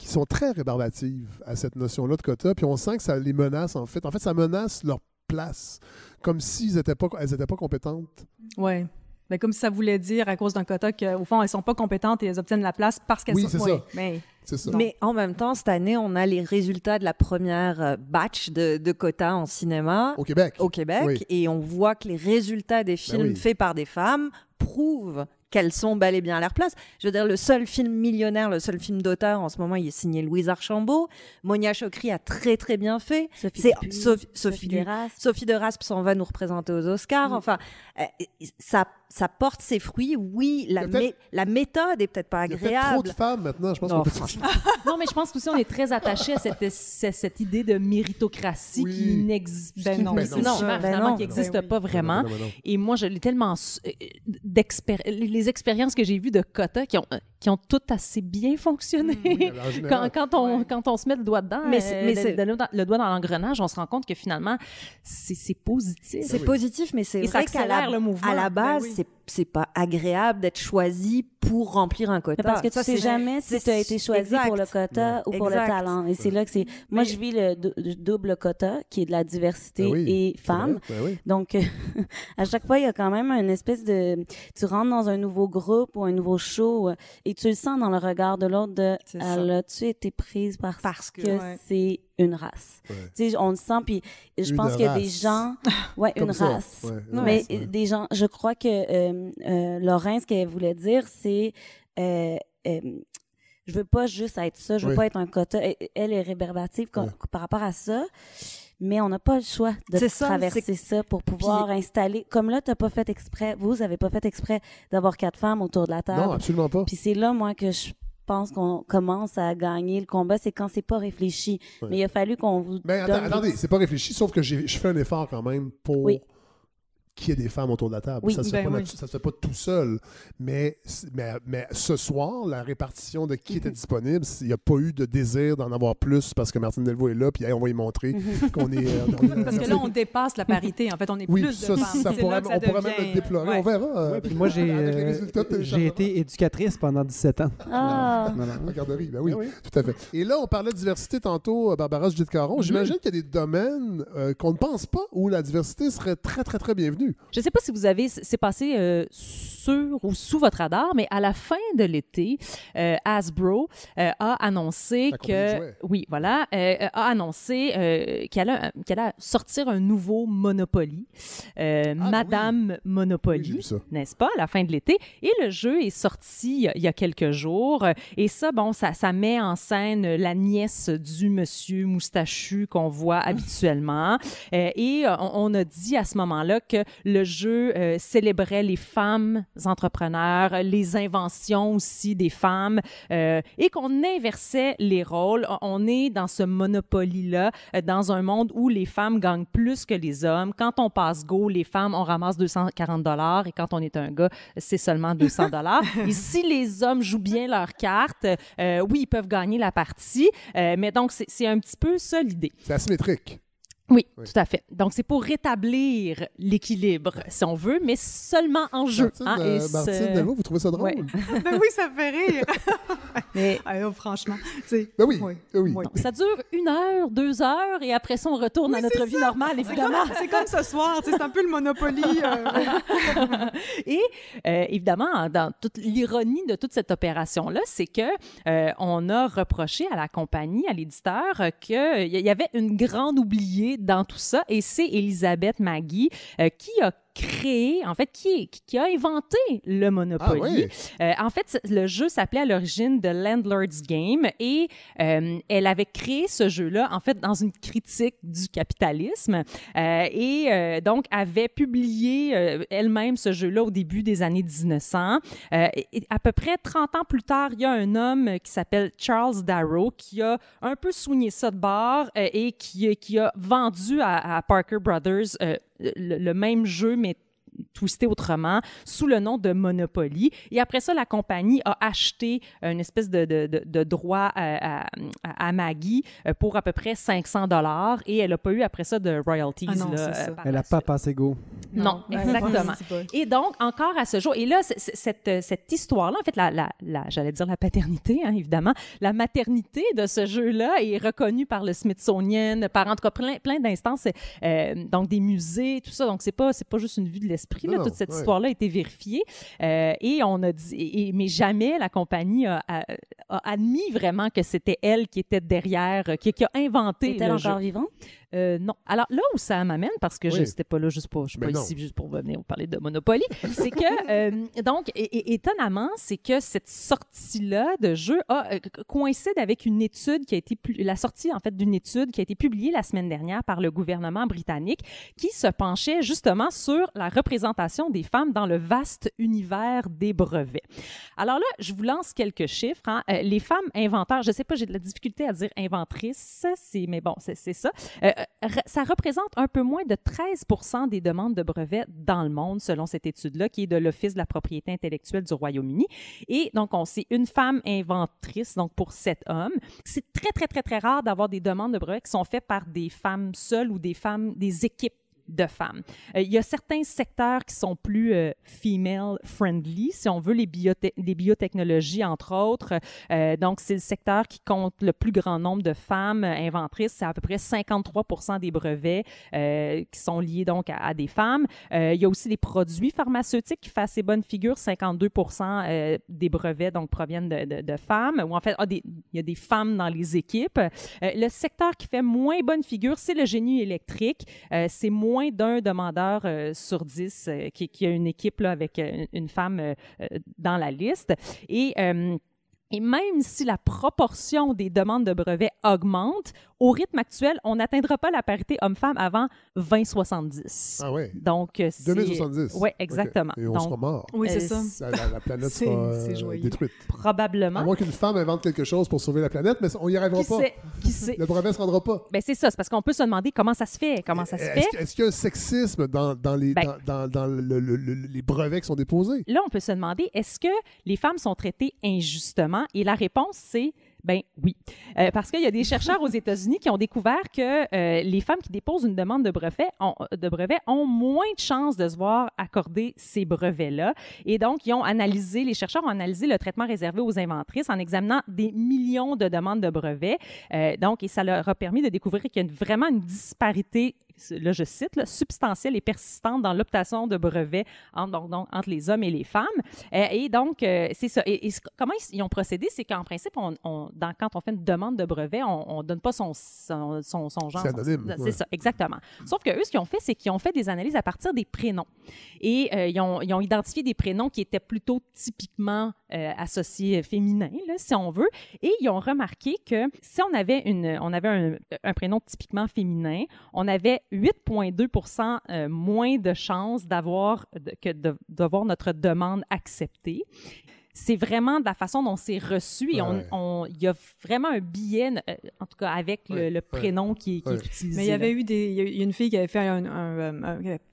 sont très rébarbatives à cette notion-là de quota, puis on sent que ça les menace en fait. En fait, ça menace leur place, comme si elles n'étaient pas, pas compétentes. Ouais mais ben, comme ça voulait dire à cause d'un quota qu'au fond, elles sont pas compétentes et elles obtiennent la place parce qu'elles sont... Oui, Mais... Ça. Mais en même temps, cette année, on a les résultats de la première euh, batch de, quotas en cinéma. Au Québec. Au Québec. Et on voit que les résultats des ben films faits par des femmes prouvent qu'elles sont bel et bien à leur place. Je veux dire, le seul film millionnaire, le seul film d'auteur en ce moment, il est signé Louise Archambault. Monia Chokri a très très bien fait. Sophie, Sophie, Sophie, de Raspe. va nous représenter aux Oscars. Mm. Enfin, euh, ça ça porte ses fruits. Oui, la, la méthode est peut-être pas agréable. Il y a trop de femmes maintenant, je pense. Non, [LAUGHS] mais je pense aussi on est très attaché à cette, idée de méritocratie qui n'existe ben ben ben pas vraiment. Et moi, je l'ai tellement euh, les expériences que j'ai vues de quotas qui ont euh, qui toutes assez bien fonctionné. Mm, [LAUGHS] quand, on, quand on se met le doigt dedans, mais, euh, le, doigt dans l'engrenage, on se rend compte que finalement, c'est positif. C'est positif, mais c'est vrai qu'à la, le mouvement. à la base, c'est pas agréable d'être choisi pour remplir un quota. parce que tu ça, sais jamais si tu as été choisi pour le quota ou pour le talent. Et c'est là que c'est. Moi, je vis le, double quota qui est de la diversité ben et femme. Ben Donc, [LAUGHS] à chaque fois, il y a quand même une espèce de. Tu rentres dans un nouveau groupe ou un nouveau show et tu le sens dans le regard de l'autre de. Ah, là, tu été prise parce, que, c'est une race. sais on le sent, puis je pense que des gens... [LAUGHS] Ouais, une race. mais des gens... Je crois que euh, euh ce qu'elle voulait dire, c'est c'est euh, euh, je veux pas juste être ça, je veux pas être un quota. Elle est réverbative par rapport à ça, mais on n'a pas le choix de traverser ça pour pouvoir installer. Comme là, tu pas fait exprès, vous avez pas fait exprès d'avoir quatre femmes autour de la table. Non, absolument pas. Puis c'est là, moi, que je pense qu'on commence à gagner le combat, c'est quand c'est pas réfléchi. Mais il a fallu qu'on vous. Mais attendez, c'est pas réfléchi, sauf que je fais un effort quand même pour qu'il y ait des femmes autour de la table. ça ne ben se fait pas tout seul. Mais, mais, ce soir, la répartition de qui était mhm. disponible, il n'y a pas eu de désir d'en avoir plus parce que Martine Delvaux est là, puis on va y montrer mhm. qu'on est, euh, [LAUGHS] Parce que là, on dépasse la parité. En fait, on est plus de femmes. Ça pourrait, même être déploré. Euh, on verra. Euh, moi, j'ai été éducatrice pendant 17 ans. Ah. Garderie, ben, ben oui, tout à fait. Et là, on parlait de diversité tantôt, Barbara Judith Caron. Mhm. J'imagine qu'il y a des domaines qu'on ne pense pas où la diversité serait très, très, très bienvenue. Je ne sais pas si vous avez, c'est passé euh, sur ou sous votre radar, mais à la fin de l'été, euh, Hasbro euh, a annoncé que, oui, voilà, a annoncé qu'elle allait, qu'elle allait, sortir un nouveau Monopoly, ah, ben Madame Monopoly, n'est-ce pas, à la fin de l'été. Et le jeu est sorti il y a quelques jours. Et ça, bon, ça, ça met en scène la nièce du monsieur moustachu qu'on voit [LAUGHS] habituellement. et on a dit à ce moment-là que le jeu euh, célébrait les femmes entrepreneurs, les inventions aussi des femmes, euh, et qu'on inversait les rôles. On est dans ce monopoly-là, euh, dans un monde où les femmes gagnent plus que les hommes. Quand on passe go, les femmes, on ramasse 240 dollars, et quand on est un gars, c'est seulement 200 dollars. [LAUGHS] et si les hommes jouent bien leurs cartes, oui, ils peuvent gagner la partie, mais donc c'est un petit peu ça l'idée. C'est asymétrique. Oui, tout à fait. Donc, c'est pour rétablir l'équilibre, si on veut, mais seulement en jeu. Hein, euh, ben vous trouvez ça drôle? [LAUGHS] Ben oui, ça me fait rire. mais... franchement, oui. ça dure une heure, deux heures, et après ça, on retourne à notre vie normale, évidemment. C'est comme, ce soir, c'est un peu le Monopoly. Euh, [LAUGHS] et euh, évidemment, dans toute l'ironie de toute cette opération-là, c'est que on a reproché à la compagnie, à l'éditeur, qu'il y avait une grande oubliée dans tout ça. Et c'est Elisabeth Maggie euh, qui a créé, en fait, qui, a inventé le Monopoly. Ah euh, en fait, le jeu s'appelait à l'origine The Landlord's Game et euh, elle avait créé ce jeu-là, en fait, dans une critique du capitalisme euh, et donc avait publié elle-même ce jeu-là au début des années 1900. à peu près 30 ans plus tard, il y a un homme qui s'appelle Charles Darrow qui a un peu soigné ça de bord et qui, qui a vendu à Parker Brothers le, même jeu, mais twisté autrement, sous le nom de Monopoly. Et après ça, la compagnie a acheté une espèce de, de, de, droit à, à, Maggie euh, pour à peu près 500 dollars et elle n'a pas eu après ça de royalties. Ah euh, elle n'a pas passé go. Non, exactement. et donc, encore à ce jour, et là, cette, euh, cette histoire-là, en fait, la, la, j'allais dire la paternité, hein, évidemment, la maternité de ce jeu-là est reconnue par le Smithsonian, par en tout cas plein, plein d'instances, donc des musées, tout ça. Donc, c'est pas, c'est pas juste une vue de l'esprit toute cette histoire-là a été vérifiée. Euh, et on a dit, mais jamais la compagnie a, admis vraiment que c'était elle qui était derrière, euh, qui, a inventé. Est-elle encore vivante? Euh, non. Alors là où ça m'amène, parce que je n'étais pas là juste pour, je suis ben pas ici juste pour venir vous parler de Monopoly, [LAUGHS] c'est que, euh, donc, étonnamment, c'est que cette sortie-là de jeu euh, coïncide avec une étude qui a été, la sortie en fait d'une étude qui a été publiée la semaine dernière par le gouvernement britannique qui se penchait justement sur la représentation des femmes dans le vaste univers des brevets. Alors là, je vous lance quelques chiffres. Hein. les femmes inventeurs, je sais pas, j'ai de la difficulté à dire inventrices, c'est, mais bon, c'est ça. Euh, ça représente un peu moins de 13 des demandes de brevets dans le monde, selon cette étude-là, qui est de l'Office de la propriété intellectuelle du Royaume-Uni. Et donc, on sait une femme inventrice, donc pour sept hommes. C'est très, très, très, très rare d'avoir des demandes de brevets qui sont faites par des femmes seules ou des femmes, des équipes de femmes. Euh, il y a certains secteurs qui sont plus euh, female-friendly, si on veut, les, biotechnologies, entre autres. Euh, donc, c'est le secteur qui compte le plus grand nombre de femmes inventrices. C'est à peu près 53 des brevets qui sont liés donc à, des femmes. il y a aussi les produits pharmaceutiques qui font assez bonne figure. 52 des brevets donc proviennent de, femmes, ou en fait, ah, il y a des femmes dans les équipes. le secteur qui fait moins bonne figure, c'est le génie électrique. c'est moins d'un demandeur euh, sur dix euh, qui, a une équipe avec euh, une femme dans la liste. Et et même si la proportion des demandes de brevets augmente, au rythme actuel, on n'atteindra pas la parité homme-femme avant 2070. Ah oui. Donc, 2070. Euh, oui, exactement. Et on sera mort. Oui, c'est euh, ça. La, planète sera euh, détruite. Probablement. À moins qu'une femme invente quelque chose pour sauver la planète, mais on n'y arrivera pas. Qui sait? Le brevet ne se rendra pas. Ben, c'est ça. C'est parce qu'on peut se demander comment ça se fait. Comment ça se est-ce, fait. Est-ce qu'il y a un sexisme dans, dans les, ben, dans, dans, les brevets qui sont déposés? Là, on peut se demander est-ce que les femmes sont traitées injustement? Et la réponse, c'est ben oui, euh, parce qu'il y a des chercheurs aux États-Unis qui ont découvert que euh, les femmes qui déposent une demande de brevet ont, moins de chances de se voir accorder ces brevets-là. Et donc, ils ont analysé, les chercheurs ont analysé le traitement réservé aux inventrices en examinant des millions de demandes de brevets. Euh, donc, et ça leur a permis de découvrir qu'il y a vraiment une disparité là je cite, là, substantielle et persistante dans l'optation de brevets entre, donc, donc, entre les hommes et les femmes. Euh, et donc, euh, c'est ça. Et, comment ils, ont procédé, c'est qu'en principe, on, dans, quand on fait une demande de brevet, on ne donne pas son, son, genre. C'est C'est ça, exactement. Sauf que eux, ce qu'ils ont fait, c'est qu'ils ont fait des analyses à partir des prénoms. Et euh, ils, ont, ils, ont, identifié des prénoms qui étaient plutôt typiquement associés féminins, si on veut. Et ils ont remarqué que si on avait, une, on avait un prénom typiquement féminin, on avait 8,2 euh, moins de chances d'avoir que de, notre demande acceptée c'est vraiment de la façon dont c'est reçu on, il y a vraiment un billet, euh, en tout cas avec le, prénom qui, est utilisé. Mais il y avait eu une fille euh, qui avait fait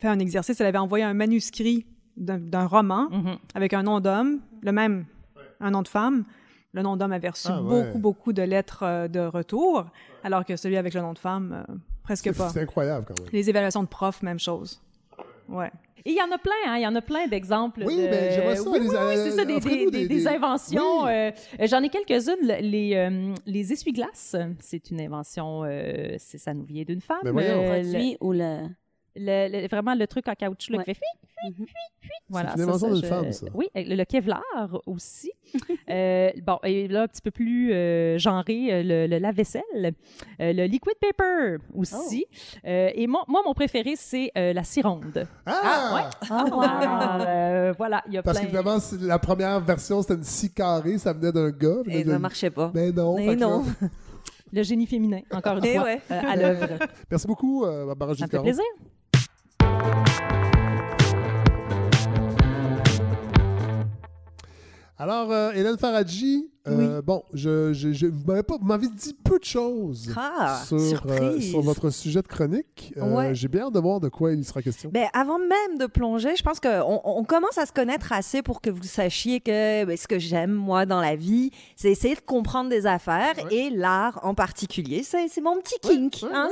un, exercice, elle avait envoyé un manuscrit d'un roman mhm. avec un nom d'homme, le même, un nom de femme. Le nom d'homme avait reçu ah, beaucoup, beaucoup de lettres de retour, alors que celui avec le nom de femme. Presque pas. C'est incroyable quand même. Les évaluations de profs, même chose. Ouais. il y en a plein, hein, il y en a plein d'exemples. Oui, mais ben, j'aimerais c'est ça, des, inventions. Euh, euh, j'en ai quelques-unes. Les, euh, les essuie-glaces, c'est une invention, ça nous vient d'une femme. Ben oui, le produit ou le vraiment le truc en caoutchouc qui fait fuit, fuit, mhm. fuit, c'est une d'une femme, ça. Oui, le, Kevlar aussi. [LAUGHS] Euh, bon, et là, un petit peu plus euh, genré, euh, le, lave-vaisselle, le liquid paper aussi. Oh. et moi, mon préféré, c'est la cironde. Ah! ah ouais. Ah, ah voilà, il y a Parce que vraiment, la première version, c'était une scie carrée, ça venait d'un gars. Et eh, ça ne marchait pas. Ben Mais non. non. le génie féminin, encore une eh fois, à l'œuvre. Merci beaucoup, Barbara Ça fait plaisir. Alors, euh, Hélène Faradji, euh, bon, je, vous m'avez dit peu de choses ah, euh, sur, votre sujet de chronique. Euh, j'ai bien hâte de voir de quoi il sera question. Ben, avant même de plonger, je pense qu'on commence à se connaître assez pour que vous sachiez que ben, ce que j'aime, moi, dans la vie, c'est essayer de comprendre des affaires et l'art en particulier. C'est, mon petit kink. Hein,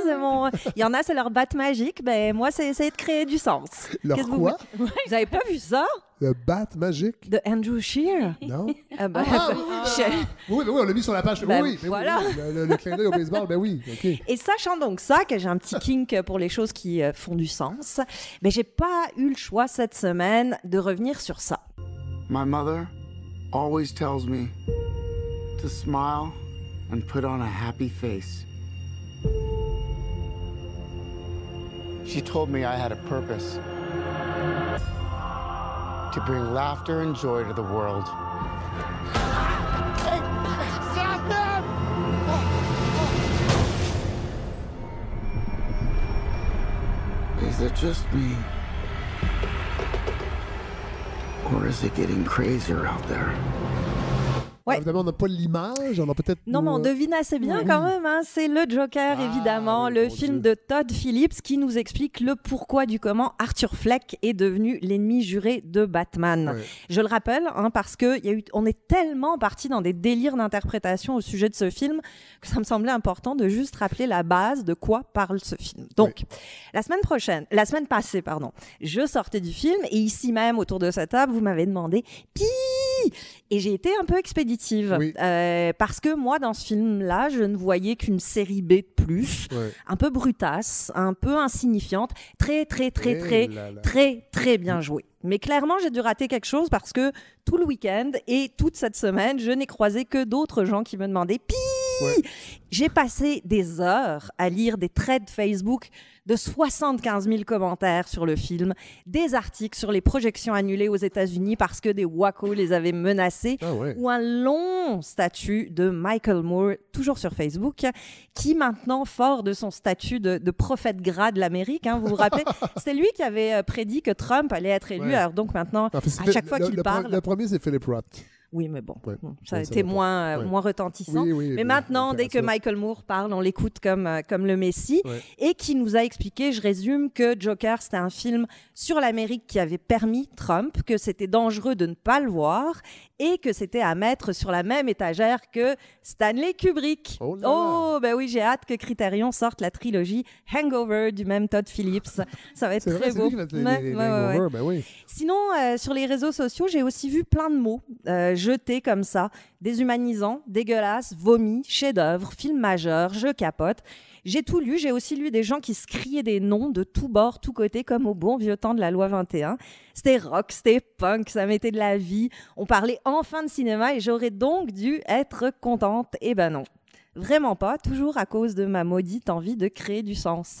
il y en a, c'est leur batte magique. Ben, moi, c'est essayer de créer du sens. Qu'est-ce quoi? Vous... vous avez pas vu ça? Le bat magique. De Andrew Shear. Non. Ah, bah, ah, bah ah. oui, oui, on l'a mis sur la page. Ben, oui, voilà. oui, le, clin d'œil au baseball, ben oui. Et sachant donc ça, que j'ai un petit kink pour les choses qui euh, font du sens, mais ben, j'ai pas eu le choix cette semaine de revenir sur ça. My mother always tells me to smile and put on a happy face. She told me I had a purpose. to bring laughter and joy to the world. Is it just me? Or is it getting crazier out there? Ah, on n'a pas l'image, on a peut-être. Non, mais on devine assez bien quand même. Hein. C'est le Joker, ah, évidemment, le film de Todd Phillips qui nous explique le pourquoi du comment Arthur Fleck est devenu l'ennemi juré de Batman. Je le rappelle, hein, parce qu'on est tellement parti dans des délires d'interprétation au sujet de ce film que ça me semblait important de juste rappeler la base de quoi parle ce film. Donc, la semaine prochaine, la semaine passée, pardon, je sortais du film et ici même autour de cette table, vous m'avez demandé, et j'ai été un peu expéditive. Euh, parce que moi, dans ce film-là, je ne voyais qu'une série B de plus, un peu brutasse, un peu insignifiante, très, très, très, eh très, très, très bien jouée. Mais clairement, j'ai dû rater quelque chose parce que tout le week-end et toute cette semaine, je n'ai croisé que d'autres gens qui me demandaient pire j'ai passé des heures à lire des traits Facebook de 75 000 commentaires sur le film, des articles sur les projections annulées aux États-Unis parce que des WACO les avaient menacés, ah ou un long statut de Michael Moore, toujours sur Facebook, qui maintenant, fort de son statut de, prophète gras de l'Amérique, hein, vous vous rappelez, [LAUGHS] c'est lui qui avait euh, prédit que Trump allait être élu. Alors donc maintenant, à chaque fois qu'il parle. Le premier, c'est Philip Roth. Oui, mais bon, ça a été moins, euh, moins retentissant. mais maintenant, dès que Michael Moore parle, on l'écoute comme, euh, comme le Messie et qui nous a expliqué, je résume, que Joker, c'était un film sur l'Amérique qui avait permis Trump, que c'était dangereux de ne pas le voir et que c'était à mettre sur la même étagère que Stanley Kubrick. Oh, oh, ben oui, j'ai hâte que Criterion sorte la trilogie Hangover du même Todd Phillips. Ça va être très beau. Sinon, sur les réseaux sociaux, j'ai aussi vu plein de mots euh, jetés comme ça, Déshumanisant, dégueulasse, vomi, chef-d'œuvre, film majeur, je capote. J'ai tout lu, j'ai aussi lu des gens qui se criaient des noms de tous bords, tous côtés, comme au bon vieux temps de la loi 21. C'était rock, c'était punk, ça m'était de la vie. On parlait enfin de cinéma et j'aurais donc dû être contente. Et eh ben non. Vraiment pas, toujours à cause de ma maudite envie de créer du sens.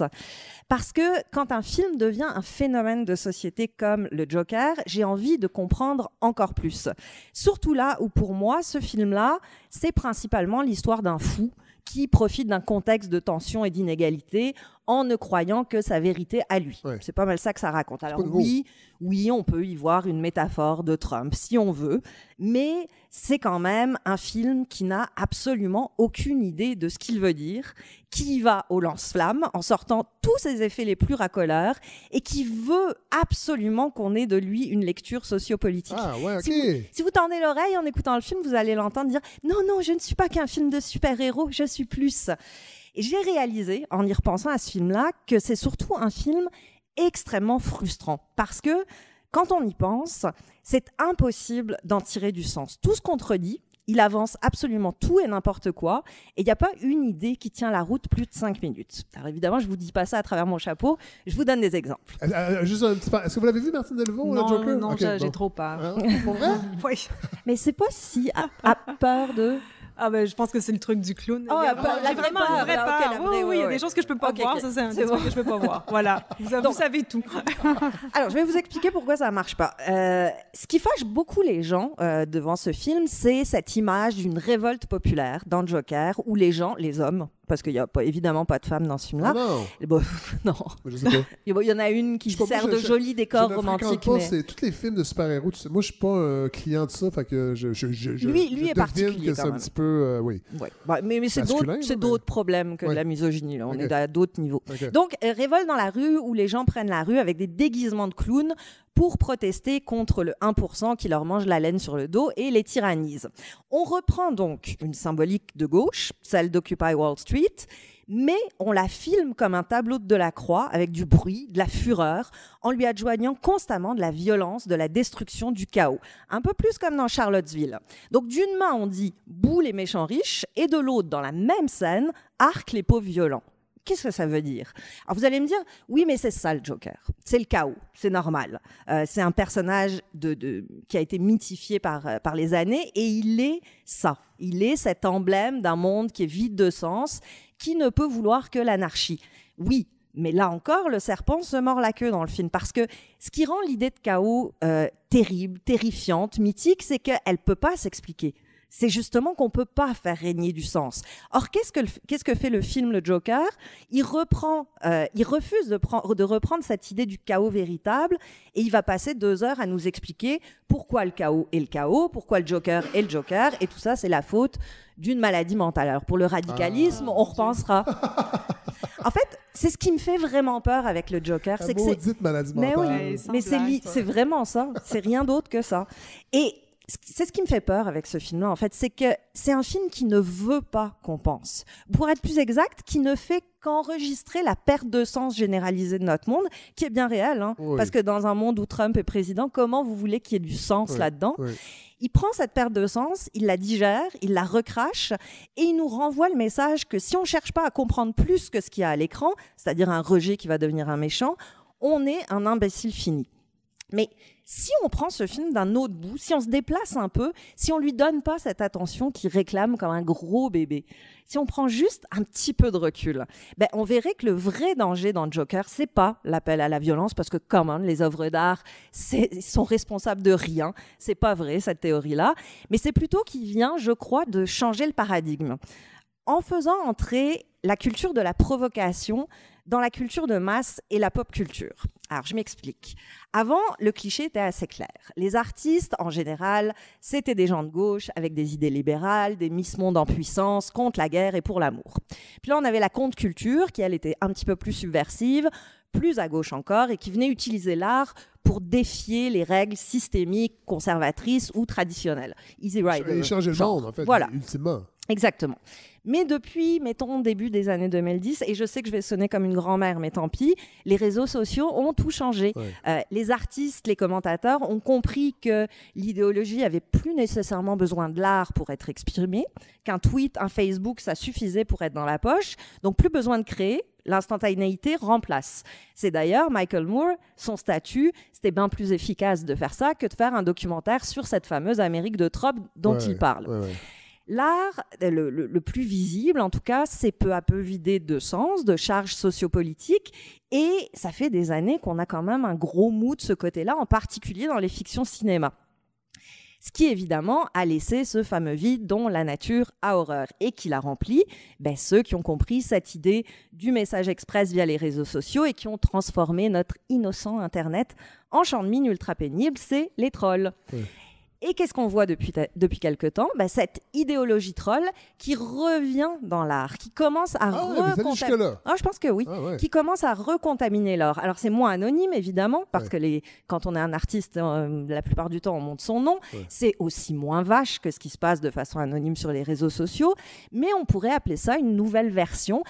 Parce que quand un film devient un phénomène de société comme le Joker, j'ai envie de comprendre encore plus. Surtout là où pour moi, ce film-là, c'est principalement l'histoire d'un fou qui profite d'un contexte de tension et d'inégalité en ne croyant que sa vérité à lui. C'est pas mal ça que ça raconte. Alors oui, oui, on peut y voir une métaphore de Trump si on veut, mais c'est quand même un film qui n'a absolument aucune idée de ce qu'il veut dire, qui va au lance-flamme en sortant tous ses effets les plus racoleurs et qui veut absolument qu'on ait de lui une lecture sociopolitique. Ah, si vous, tendez l'oreille en écoutant le film, vous allez l'entendre dire Non, non, je ne suis pas qu'un film de super-héros, je suis plus. Et j'ai réalisé, en y repensant à ce film-là, que c'est surtout un film extrêmement frustrant parce que quand on y pense, c'est impossible d'en tirer du sens. Tout se contredit, il avance absolument tout et n'importe quoi, et il n'y a pas une idée qui tient la route plus de 5 minutes. Alors évidemment, je vous dis pas ça à travers mon chapeau, je vous donne des exemples. Euh, euh, est-ce que vous l'avez vu, Martine Delvaux, non, Joker Non, j'ai trop peur. Hein [LAUGHS] oui. Mais c'est pas si à, à peur de... Ah ben, je pense que c'est le truc du clown. il y a la vraie part. oui, il y a des choses que je peux pas voir. Ça, c'est un des que je peux pas voir. Voilà. Vous, savez tout. [LAUGHS] Alors, je vais vous expliquer pourquoi ça marche pas. Euh, ce qui fâche beaucoup les gens euh, devant ce film, c'est cette image d'une révolte populaire dans Joker où les gens, les hommes, parce qu'il n'y a évidemment pas de femmes dans ce film-là. Ah non. [LAUGHS] non. sais pas. il y en a une qui sert de joli décor romantique. Mais... C'est tous les films de super-héros. moi, je ne suis pas un client de ça, fait que je, lui, est particulier. C'est un petit peu. Euh, oui. Bah, mais, c'est d'autres problèmes que la misogynie. On est à d'autres niveaux. Donc, euh, Révolte dans la rue, où les gens prennent la rue avec des déguisements de clowns, pour protester contre le 1% qui leur mange la laine sur le dos et les tyrannise. On reprend donc une symbolique de gauche, celle d'Occupy Wall Street, mais on la filme comme un tableau de la croix avec du bruit, de la fureur, en lui adjoignant constamment de la violence, de la destruction, du chaos. Un peu plus comme dans Charlottesville. Donc d'une main, on dit boue les méchants riches, et de l'autre, dans la même scène, arc les pauvres violents. Qu'est-ce que ça veut dire Alors vous allez me dire, oui, mais c'est ça le Joker. C'est le chaos, c'est normal. Euh, c'est un personnage qui a été mythifié par, euh, par les années et il est ça. Il est cet emblème d'un monde qui est vide de sens, qui ne peut vouloir que l'anarchie. Oui, mais là encore, le serpent se mord la queue dans le film parce que ce qui rend l'idée de chaos euh, terrible, terrifiante, mythique, c'est qu'elle ne peut pas s'expliquer c'est justement qu'on peut pas faire régner du sens. Or, qu'est-ce que fait le film Le Joker Il reprend, euh, il refuse de, reprendre cette idée du chaos véritable et il va passer deux heures à nous expliquer pourquoi le chaos est le chaos, pourquoi le Joker est le Joker, et tout ça, c'est la faute d'une maladie mentale. Alors, pour le radicalisme, ah, on repensera. en fait, c'est ce qui me fait vraiment peur avec le Joker, c'est que c'est maladie mentale. Mais oui, c'est vraiment ça, c'est rien d'autre que ça. Et c'est ce qui me fait peur avec ce film-là, en fait, c'est que c'est un film qui ne veut pas qu'on pense. Pour être plus exact, qui ne fait qu'enregistrer la perte de sens généralisée de notre monde, qui est bien réelle, hein. parce que dans un monde où Trump est président, comment vous voulez qu'il y ait du sens là-dedans Il prend cette perte de sens, il la digère, il la recrache, et il nous renvoie le message que si on ne cherche pas à comprendre plus que ce qu'il y a à l'écran, c'est-à-dire un rejet qui va devenir un méchant, on est un imbécile fini. Mais si on prend ce film d'un autre bout, si on se déplace un peu, si on lui donne pas cette attention qu'il réclame comme un gros bébé, si on prend juste un petit peu de recul, ben on verrait que le vrai danger dans Joker, c'est pas l'appel à la violence, parce que quand les œuvres d'art sont responsables de rien. C'est pas vrai cette théorie-là, mais c'est plutôt qu'il vient, je crois, de changer le paradigme en faisant entrer la culture de la provocation dans la culture de masse et la pop culture. Alors, je m'explique. Avant, le cliché était assez clair. Les artistes, en général, c'était des gens de gauche avec des idées libérales, des Miss Monde en puissance, contre la guerre et pour l'amour. Puis là, on avait la contre-culture, qui, elle, était un petit peu plus subversive, plus à gauche encore, et qui venait utiliser l'art pour défier les règles systémiques, conservatrices ou traditionnelles. Easy Rider. changer le monde, en fait, voilà. Exactement. Mais depuis, mettons, début des années 2010, et je sais que je vais sonner comme une grand-mère, mais tant pis, les réseaux sociaux ont tout changé. Euh, les artistes, les commentateurs ont compris que l'idéologie avait plus nécessairement besoin de l'art pour être exprimée, qu'un tweet, un Facebook, ça suffisait pour être dans la poche. Donc plus besoin de créer, l'instantanéité remplace. C'est d'ailleurs Michael Moore, son statut, c'était bien plus efficace de faire ça que de faire un documentaire sur cette fameuse Amérique de Trump dont il parle. L'art, euh, le, plus visible en tout cas, s'est peu à peu vidé de sens, de charges sociopolitiques, et ça fait des années qu'on a quand même un gros mou de ce côté-là, en particulier dans les fictions cinéma. Ce qui évidemment a laissé ce fameux vide dont la nature a horreur et qui l'a rempli, ben, ceux qui ont compris cette idée du message express via les réseaux sociaux et qui ont transformé notre innocent Internet en champ de mine ultra pénible, c'est les trolls. Et qu'est-ce qu'on voit depuis, depuis quelque temps bah, Cette idéologie troll qui revient dans l'art, qui commence à ah recontaminer. Ah, je pense que oui. Ah qui commence à recontaminer l'art. Alors c'est moins anonyme évidemment parce que les... quand on est un artiste, euh, la plupart du temps on monte son nom. C'est aussi moins vache que ce qui se passe de façon anonyme sur les réseaux sociaux, mais on pourrait appeler ça une nouvelle version,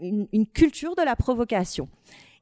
une culture de la provocation.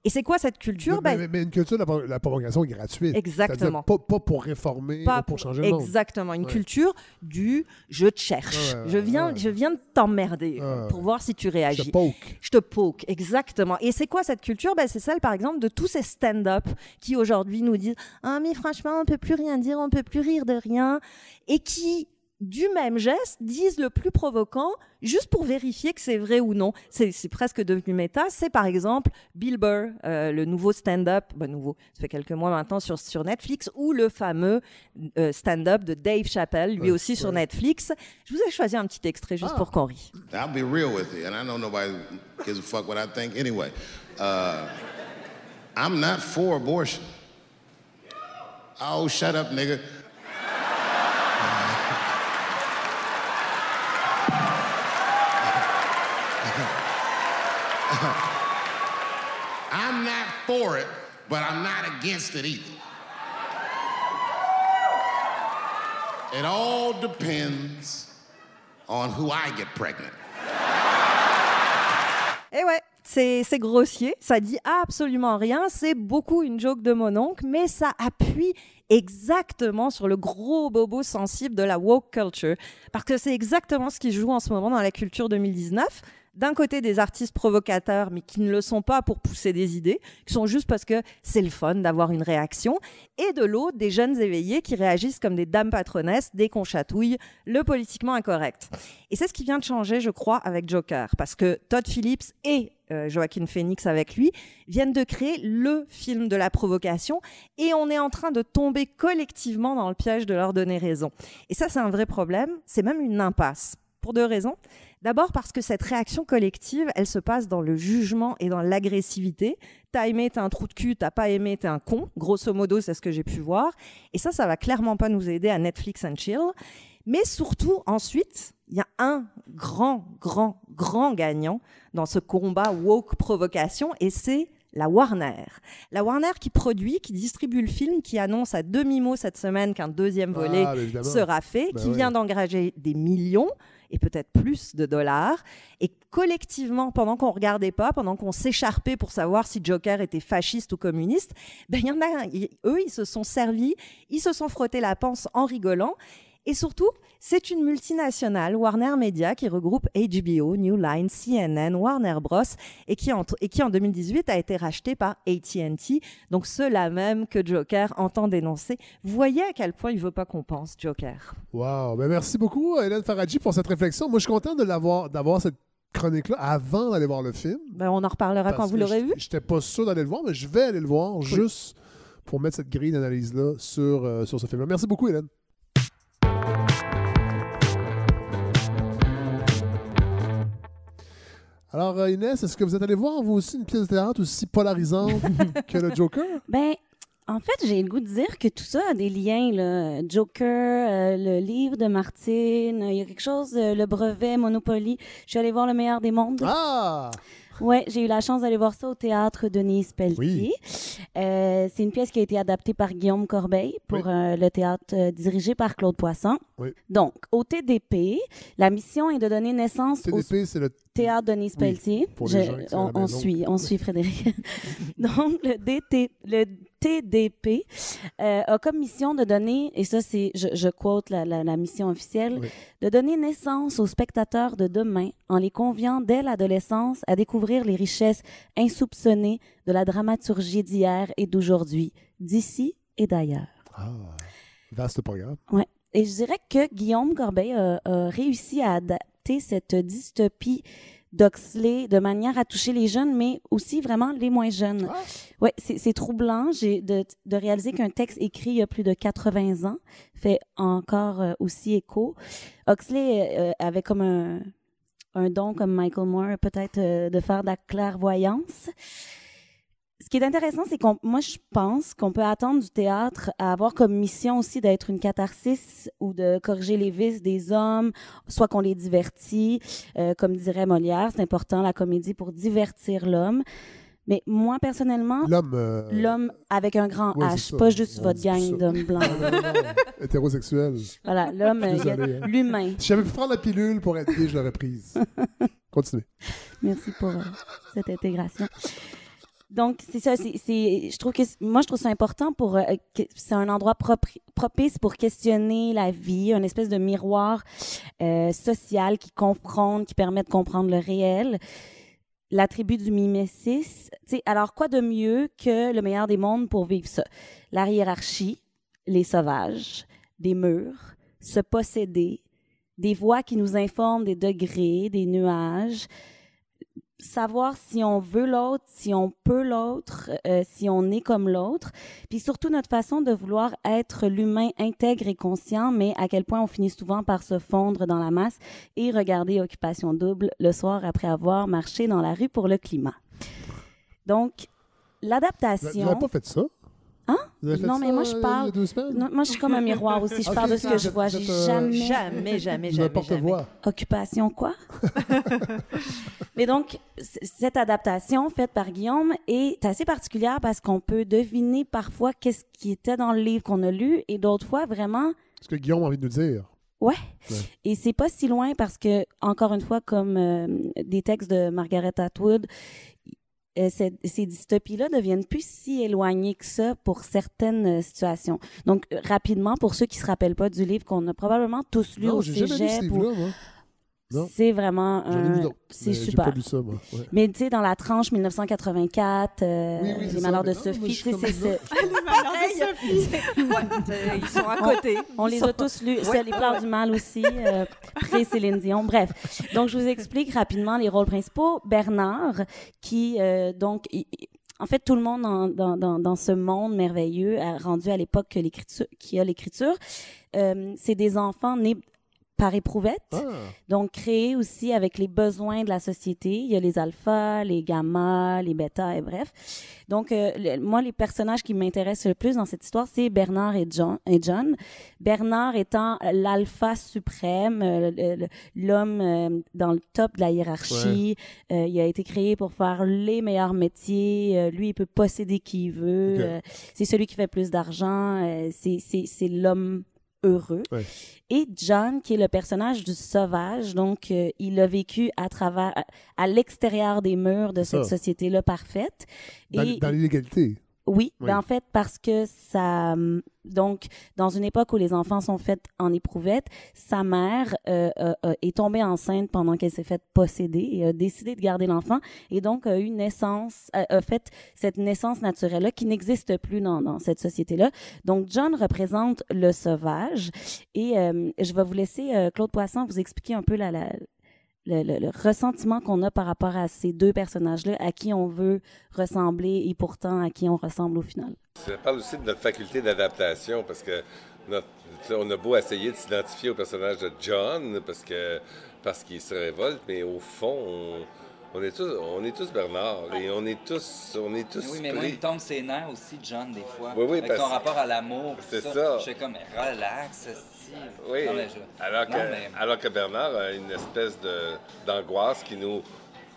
Et c'est quoi cette culture? Mais, ben, une culture la, propagation est gratuite. Exactement. Pas, pour réformer, pas pour changer le monde. Exactement. Une culture du je te cherche. je, viens, je viens de t'emmerder pour voir si tu réagis. Je te poke. Je te poke, exactement. Et c'est quoi cette culture? Ben, c'est celle, par exemple, de tous ces stand-up qui aujourd'hui nous disent Ah, mais franchement, on peut plus rien dire, on peut plus rire de rien. Et qui du même geste disent le plus provoquant juste pour vérifier que c'est vrai ou non. C'est presque devenu méta. C'est par exemple Bill Burr, euh, le nouveau stand-up, bah, nouveau, ça fait quelques mois maintenant sur, Netflix, ou le fameux euh, stand-up de Dave Chappelle, lui aussi sur Netflix. Je vous ai choisi un petit extrait juste ah. pour qu'on rie. I'll be real with you, and I know fuck what I think anyway. Uh, I'm not for abortion. Oh, shut up, nigga. Et eh ouais, c'est grossier, ça dit absolument rien, c'est beaucoup une joke de mon oncle, mais ça appuie exactement sur le gros bobo sensible de la woke culture. Parce que c'est exactement ce qui joue en ce moment dans la culture 2019 d'un côté des artistes provocateurs, mais qui ne le sont pas pour pousser des idées, qui sont juste parce que c'est le fun d'avoir une réaction, et de l'autre des jeunes éveillés qui réagissent comme des dames patronesses dès qu'on chatouille le politiquement incorrect. Et c'est ce qui vient de changer, je crois, avec Joker, parce que Todd Phillips et euh, Joaquin Phoenix avec lui, viennent de créer le film de la provocation et on est en train de tomber collectivement dans le piège de leur donner raison. Et ça, c'est un vrai problème, c'est même une impasse. Pour deux raisons. D'abord parce que cette réaction collective, elle se passe dans le jugement et dans l'agressivité. T'as aimé, t'es un trou de cul, t'as pas aimé, t'es un con. Grosso modo, c'est ce que j'ai pu voir. Et ça, ça va clairement pas nous aider à Netflix and Chill. Mais surtout, ensuite, il y a un grand, grand, grand gagnant dans ce combat woke provocation et c'est la Warner. La Warner qui produit, qui distribue le film, qui annonce à demi-mot cette semaine qu'un deuxième ah, volet bah sera fait, bah qui vient d'engager des millions et peut-être plus de dollars. Et collectivement, pendant qu'on regardait pas, pendant qu'on s'écharpait pour savoir si Joker était fasciste ou communiste, ben y en a, eux, ils se sont servis, ils se sont frottés la panse en rigolant. Et surtout, c'est une multinationale, Warner Media, qui regroupe HBO, New Line, CNN, Warner Bros. et qui en, et qui, en 2018 a été rachetée par ATT, donc ceux-là même que Joker entend dénoncer. Vous voyez à quel point il veut pas qu'on pense, Joker. Wow, ben, merci beaucoup, euh, Hélène Faradji, pour cette réflexion. Moi, je suis content d'avoir cette chronique-là avant d'aller voir le film. Ben, on en reparlera quand vous l'aurez vu. n'étais pas sûr d'aller le voir, mais je vais aller le voir juste pour mettre cette grille d'analyse-là sur, euh, sur ce film-là. Merci beaucoup, Hélène. Alors, euh, Inès, est-ce que vous êtes allé voir, vous aussi, une pièce de théâtre aussi polarisante [LAUGHS] que le Joker? Ben, en fait, j'ai le goût de dire que tout ça a des liens. Là. Joker, euh, le livre de Martine, il y a quelque chose, euh, le brevet, Monopoly. Je suis allée voir Le meilleur des mondes. Ah! Oui, j'ai eu la chance d'aller voir ça au théâtre Denise Pelletier. Euh, c'est une pièce qui a été adaptée par Guillaume Corbeil pour euh, le théâtre euh, dirigé par Claude Poisson. Donc, au TDP, la mission est de donner naissance au théâtre Denise Pelletier. on, on suit, on suit Frédéric. [LAUGHS] Donc, le, DT, le TDP, euh, a comme mission de donner, et ça c'est, je, quote la, mission officielle, de donner naissance aux spectateurs de demain en les conviant dès l'adolescence à découvrir les richesses insoupçonnées de la dramaturgie d'hier et d'aujourd'hui, d'ici et d'ailleurs. Ah, vaste programme. Ouais. Et je dirais que Guillaume Corbeil a réussi à adapter cette dystopie d'Oxley de manière à toucher les jeunes, mais aussi vraiment les moins jeunes. Ah. Ouais, c'est troublant j'ai de, de, réaliser qu'un texte écrit il y a plus de 80 ans fait encore euh, aussi écho. Oxley euh, avait comme un, un, don, comme Michael Moore peut-être, euh, de faire de la clairvoyance ce qui est intéressant, c'est qu'on, moi, je pense qu'on peut attendre du théâtre à avoir comme mission aussi d'être une catharsis ou de corriger les vices des hommes, soit qu'on les divertit, euh, comme dirait Molière, c'est important la comédie pour divertir l'homme. Mais moi, personnellement, l'homme euh, avec un grand H, pas juste votre gang d'hommes blancs. [LAUGHS] Voilà, l'homme, euh, hein. l'humain. Si j'avais pu prendre la pilule pour être gay, je l'aurais prise. [LAUGHS] Continuez. Merci pour cette intégration. Donc, c'est ça, c'est, je trouve que, moi, je trouve ça important pour, euh, c'est un endroit propice pour questionner la vie, une espèce de miroir euh, social qui confronte, qui permet de comprendre le réel. La tribu du mimesis, tu sais, alors quoi de mieux que le meilleur des mondes pour vivre ça? La hiérarchie, les sauvages, des murs, se posséder, des voix qui nous informent des degrés, des nuages, savoir si on veut l'autre, si on peut l'autre, euh, si on est comme l'autre, puis surtout notre façon de vouloir être l'humain intègre et conscient, mais à quel point on finit souvent par se fondre dans la masse et regarder Occupation double le soir après avoir marché dans la rue pour le climat. Donc, l'adaptation... pas fait ça? Hein? Non, mais moi je euh, parle. moi je suis comme un miroir aussi. Je parle de ce que je vois. J'ai euh, jamais. Jamais, jamais, [LAUGHS] jamais. Occupation quoi [LAUGHS] Mais donc, cette adaptation faite par Guillaume est assez particulière parce qu'on peut deviner parfois qu'est-ce qui était dans le livre qu'on a lu et d'autres fois vraiment. Ce que Guillaume a envie de nous dire. Ouais. Et c'est pas si loin parce que, encore une fois, comme euh, des textes de Margaret Atwood, euh, ces, ces dystopies-là deviennent plus si éloignées que ça pour certaines euh, situations. Donc, euh, rapidement, pour ceux qui se rappellent pas du livre qu'on a probablement tous lu au cégep. C'est vraiment C'est super. Pas lu Mais tu sais, dans la tranche 1984, euh, [LAUGHS] Les Malheurs de Sophie, Les Malheurs de Sophie! ils sont à côté. On, les a tous lus. Les Pleurs du Mal aussi, euh, céline Dion. Bref. Donc, je vous explique rapidement les rôles principaux. Bernard, qui, euh, donc... en fait, tout le monde dans, dans, dans, ce monde merveilleux a rendu à l'époque qui a l'écriture, euh, c'est des enfants nés par éprouvette. Ah. Donc, créé aussi avec les besoins de la société. Il y a les alphas, les gammas, les bêtas et bref. Donc, euh, moi, les personnages qui m'intéressent le plus dans cette histoire, c'est Bernard et John, Bernard étant l'alpha suprême, euh, l'homme euh, dans le top de la hiérarchie. il a été créé pour faire les meilleurs métiers. lui, il peut posséder qui il veut. c'est celui qui fait plus d'argent. c'est l'homme heureux. Et John, qui est le personnage du sauvage, donc euh, il a vécu à travers, à, l'extérieur des murs de cette société-là parfaite. dans l'illégalité. Oui, ben, en fait, parce que ça. Hum, donc, dans une époque où les enfants sont faits en éprouvette, sa mère euh, est tombée enceinte pendant qu'elle s'est faite posséder et a décidé de garder l'enfant et donc a eu naissance, a, fait cette naissance naturelle qui n'existe plus dans, dans cette société-là. Donc, John représente le sauvage et hum, je vais vous laisser, euh, Claude Poisson, vous expliquer un peu la, la, le, ressentiment qu'on a par rapport à ces deux personnages-là, à qui on veut ressembler et pourtant à qui on ressemble au final. Ça parle aussi de notre faculté d'adaptation parce que on a beau essayer de s'identifier au personnage de John parce que parce qu'il se révolte, mais au fond, on, est tous, on est tous Bernard et on est tous, on est tous. oui, mais moi, il tombe ses nerfs aussi, John, des fois. Oui, Avec rapport à l'amour. C'est ça. Je comme relax. Oui. alors, que, alors que Bernard a une espèce d'angoisse qui nous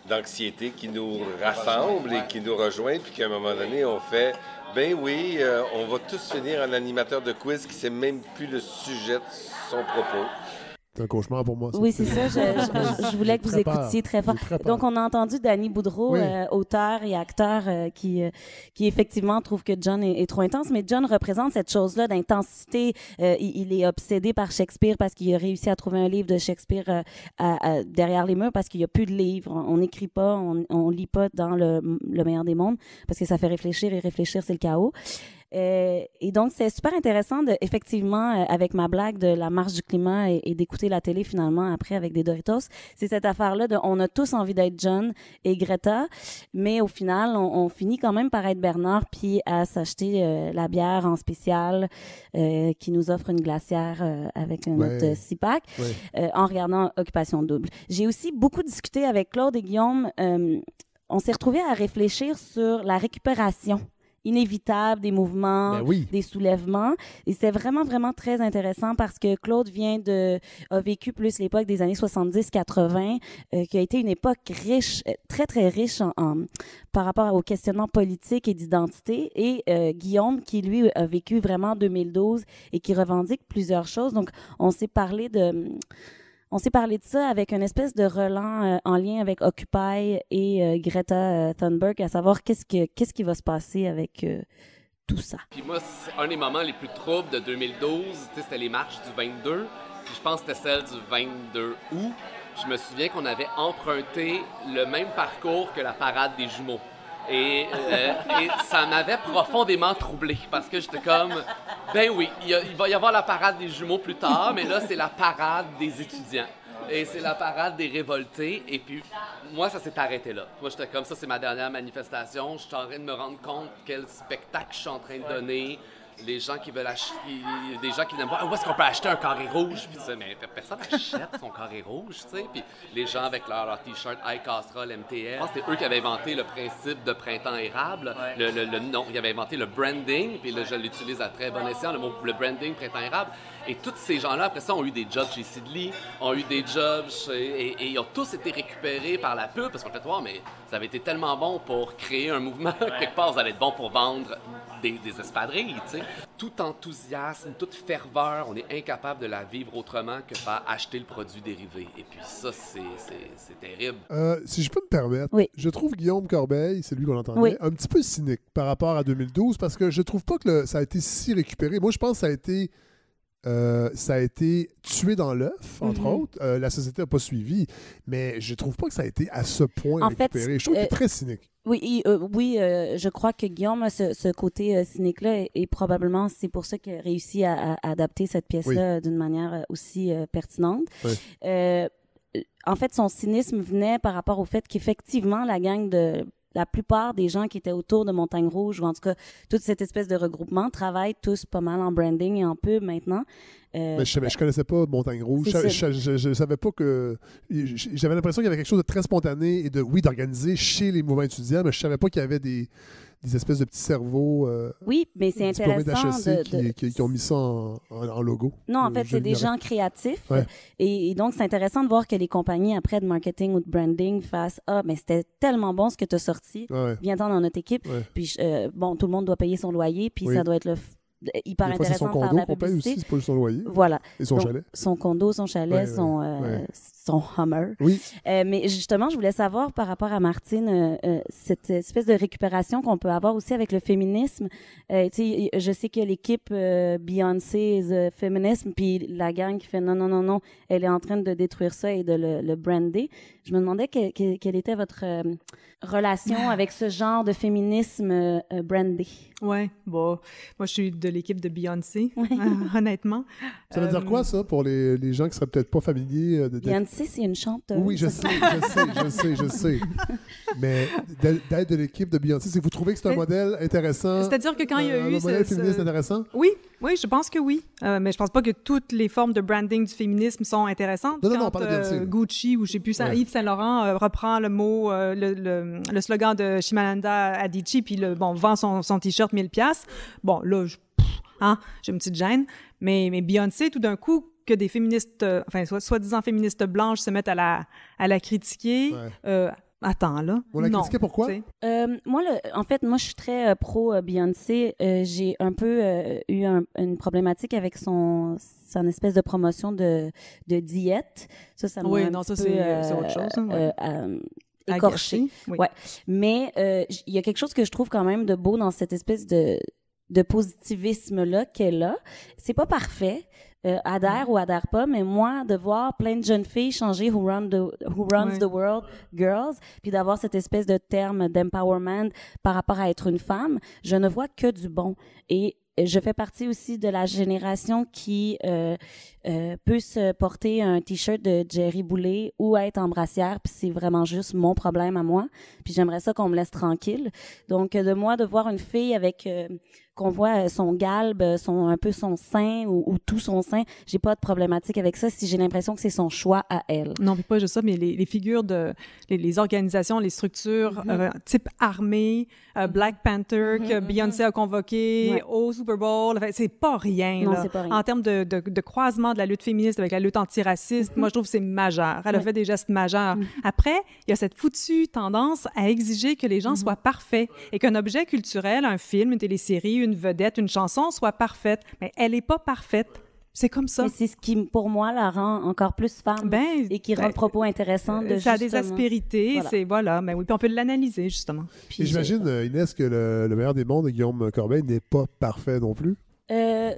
d'anxiété qui nous rassemble et qui nous rejoint, puis qu'à un moment donné, on fait ben oui, euh, on va tous finir un animateur de quiz qui ne sait même plus le sujet de son propos. C'est un cauchemar pour moi. Oui, c'est ça. Je, je, [LAUGHS] voulais que vous écoutiez très fort. Donc, on a entendu Danny Boudreau, euh, auteur et acteur, euh, qui, euh, qui effectivement trouve que John est, trop intense. Mais John représente cette chose-là d'intensité. Il, est obsédé par Shakespeare parce qu'il a réussi à trouver un livre de Shakespeare derrière les murs parce qu'il n'y a plus de livres. On n'écrit pas, on ne lit pas dans le, le, meilleur des mondes parce que ça fait réfléchir et réfléchir, c'est le chaos. Euh, et donc, c'est super intéressant, de, effectivement, euh, avec ma blague de la marche du climat et, d'écouter la télé finalement après avec des Doritos. C'est cette affaire-là de on a tous envie d'être John et Greta, mais au final, on, finit quand même par être Bernard puis à s'acheter euh, la bière en spécial qui nous offre une glacière avec notre ouais. six pack en regardant Occupation Double. J'ai aussi beaucoup discuté avec Claude et Guillaume. on s'est retrouvés à réfléchir sur la récupération inévitable des mouvements, ben des soulèvements. Et c'est vraiment, vraiment très intéressant parce que Claude vient de, a vécu plus l'époque des années 70-80, euh, qui a été une époque riche, euh, très, très riche en, par rapport aux questionnements politiques et d'identité. Et euh, Guillaume, qui lui a vécu vraiment 2012 et qui revendique plusieurs choses. Donc, on s'est parlé de on s'est parlé de ça avec une espèce de relan euh, en lien avec Occupy et euh, Greta euh, Thunberg, à savoir qu'est-ce, que, qu'est-ce qui va se passer avec tout ça. Puis moi, un des moments les plus troubles de 2012, c'était les marches du 22, je pense que c'était celle du 22 août. Je me souviens qu'on avait emprunté le même parcours que la parade des jumeaux. Euh, et, ça m'avait profondément troublé parce que j'étais comme, ben oui, il, il va y avoir la parade des jumeaux plus tard, mais là, c'est la parade des étudiants. Et c'est la parade des révoltés. Et puis, moi, ça s'est arrêté là. Moi, j'étais comme ça, c'est ma dernière manifestation. Je suis en train de me rendre compte quel spectacle je suis en train de donner les gens qui veulent acheter, des gens qui viennent voir où est-ce qu'on peut acheter un carré rouge? Puis, mais personne n'achète son carré rouge, tu sais. Puis les gens avec leur, t-shirt Icastrol MTL, c'est eux qui avaient inventé le principe de printemps érable, le, ils avaient inventé le branding, puis là, je l'utilise à très bon escient, le mot le branding printemps érable. Et tous ces gens-là, après ça, ont eu des jobs chez Sidley, ont eu des jobs chez... et, ils ont tous été récupérés par la pub parce qu'on fait, voir, mais ça avait été tellement bon pour créer un mouvement, [LAUGHS] quelque part, ça allez être bon pour vendre des, espadrilles, tu sais. Tout enthousiasme, toute ferveur, on est incapable de la vivre autrement que par acheter le produit dérivé. Et puis ça, c'est terrible. Euh, si je peux me permettre, je trouve Guillaume Corbeil, c'est lui qu'on entendait, un petit peu cynique par rapport à 2012 parce que je trouve pas que ça a été si récupéré. Moi, je pense que ça a été euh, ça a été tué dans l'œuf, entre mhm. autres. Euh, la société n'a pas suivi, mais je trouve pas que ça a été à ce point récupéré. je trouve que c'est euh, très cynique. Oui, oui je crois que Guillaume a ce, côté cynique-là et, probablement c'est pour ça qu'il a réussi à, adapter cette pièce-là d'une manière aussi pertinente. en fait, son cynisme venait par rapport au fait qu'effectivement, la gang de la plupart des gens qui étaient autour de Montagne Rouge, ou en tout cas toute cette espèce de regroupement, travaillent tous pas mal en branding et en pub maintenant. Euh, mais je, ne connaissais pas Montagne Rouge. Je, savais pas que. J'avais l'impression qu'il y avait quelque chose de très spontané et de, oui, d'organiser chez les mouvements étudiants, mais je savais pas qu'il y avait des des espèces de petits cerveaux. Euh, oui, mais c'est intéressant. De, Qui, qui, ont mis ça en, logo. Non, en euh, fait, c'est des gens créatifs. Et, donc, c'est intéressant de voir que les compagnies après de marketing ou de branding fassent Ah, mais c'était tellement bon ce que tu as sorti. Viens-t'en dans notre équipe. Puis, euh, bon, tout le monde doit payer son loyer, puis ça doit être le euh, il paraît intéressant. C'est son condo la publicité Voilà. Et son chalet. Son condo, son chalet, euh, son, Hummer. Oui. Euh, mais justement, je voulais savoir par rapport à Martine, cette espèce de récupération qu'on peut avoir aussi avec le féminisme. je sais que l'équipe Beyoncé le Feminism, puis la gang qui fait non, non, non, non, elle est en train de détruire ça et de le, le brander. Je me demandais quelle était votre relation ah. avec ce genre de féminisme brandé. Ouais, bon, bah, moi je suis de l'équipe de Beyoncé, [LAUGHS] honnêtement. Ça veut dire quoi, ça, pour les, les gens qui seraient peut-être pas familiers? Euh, de, de... c'est une chanteuse. Oui, je sais, je sais, je sais, je sais. [LAUGHS] Mais d'être de l'équipe de Beyoncé, c'est vous trouvez que c'est un euh, modèle intéressant? C'est-à-dire que quand il y a eu... Un modèle féministe intéressant? Oui, oui, je pense que oui. Euh, mais je pense pas que toutes les formes de branding du féminisme sont intéressantes. Non, non, on de Gucci ou je sais plus, Yves Saint-Laurent reprend le mot, le, slogan de Shimananda Adichie, puis le, bon, vend son, t-shirt 1000$. Bon, là, je... Hein, j'ai une petite gêne. Mais, Beyoncé, tout d'un coup, que des féministes, euh, enfin, soi-disant féministes blanches se mettent à la, à la critiquer. Euh, attends, là. Vous la pourquoi? Euh, moi, en fait, moi, je suis très pro Beyoncé. J'ai un peu eu une problématique avec son, espèce de promotion de, de diète. Ça, ça Oui, non, ça, c'est autre chose. Hein, écorché. Ouais. Mais il y a quelque chose que je trouve quand même de beau dans cette espèce de de positivisme-là qu'elle a. C'est pas parfait. Euh, adhère ou adhère pas, mais moi, de voir plein de jeunes filles changer Who, the, Runs the World Girls, puis d'avoir cette espèce de terme d'empowerment par rapport à être une femme, je ne vois que du bon. Et je fais partie aussi de la génération qui euh, euh, peut se porter un t-shirt de Jerry Boulet ou être en brassière, puis c'est vraiment juste mon problème à moi. Puis j'aimerais ça qu'on me laisse tranquille. Donc de moi de voir une fille avec qu'on voit euh, son galbe, euh, son, un peu son sein ou, tout son sein, j'ai pas de problématique avec ça si j'ai l'impression que c'est son choix à elle. Non, pas juste ça, mais les, figures de, les, organisations, les structures mm-hmm. euh, type armée, mm-hmm. Black Panther que mm-hmm. Beyoncé a convoqué au Super Bowl, c'est pas rien. Non, c'est Pas rien. En termes de, croisement de la lutte féministe avec la lutte antiraciste, moi je trouve que c'est majeur. Elle a fait des gestes majeurs. Après, il y a cette foutue tendance à exiger que les gens soient parfaits et qu'un objet culturel, un film, une télésérie, une une vedette, une chanson soit parfaite, mais elle n'est pas parfaite. C'est comme ça. C'est ce qui, pour moi, la rend encore plus femme ben, et qui rend ben, le propos intéressant. De, euh, ça a des aspérités, c'est voilà. Mais ben oui, on peut l'analyser justement. J'imagine, euh, euh, Inès, que le, meilleur des mondes, Guillaume Corbeil, n'est pas parfait non plus.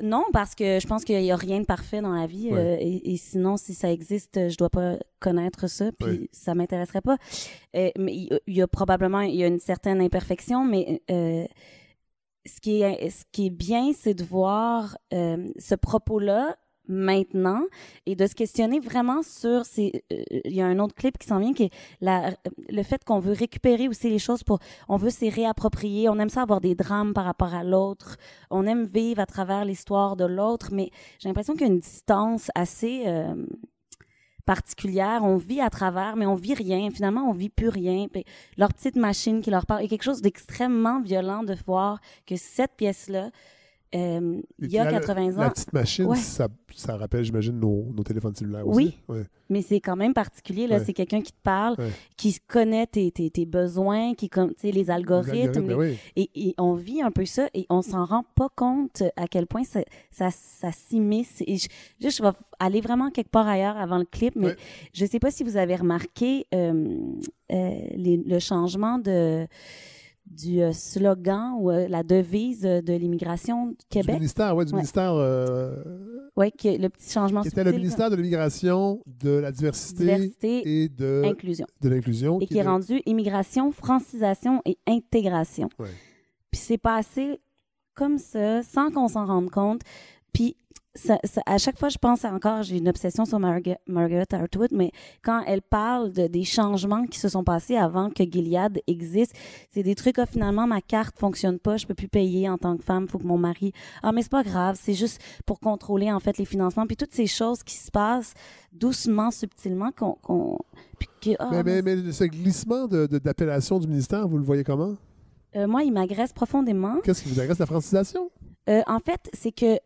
non, parce que je pense qu'il n'y a rien de parfait dans la vie. et, sinon, si ça existe, je dois pas connaître ça, puis ça m'intéresserait pas. mais il y, a probablement il y a une certaine imperfection, mais ce qui est, ce qui est bien, c'est de voir euh, ce propos-là maintenant et de se questionner vraiment sur euh, il y a un autre clip qui s'en vient qui est la, euh, le fait qu'on veut récupérer aussi les choses pour on veut s'y réapproprier on aime ça avoir des drames par rapport à l'autre on aime vivre à travers l'histoire de l'autre mais j'ai l'impression qu'il y a une distance assez particulière. On vit à travers, mais on vit rien. Finalement, on vit plus rien. leur petite machine qui leur parle. Il a quelque chose d'extrêmement violent de voir que cette pièce-là, euh, il y a 80 ans. La petite machine, ça, rappelle, j'imagine, nos, téléphones cellulaires aussi. Oui, mais c'est quand même particulier. Là, C'est quelqu'un qui te parle, qui connaît tes, besoins, qui connaît les algorithmes. Ben et, on vit un peu ça et on s'en rend pas compte à quel point ça, s'immisce. je, vais aller vraiment quelque part ailleurs avant le clip, mais je sais pas si vous avez remarqué euh, euh, le changement de du euh, slogan ou euh, la devise euh, de l'immigration du Québec. Du ministère, oui, du ministère. oui, le petit changement. C'était le ministère de l'immigration, de la diversité, et de l'inclusion. Et qui, est, rendu immigration, francisation et intégration. Puis c'est passé comme ça, sans qu'on s'en rende compte. Puis à chaque fois, je pense encore, j'ai une obsession sur Margaret Atwood, mais quand elle parle des changements qui se sont passés avant que Gilead existe, c'est des trucs, ah, finalement, ma carte fonctionne pas, je peux plus payer en tant que femme, faut que mon mari, ah, mais c'est pas grave, c'est juste pour contrôler, en fait, les financements, puis toutes ces choses qui se passent doucement, subtilement, qu'on, que, ah, mais, mais, ce glissement d'appellation de, d'appellation du ministère, vous le voyez comment? Euh, moi, il m'agresse profondément. Qu'est-ce qui vous agresse, la francisation? Euh, en fait, c'est que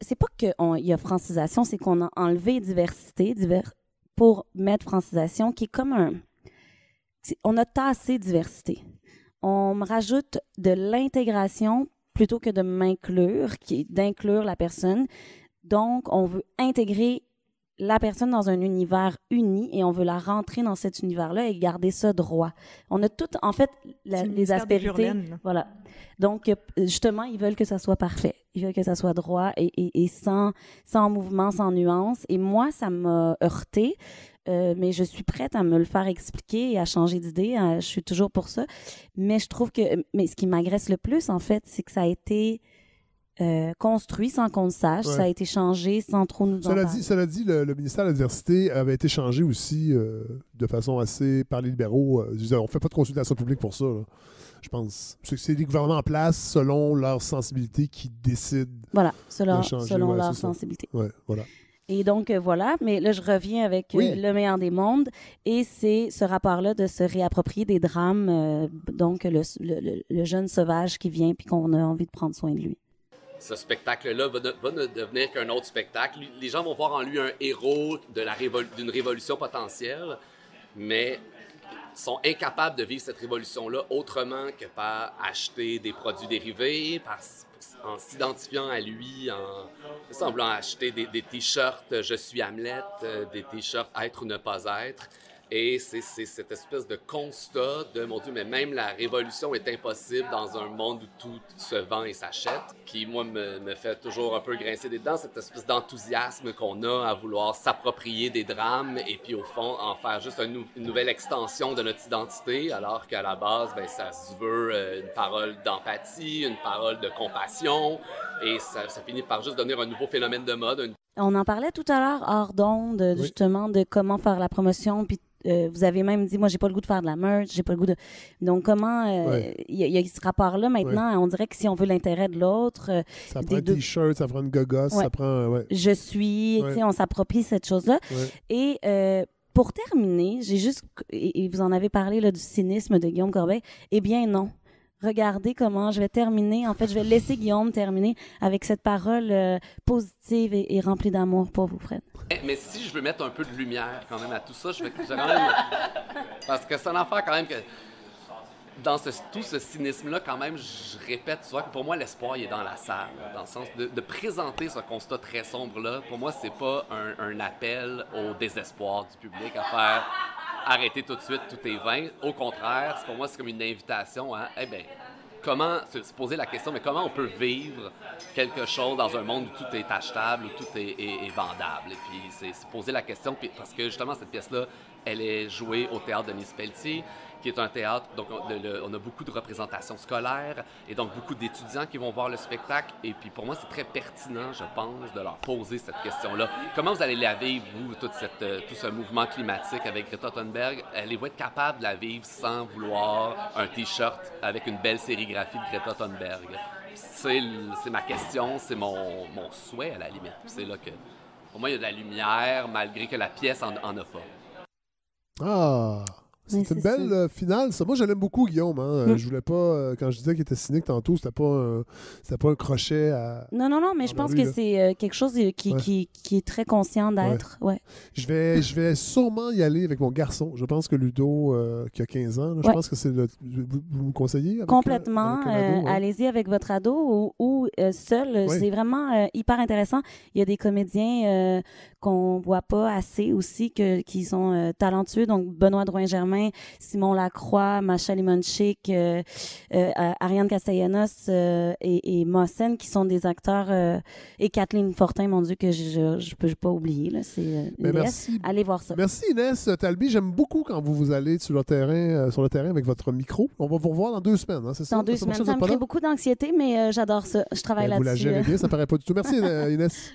c'est pas qu'il y a francisation, c'est qu'on a enlevé diversité pour mettre francisation, qui est comme un. on a tassé diversité. On me rajoute de l'intégration plutôt que de m'inclure, qui est d'inclure la personne. Donc, on veut intégrer la personne dans un univers uni et on veut la rentrer dans cet univers-là et garder ça droit. On a toutes, en fait, les aspérités. Voilà. Donc, euh, justement, ils veulent que ça soit parfait. Ils veulent que ça soit droit et, sans, sans mouvement, sans nuance. Et moi, ça m'a heurté. Euh, mais je suis prête à me le faire expliquer et à changer d'idée. Euh, je suis toujours pour ça. Mais je trouve que, mais ce qui m'agresse le plus, en fait, c'est que ça a été euh, construit sans qu'on le sache. Ça a été changé sans trop nous cela en dit, Cela dit, le, ministère de la avait été changé aussi euh, de façon assez par les libéraux. Euh, on ne fait pas de consultation publique pour ça, je pense. C'est les gouvernements en place, selon leur sensibilité, qui décident. Voilà, selon, selon leur sensibilité. voilà. Et donc, voilà. Mais là, je reviens avec Le meilleur des mondes. Et c'est ce rapport-là de se réapproprier des drames. donc, le, le, jeune sauvage qui vient puis qu'on a envie de prendre soin de lui ce spectacle-là va, ne devenir qu'un autre spectacle. Les gens vont voir en lui un héros d'une révolution potentielle, mais sont incapables de vivre cette révolution-là autrement que par acheter des produits dérivés, en s'identifiant à lui, en semblant acheter des, des t-shirts euh, Je suis Hamlet, euh, des t-shirts Être ou ne pas être. Et c'est cette espèce de constat de, mon Dieu, mais même la révolution est impossible dans un monde où tout se vend et s'achète, qui, moi, me, me, fait toujours un peu grincer des dents, cette espèce d'enthousiasme qu'on a à vouloir s'approprier des drames et puis, au fond, en faire juste une nouvelle extension de notre identité, alors qu'à la base, ben, ça se veut euh, une parole d'empathie, une parole de compassion, et ça, ça finit par juste donner un nouveau phénomène de mode, on en parlait tout à l'heure hors d'onde, justement, de comment faire la promotion. Puis euh, vous avez même dit, moi, j'ai pas le goût de faire de la merch, j'ai pas le goût de. Donc, comment. Euh, il y, a ce rapport-là maintenant. On dirait que si on veut l'intérêt de l'autre. Euh, ça prend un t-shirt, ça prend une gogosse, ça prend. Je suis. On s'approprie cette chose-là. Et. pour terminer, j'ai juste, et vous en avez parlé là, du cynisme de Guillaume Corbeil, eh bien non, regardez comment je vais terminer. En fait, je vais laisser Guillaume terminer avec cette parole euh, positive et, remplie d'amour pour vous, Fred. Eh, mais, si je veux mettre un peu de lumière quand même à tout ça, je vais, quand même. [LAUGHS] parce que c'est un affaire quand même que dans tout ce cynisme-là, quand même, je répète que pour moi, l'espoir, il est dans la salle. Dans le sens de, présenter ce constat très sombre-là, pour moi, c'est pas un, appel au désespoir du public à faire arrêter tout de suite, tout est vain. Au contraire, pour moi, c'est comme une invitation à, eh ben, comment, se poser la question, mais comment on peut vivre quelque chose dans un monde où tout est achetable, où tout est, vendable? Et puis, c'est se poser la question, parce que justement, cette pièce-là, elle est jouée au théâtre de Nice Pelletier qui est un théâtre. Donc, on, a beaucoup de représentations scolaires et donc beaucoup d'étudiants qui vont voir le spectacle. Et puis, pour moi, c'est très pertinent, je pense, de leur poser cette question-là. Comment vous allez la vivre, vous, cette, euh, tout ce mouvement climatique avec Greta Thunberg? Allez-vous euh, être capable de la vivre sans vouloir un T-shirt avec une belle sérigraphie de Greta Thunberg? C'est ma question, c'est mon, souhait à la limite. C'est là que, pour moi, il y a de la lumière, malgré que la pièce en, a pas. Ah! C'est une belle euh, finale, ça. Moi, j'aime beaucoup, Guillaume. Hein. Euh, hum. Je voulais pas, euh, quand je disais qu'il était cynique tantôt, c'était pas, pas un crochet à. Non, non, non, mais je pense que c'est quelque chose qui, est très conscient d'être. Ouais. Je, vais, je vais sûrement y aller avec mon garçon. Je pense que Ludo, qui a 15 ans, je pense que c'est le. Vous, me conseillez Complètement. allez-y avec votre ado ou, seul. C'est vraiment hyper intéressant. Il y a des comédiens qu'on voit pas assez aussi que, qui sont talentueux. Donc, Benoît Drouin-Germain Simon Lacroix, Macha Limonchik, euh, euh, euh, Ariane Castellanos et, et Mossen, qui sont des acteurs, et Kathleen Fortin, mon Dieu, que je ne peux pas oublier. Là, c'est ben, merci. Allez voir ça. Merci Inès Talbi. J'aime beaucoup quand vous, vous allez sur le, terrain, sur le terrain avec votre micro. On va vous revoir dans deux semaines, hein, deux semaines. Ça, me crée beaucoup d'anxiété, mais j'adore ça. Je travaille là-dessus. Ben, vous la gérez bien, ça paraît pas du tout. Merci [LAUGHS] Inès.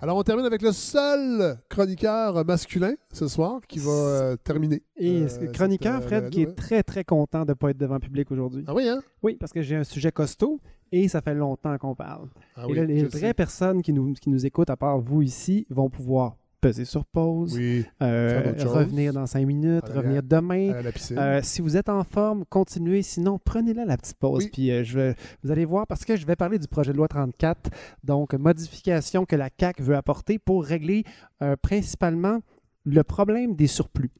Alors, on termine avec le seul chroniqueur masculin ce soir qui va euh, terminer. Et euh, chroniqueur, Fred, euh, qui est hein. très, très content de ne pas être devant public aujourd'hui. Ah oui, hein? Oui, parce que j'ai un sujet costaud et ça fait longtemps qu'on parle. Ah et là, les vraies personnes qui nous, qui nous écoutent, à part vous ici, vont pouvoir peser sur pause, euh, revenir dans cinq minutes, revenir demain. Euh, si vous êtes en forme, continuez. Sinon, prenez-la la petite pause. Puis euh, je vous allez voir parce que je vais parler du projet de loi 34, donc modification que la CAC veut apporter pour régler principalement le problème des surplus.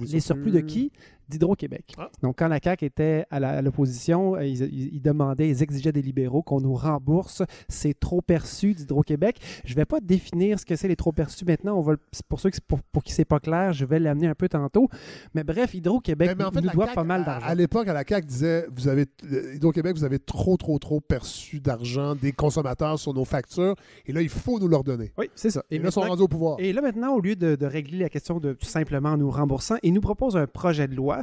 Les, surplus de qui d'Hydro-Québec. Ah. Donc, quand la CAQ était à l'opposition, euh, ils, demandaient, ils exigeaient des libéraux qu'on nous rembourse ces trop perçus d'Hydro-Québec. Je ne vais pas définir ce que c'est les trop perçus maintenant. On va, pour ceux qui, pour, pour qui pas clair, je vais l'amener un peu tantôt. Mais bref, Hydro-Québec nous doit pas mal d'argent. À, l'époque, à la CAQ disait vous euh, Hydro-Québec, vous avez trop, trop, trop perçu d'argent des consommateurs sur nos factures. Et là, il faut nous leur donner. Oui, c'est ça. Et, ils sont rendus au pouvoir. Et là, maintenant, au lieu de, régler la question de tout simplement nous remboursant, ils nous proposent un projet de loi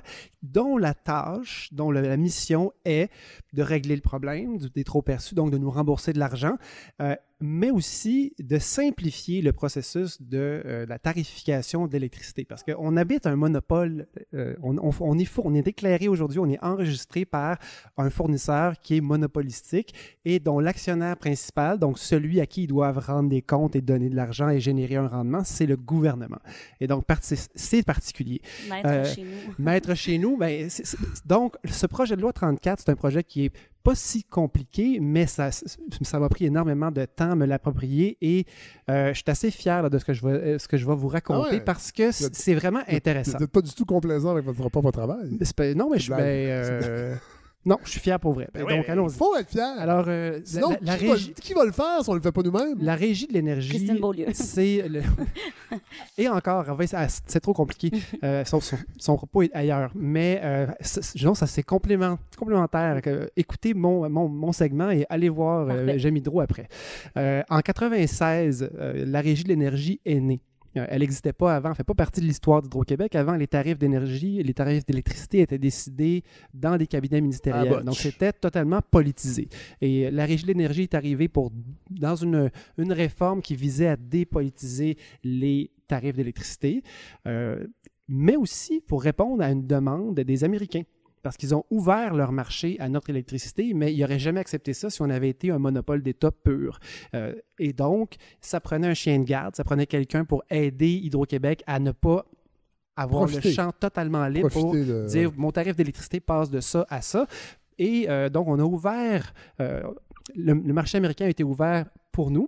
dont la tâche, dont la mission est de régler le problème des trop perçus, donc de nous rembourser de l'argent. Euh, mais aussi de simplifier le processus de, euh, la tarification d'électricité Parce qu'on habite un monopole, euh, on, est on est déclaré aujourd'hui, on est enregistré par un fournisseur qui est monopolistique et dont l'actionnaire principal, donc celui à qui ils doivent rendre des comptes et donner de l'argent et générer un rendement, c'est le gouvernement. Et donc, c'est particulier. Maître euh, chez nous. Maître chez nous. Ben, donc, ce projet de loi 34, c'est un projet qui est pas si compliqué, mais ça m'a pris énormément de temps à me l'approprier et euh, je suis assez fier de ce que, je vais, euh, ce que je vais vous raconter ah parce que c'est vraiment intéressant. Vous n'êtes pas du tout complaisant avec votre propre travail. non, mais je suis. [LAUGHS] Non, je suis fier pour vrai. Ben donc, ben allons-y. Il faut être fier. Alors, euh, qui, va, le faire si on ne le fait pas nous-mêmes? La régie de l'énergie. [LAUGHS] C'est le... Et encore, ah, ah, c'est trop compliqué. [LAUGHS] Euh, son, propos est ailleurs. Mais je euh, disons, ça, c'est complémentaire. écoutez mon, segment et allez voir Jamie Dro après. en 96, la régie de l'énergie est née. Euh, elle n'existait pas avant, elle ne fait pas partie de l'histoire du d'Hydro-Québec. Avant, les tarifs d'énergie, les tarifs d'électricité étaient décidés dans des cabinets ministériels. Ah, Donc, c'était totalement politisé. Et euh, la Régie de l'énergie est arrivée pour, dans une, réforme qui visait à dépolitiser les tarifs d'électricité, euh, mais aussi pour répondre à une demande des Américains parce qu'ils ont ouvert leur marché à notre électricité, mais ils n'auraient jamais accepté ça si on avait été un monopole d'État pur. Euh, et donc, ça prenait un chien de garde, ça prenait quelqu'un pour aider Hydro-Québec à ne pas avoir le champ totalement libre pour dire mon tarif d'électricité passe de ça à ça. Et euh, donc, on a ouvert, euh, le, le, marché américain a été ouvert pour nous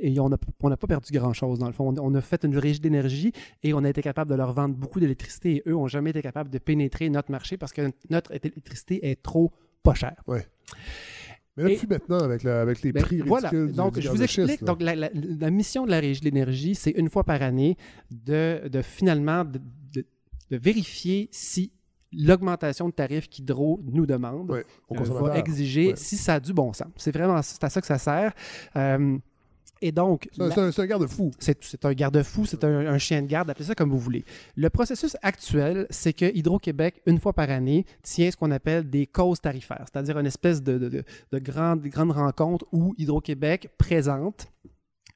et on n'a on pas perdu grand-chose dans le fond. On, a fait une régie d'énergie et on a été capable de leur vendre beaucoup d'électricité. Et eux n'ont jamais été capables de pénétrer notre marché parce que notre électricité est trop pas chère. Ouais. Mais là, maintenant, avec, les ben, prix Voilà. donc, je vous explique. Donc, la, mission de la Régie d'énergie, c'est une fois par année de, finalement de, vérifier si l'augmentation de tarifs qu'Hydro nous demande ouais, euh, va exiger, si ça a du bon sens. C'est vraiment à ça que ça sert. Euh, et donc. C'est un, garde-fou. C'est un garde-fou, c'est un, chien de garde, appelez ça comme vous voulez. Le processus actuel, c'est que Hydro-Québec, une fois par année, tient ce qu'on appelle des causes tarifaires, c'est-à-dire une espèce de, grande, rencontre où Hydro-Québec présente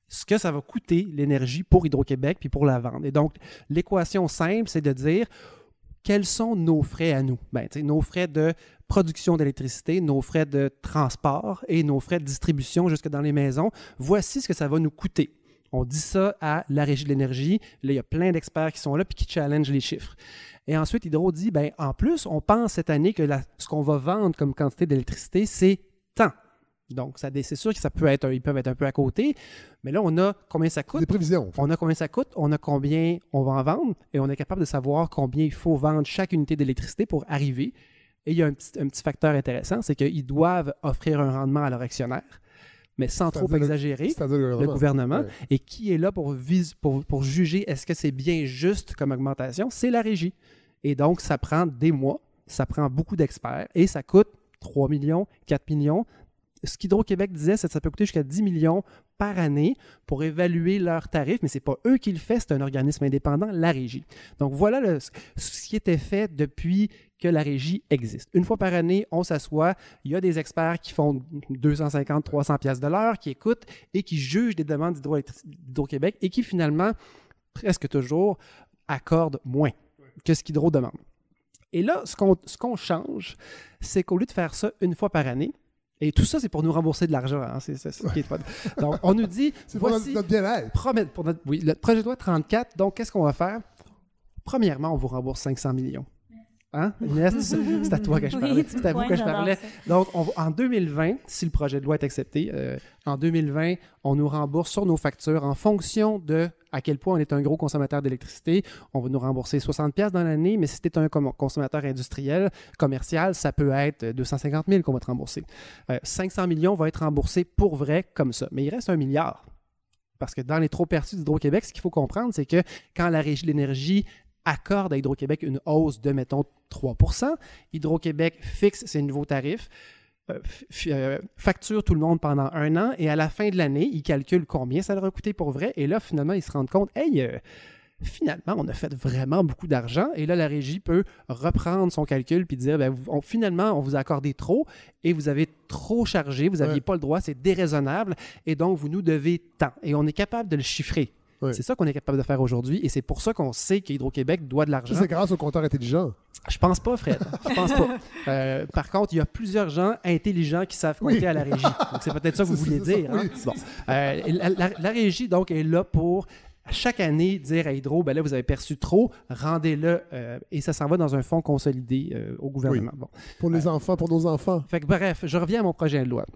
ce que ça va coûter l'énergie pour Hydro-Québec puis pour la vente. Et donc, l'équation simple, c'est de dire quels sont nos frais à nous? Ben, nos frais de production d'électricité, nos frais de transport et nos frais de distribution jusque dans les maisons. Voici ce que ça va nous coûter. On dit ça à la Régie de l'énergie. Là, il y a plein d'experts qui sont là et qui challengent les chiffres. Et ensuite, Hydro dit, ben, en plus, on pense cette année que ce qu'on va vendre comme quantité d'électricité, c'est tant. Donc, c'est sûr que ça peut être, ils peuvent être un peu à côté, mais là, on a combien ça coûte. Des prévisions. On a combien ça coûte, on a combien on va en vendre, et on est capable de savoir combien il faut vendre chaque unité d'électricité pour arriver et il y a un petit, facteur intéressant, c'est qu'ils doivent offrir un rendement à leurs actionnaires, mais sans trop exagérer, le, gouvernement. Et qui est là pour, juger est-ce que c'est bien juste comme augmentation? C'est la régie. Et donc, ça prend des mois, ça prend beaucoup d'experts et ça coûte 3 millions, 4 millions. Ce qu'Hydro-Québec disait, c'est que ça peut coûter jusqu'à 10 millions par année pour évaluer leurs tarifs, mais ce n'est pas eux qui le font, c'est un organisme indépendant, la régie. Donc voilà ce qui était fait depuis que la régie existe. Une fois par année, on s'assoit, il y a des experts qui font 250, 300 pièces de l'heure, qui écoutent et qui jugent des demandes d'Hydro-Québec et qui finalement, presque toujours, accordent moins que ce qu'Hydro demande. Et là, ce qu'on change, c'est qu'au lieu de faire ça une fois par année, et tout ça, c'est pour nous rembourser de l'argent. Hein, c'est ça qui est Donc, on nous dit. [LAUGHS] c'est pour notre, le projet de loi 34. Donc, qu'est-ce qu'on va faire? Premièrement, on vous rembourse 500 millions. Inès, hein? [LAUGHS] c'est à toi que je parlais. c'est à vous que je parlais. Donc, en 2020, si le projet de loi est accepté, euh, en 2020, on nous rembourse sur nos factures en fonction de à quel point on est un gros consommateur d'électricité. On va nous rembourser 60$ dans l'année, mais si tu es un consommateur industriel, commercial, ça peut être 250 000 qu'on va te rembourser. 500 euh, millions vont être remboursés pour vrai comme ça, mais il reste un milliard. Parce que dans les trop perçus d'Hydro-Québec, ce qu'il faut comprendre, c'est que quand la Régie l'énergie accorde à Hydro-Québec une hausse de, mettons, 3 Hydro-Québec fixe ses nouveaux tarifs, euh, euh, facture tout le monde pendant un an et à la fin de l'année, il calcule combien ça leur a coûté pour vrai. Et là, finalement, ils se rendent compte, hey, euh, finalement, on a fait vraiment beaucoup d'argent. Et là, la régie peut reprendre son calcul puis dire, ben, finalement, on vous a accordé trop et vous avez trop chargé, vous n'aviez pas le droit, c'est déraisonnable et donc vous nous devez tant. Et on est capable de le chiffrer. C'est ça qu'on est capable de faire aujourd'hui et c'est pour ça qu'on sait qu'Hydro-Québec doit de l'argent. C'est grâce au compteur intelligent. Je pense pas, Fred. Je pense pas. Euh, par contre, il y a plusieurs gens intelligents qui savent compter à la régie. Donc, c'est peut-être ça que vous [LAUGHS] vouliez dire. Hein? Euh, la, régie, donc, est là pour chaque année dire à Hydro, ben là, vous avez perçu trop, rendez-le. Euh, et ça s'en va dans un fonds consolidé au gouvernement. Pour les enfants, pour nos enfants. Fait bref, je reviens à mon projet de loi.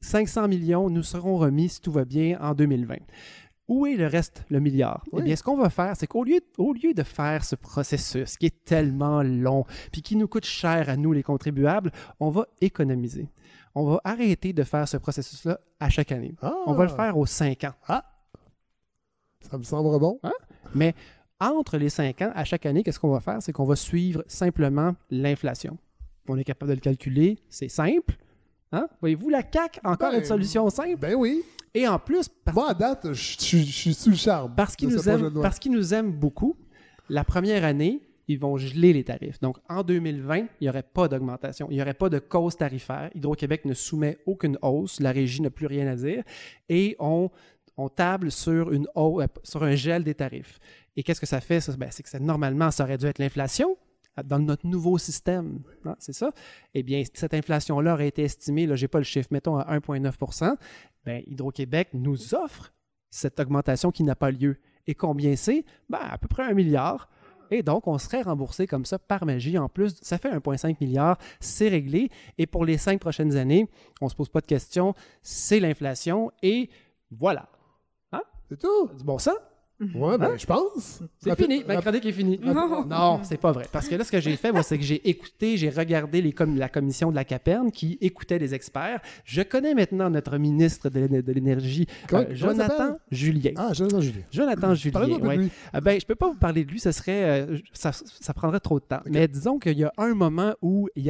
500 millions nous seront remis, si tout va bien, en 2020. Où est le reste, le milliard? Eh bien, ce qu'on va faire, c'est qu'au lieu, au lieu de faire ce processus qui est tellement long, puis qui nous coûte cher à nous, les contribuables, on va économiser. On va arrêter de faire ce processus-là à chaque année. On va le ah! faire aux cinq ans. Ah! Ça me semble bon. Hein? Mais entre les cinq ans, à chaque année, qu'est-ce qu'on va faire? C'est qu'on va suivre simplement l'inflation. On est capable de le calculer, c'est simple. Hein? Voyez-vous, la CAQ, encore ben une solution simple. Ben oui. Et en plus... Moi, à date, je, suis sous le charme. Parce qu'ils nous, aiment, nous aiment beaucoup, la première année, ils vont geler les tarifs. Donc, en 2020, il n'y aurait pas d'augmentation. Il n'y aurait pas de cause tarifaire. Hydro-Québec ne soumet aucune hausse. La régie n'a plus rien à dire. Et on, table sur, une euh, sur un gel des tarifs. Et qu'est-ce que ça fait? Ben, c'est que normalement, ça aurait dû être l'inflation dans notre nouveau système, ah, c'est ça, eh bien, cette inflation-là aurait été estimée, là, je n'ai pas le chiffre, mettons à 1,9 bien, Hydro-Québec nous offre cette augmentation qui n'a pas lieu. Et combien c'est? Ben, à peu près un milliard. Et donc, on serait remboursé comme ça par magie. En plus, ça fait 1,5 milliard, c'est réglé. Et pour les cinq prochaines années, on ne se pose pas de questions, c'est l'inflation. Et voilà. Hein? C'est tout. C'est bon ça? Mhm. Ouais, ben, hein? je pense. C'est fini, ma chronique est finie. Non, c'est pas vrai. Parce que là, ce que j'ai fait, moi, c'est que j'ai écouté, j'ai regardé les la commission de la Caperne qui écoutait les experts. Je connais maintenant notre ministre de l'énergie, euh, Jonathan Julien. Ah, Jonathan Julien. Jonathan Julien, oui. Ah, ben, je peux pas vous parler de lui, ce serait, euh, ça, prendrait trop de temps. Mais disons qu'il y a un moment où il,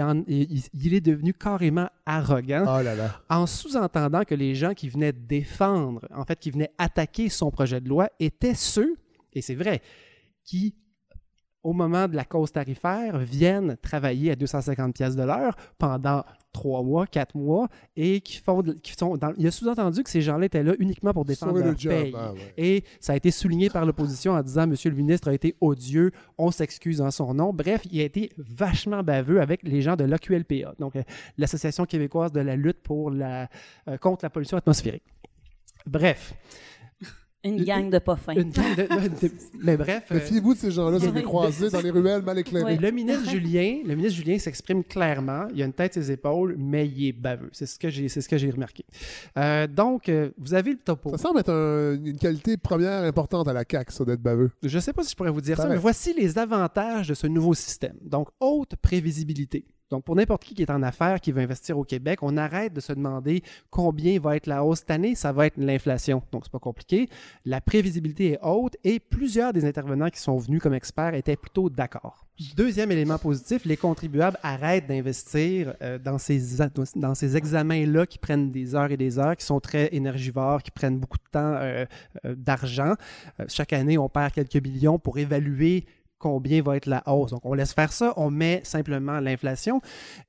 il, est devenu carrément arrogant ah en sous-entendant que les gens qui venaient défendre, en fait, qui venaient attaquer son projet de loi étaient ceux, et c'est vrai, qui au moment de la cause tarifaire, viennent travailler à 250 pièces de l'heure pendant trois mois, quatre mois, et qui font, qui sont dans, il a sous-entendu que ces gens-là étaient là uniquement pour défendre leur le paye. Ah et ça a été souligné par l'opposition en disant, Monsieur le ministre a été odieux, on s'excuse en son nom. Bref, il a été vachement baveux avec les gens de l'AQLPA, donc euh, l'Association québécoise de la lutte pour la, euh, contre la pollution atmosphérique. Bref. Une gang de pas fins. mais bref. Euh, méfiez vous de ces gens-là, vous les dans les ruelles mal éclairées. Le ministre Julien, le ministre Julien s'exprime clairement. Il a une tête ses épaules, mais il est baveux. C'est ce que j'ai, c'est ce que j'ai remarqué. Euh, donc, euh, vous avez le topo. Ça semble être une qualité première importante à la CAC, ça d'être baveux. Je ne sais pas si je pourrais vous dire ça mais voici les avantages de ce nouveau système. Donc, haute prévisibilité. Donc, pour n'importe qui qui est en affaires, qui veut investir au Québec, on arrête de se demander combien va être la hausse cette année, ça va être l'inflation. Donc, c'est pas compliqué. La prévisibilité est haute et plusieurs des intervenants qui sont venus comme experts étaient plutôt d'accord. Deuxième élément positif, les contribuables arrêtent d'investir euh, dans ces, dans ces examens-là qui prennent des heures et des heures, qui sont très énergivores, qui prennent beaucoup de temps, euh, euh, d'argent. chaque année, on perd quelques millions pour évaluer combien va être la hausse. Donc, on laisse faire ça, on met simplement l'inflation.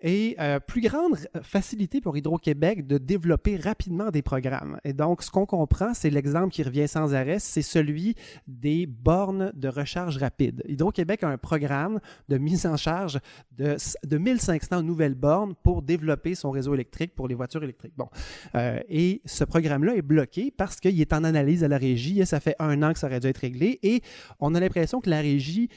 Et euh, plus grande facilité pour Hydro-Québec de développer rapidement des programmes. Et donc, ce qu'on comprend, c'est l'exemple qui revient sans arrêt, c'est celui des bornes de recharge rapide. Hydro-Québec a un programme de mise en charge de, de 1500 nouvelles bornes pour développer son réseau électrique pour les voitures électriques. Bon. Euh, et ce programme-là est bloqué parce qu'il est en analyse à la régie. ça fait un an que ça aurait dû être réglé. Et on a l'impression que la régie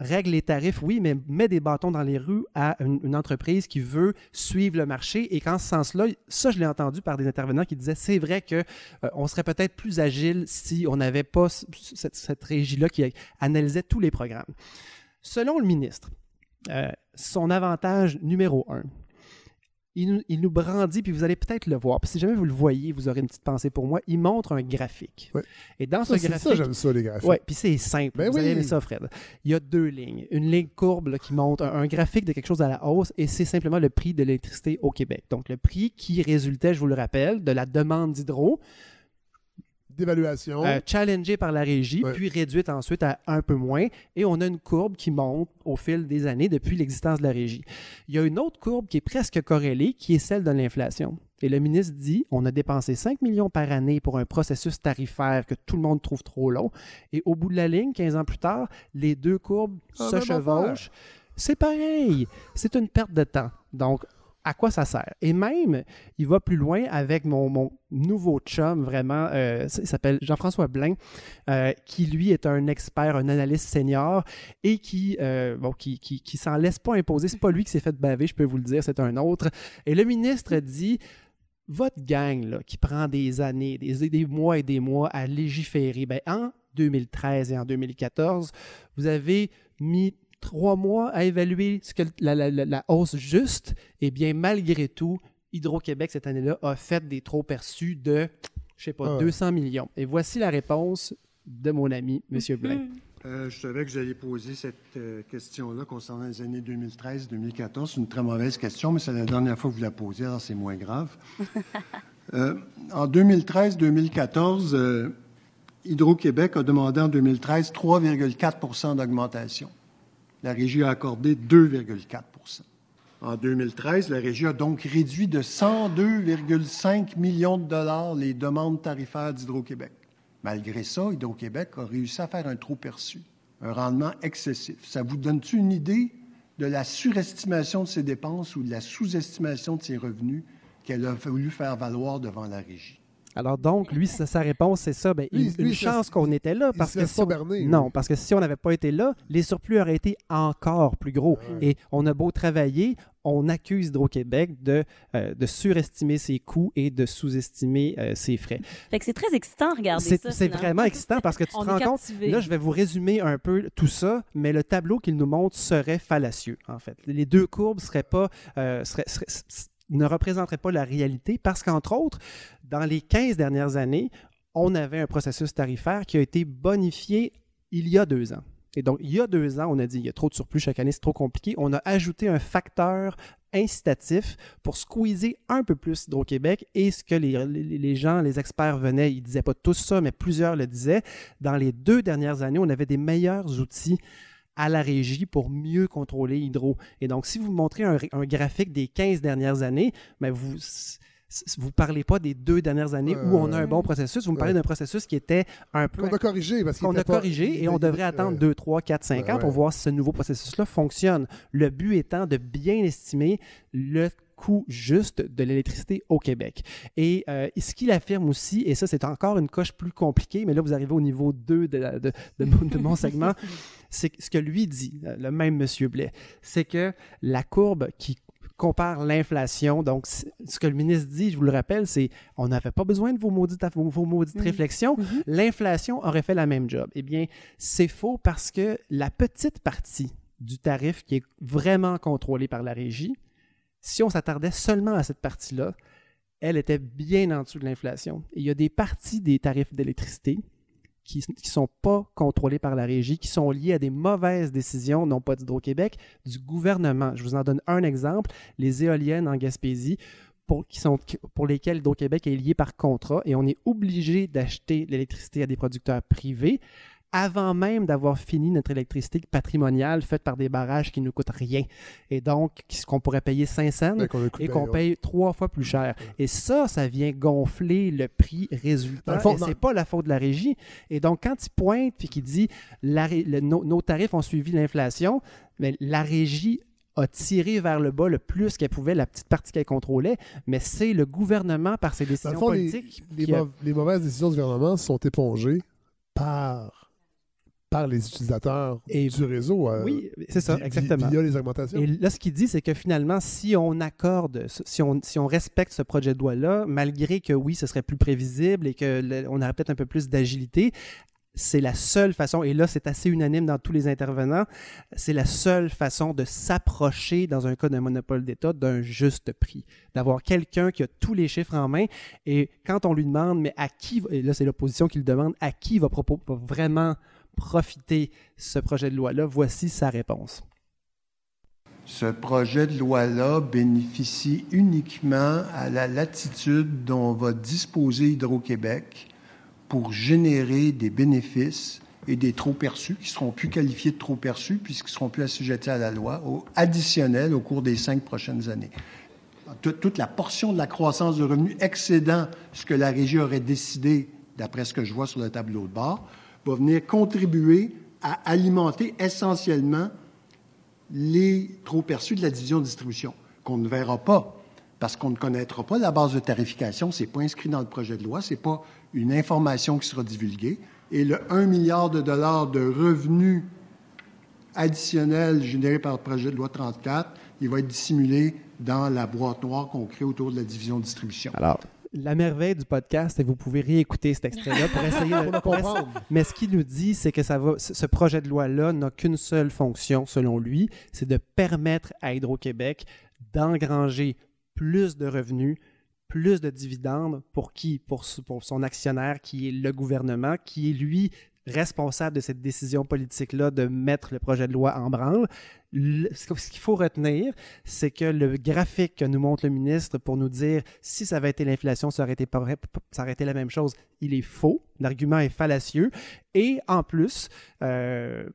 règle les tarifs, oui, mais met des bâtons dans les rues à une, entreprise qui veut suivre le marché. Et qu'en ce sens-là, ça, je l'ai entendu par des intervenants qui disaient, c'est vrai que euh, on serait peut-être plus agile si on n'avait pas cette, régie-là qui analysait tous les programmes. Selon le ministre, euh, son avantage numéro un, il nous, brandit, puis vous allez peut-être le voir. Puis si jamais vous le voyez, vous aurez une petite pensée pour moi. Il montre un graphique. Oui. Et dans ce graphique. Ça, j'aime ça, les graphiques. Ouais, puis c'est simple. Ben vous allez aimer ça, Fred. Il y a deux lignes. Une ligne courbe qui montre un, un, graphique de quelque chose à la hausse, et c'est simplement le prix de l'électricité au Québec. Donc, le prix qui résultait, je vous le rappelle, de la demande d'hydro d'évaluation. Euh, challengée par la régie, puis réduite ensuite à un peu moins. Et on a une courbe qui monte au fil des années depuis l'existence de la régie. Il y a une autre courbe qui est presque corrélée, qui est celle de l'inflation. Et le ministre dit on a dépensé 5 millions par année pour un processus tarifaire que tout le monde trouve trop long. Et au bout de la ligne, 15 ans plus tard, les deux courbes ah, se chevauchent. C'est pareil. C'est une perte de temps. Donc, à quoi ça sert. Et même, il va plus loin avec mon, mon nouveau chum, vraiment, euh, il s'appelle Jean-François Blain, euh, qui lui est un expert, un analyste senior, et qui, euh, bon, qui, qui, qui s'en laisse pas imposer. C'est pas lui qui s'est fait baver, je peux vous le dire, c'est un autre. Et le ministre dit votre gang là, qui prend des années, des, des, mois et des mois à légiférer, ben, en 2013 et en 2014, vous avez mis trois mois à évaluer ce que la, hausse juste, et eh bien, malgré tout, Hydro-Québec, cette année-là, a fait des trop perçus de, je sais pas, 200 millions. Et voici la réponse de mon ami, M. Mhm. Blain. Euh, je savais que j'allais poser cette euh, question-là concernant les années 2013-2014. C'est une très mauvaise question, mais c'est la dernière fois que vous la posez, alors c'est moins grave. [LAUGHS] Euh, en 2013-2014, Hydro-Québec a demandé en 2013 3,4 d'augmentation la Régie a accordé 2,4 En 2013, la Régie a donc réduit de 102,5 millions de dollars les demandes tarifaires d'Hydro-Québec. Malgré ça, Hydro-Québec a réussi à faire un trou perçu, un rendement excessif. Ça vous donne-tu une idée de la surestimation de ses dépenses ou de la sous-estimation de ses revenus qu'elle a voulu faire valoir devant la Régie? Alors donc, lui, sa, réponse, c'est ça. Ben, une chance qu'on était là. parce que si Non, parce que si on n'avait pas été là, les surplus auraient été encore plus gros. Et on a beau travailler, on accuse Hydro-Québec de, euh, de surestimer ses coûts et de sous-estimer euh, ses frais. Fait que c'est très excitant, regardez ça. C'est vraiment excitant parce que tu [LAUGHS] te rends compte, là, je vais vous résumer un peu tout ça, mais le tableau qu'il nous montre serait fallacieux, en fait. Les deux courbes seraient pas... Euh, ne représenterait pas la réalité parce qu'entre autres, dans les 15 dernières années, on avait un processus tarifaire qui a été bonifié il y a deux ans. Et donc, il y a deux ans, on a dit il y a trop de surplus chaque année, c'est trop compliqué. On a ajouté un facteur incitatif pour squeezer un peu plus Hydro-Québec et ce que les, gens, les experts venaient, ils disaient pas tous ça, mais plusieurs le disaient. Dans les deux dernières années, on avait des meilleurs outils à la régie pour mieux contrôler Hydro. Et donc, si vous montrez un, graphique des 15 dernières années, mais vous vous ne parlez pas des deux dernières années où on a un euh, bon processus. Vous me parlez d'un processus qui était un peu. Qu'on a corrigé. Parce qu'on a corrigé et on devrait attendre 2, 3, 4, 5 ans pour voir si ce nouveau processus-là fonctionne. Le but étant de bien estimer le coût juste de l'électricité au Québec. Et euh, ce qu'il affirme aussi, et ça c'est encore une coche plus compliquée, mais là vous arrivez au niveau 2 de, de, mon segment, [LAUGHS] c'est ce que lui dit, euh, le même monsieur Blais, c'est que la courbe qui compare l'inflation. Donc, ce que le ministre dit, je vous le rappelle, c'est on n'avait pas besoin de vos maudites, vos, maudites mm-hmm. réflexions. Mm-hmm. L'inflation aurait fait la même job. Eh bien, c'est faux parce que la petite partie du tarif qui est vraiment contrôlée par la régie, si on s'attardait seulement à cette partie-là, elle était bien en dessous de l'inflation. il y a des parties des tarifs d'électricité qui ne sont pas contrôlés par la régie, qui sont liées à des mauvaises décisions, non pas d'Hydro-Québec, du gouvernement. Je vous en donne un exemple, les éoliennes en Gaspésie, pour, pour lesquelles Hydro-Québec est lié par contrat, et on est obligé d'acheter l'électricité à des producteurs privés avant même d'avoir fini notre électricité patrimoniale faite par des barrages qui ne coûtent rien. Et donc, qu'on pourrait payer 5 cents ben, et qu'on paye trois fois plus cher. Et ça, ça vient gonfler le prix résultat Ce n'est pas la faute de la régie. Et donc, quand il pointe et qu'il dit nos, tarifs ont suivi l'inflation, mais ben, la régie a tiré vers le bas le plus qu'elle pouvait la petite partie qu'elle contrôlait, mais c'est le gouvernement, par ses décisions politiques... les mauvaises décisions du gouvernement sont épongées par par les utilisateurs et, du réseau. Euh, oui, c'est ça, exactement. les augmentations. Et là, ce qu'il dit, c'est que finalement, si on accorde, si on, si on respecte ce projet de loi-là, malgré que oui, ce serait plus prévisible et qu'on aurait peut-être un peu plus d'agilité, c'est la seule façon, et là c'est assez unanime dans tous les intervenants, c'est la seule façon de s'approcher dans un cas d'un monopole d'État d'un juste prix, d'avoir quelqu'un qui a tous les chiffres en main et quand on lui demande mais à qui, et là c'est l'opposition qui le demande, à qui va, propos, va vraiment profiter ce projet de loi-là. Voici sa réponse. Ce projet de loi-là bénéficie uniquement à la latitude dont va disposer Hydro-Québec pour générer des bénéfices et des trop perçus qui seront plus qualifiés de trop perçus puisqu'ils seront plus assujettis à la loi au, additionnels au cours des cinq prochaines années. Toute, la portion de la croissance de revenus excédant ce que la régie aurait décidé, d'après ce que je vois sur le tableau de bord, va venir contribuer à alimenter essentiellement les trop perçus de la division de distribution, qu'on ne verra pas parce qu'on ne connaîtra pas la base de tarification, ce n'est pas inscrit dans le projet de loi, ce n'est pas une information qui sera divulguée. Et le 1 milliard de dollars de revenus additionnels générés par le projet de loi 34, il va être dissimulé dans la boîte noire qu'on crée autour de la division de distribution. Alors, la merveille du podcast, et vous pouvez réécouter cet extrait-là pour essayer de [LAUGHS] comprendre. Mais ce qu'il nous dit, c'est que ça ce projet de loi-là n'a qu'une seule fonction, selon lui, c'est de permettre à Hydro-Québec d'engranger plus de revenus plus de dividendes pour qui? Pour, son actionnaire qui est le gouvernement, qui est lui responsable de cette décision politique-là de mettre le projet de loi en branle. ce qu'il faut retenir, c'est que le graphique que nous montre le ministre pour nous dire si ça avait été l'inflation, ça, aurait été, la même chose, il est faux. L'argument est fallacieux. Et en plus, euh,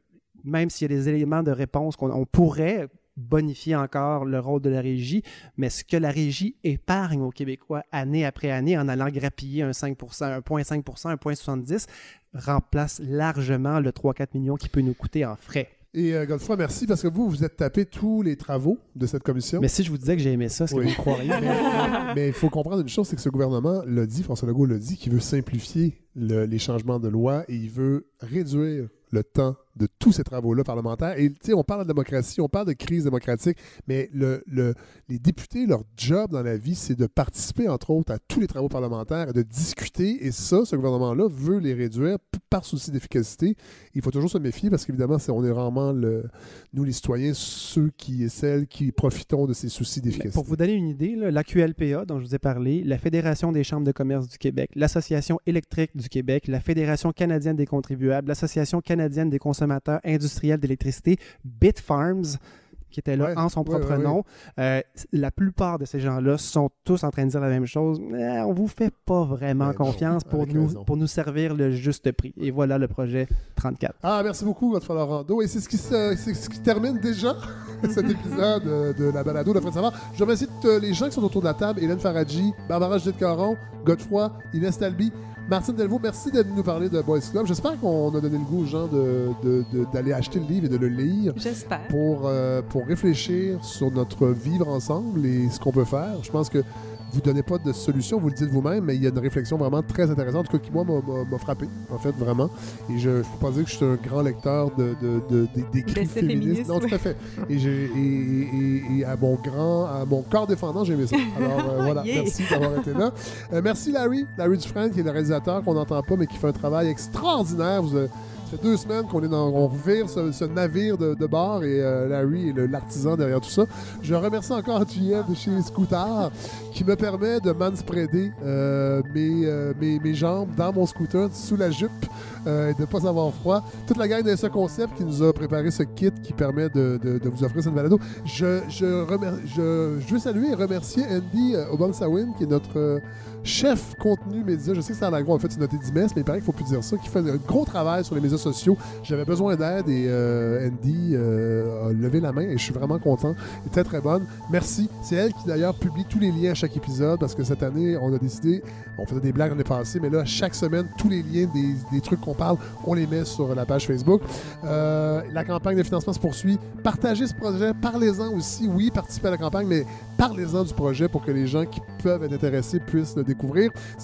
même s'il y a des éléments de réponse qu'on pourrait bonifier encore le rôle de la régie, mais ce que la régie épargne aux Québécois année après année en allant grappiller un 5 un 0,5 un remplace largement le 3-4 millions qui peut nous coûter en frais. Et euh, Godefroy, merci parce que vous, vous êtes tapé tous les travaux de cette commission. Mais si je vous disais que j'ai aimé ça, c'est ce que vous croiriez? [LAUGHS] mais il faut comprendre une chose, c'est que ce gouvernement l'a dit, François Legault l'a dit, qu'il veut simplifier les changements de loi et il veut réduire le temps de tous ces travaux-là parlementaires. Et on parle de démocratie, on parle de crise démocratique, mais le, les députés, leur job dans la vie, c'est de participer, entre autres, à tous les travaux parlementaires de discuter. Et ça, ce gouvernement-là veut les réduire par souci d'efficacité. Il faut toujours se méfier parce qu'évidemment, on est vraiment, le, nous les citoyens, ceux qui et celles qui profitons de ces soucis d'efficacité. Pour vous donner une idée, la l'AQLPA, dont je vous ai parlé, la Fédération des chambres de commerce du Québec, l'Association électrique du Québec, la Fédération canadienne des contribuables, l'Association canadienne des consommateurs, consommateurs industriels d'électricité, Bitfarms, qui était là en son propre nom. Euh, la plupart de ces gens-là sont tous en train de dire la même chose. Mais eh, on vous fait pas vraiment confiance pour, nous, pour nous servir le juste prix. Et voilà le projet 34. Ah, merci beaucoup, Godfrey Laurent. Et c'est ce, qui, ce qui termine déjà [LAUGHS] cet épisode de la balado de Savoir. Je remercie les gens qui sont autour de la table. Hélène Faradji, Barbara Judith Caron, Godefroy, Inès Talby. Martine Delvaux, merci de nous parler de Boys Club. J'espère qu'on a donné le goût aux gens d'aller acheter le livre et de le lire. J'espère. Pour, euh, pour réfléchir sur notre vivre ensemble et ce qu'on peut faire. Je pense que vous donnez pas de solution, vous le dites vous-même, mais il y a une réflexion vraiment très intéressante, qui, moi, m'a frappé, en fait, vraiment. Et je ne peux pas dire que je suis un grand lecteur de, de, des féministes. non, tout à fait. Et, j'ai, et, et, à mon grand, à mon corps défendant, j'ai aimé ça. [LAUGHS] Alors, euh, voilà, merci d'avoir été là. Euh, merci, Larry, Larry Dufresne, qui est le réalisateur qu'on n'entend pas, mais qui fait un travail extraordinaire. Vous, euh, fait deux semaines qu'on est dans, on vire ce, navire de, bord et euh, Larry est l'artisan derrière tout ça. Je remercie encore Julien de chez Scooter qui me permet de man euh, euh, mes, jambes dans mon scooter sous la jupe et de ne pas avoir froid. Toute la gang de ce concept qui nous a préparé ce kit qui permet de, vous offrir cette balado. Je, je, je, veux saluer et remercier Andy Obamsawin qui est notre chef contenu média. Je sais que c'est en agro, en fait, c'est noté Dimes, mais il paraît qu'il faut plus dire ça, qui fait un gros travail sur les médias sociaux. J'avais besoin d'aide et euh, Andy euh, a levé la main et je suis vraiment content. Elle était très bonne. Merci. C'est elle qui d'ailleurs publie tous les liens à chaque épisode parce que cette année, on a décidé, on faisait des blagues l'année passée, mais là, chaque semaine, tous les liens des, trucs qu'on parle, on les met sur la page Facebook. Euh, la campagne de financement se poursuit. Partagez ce projet, parlez-en aussi. Oui, participez à la campagne, mais parlez-en du projet pour que les gens qui peuvent être intéressés puissent le découvrir si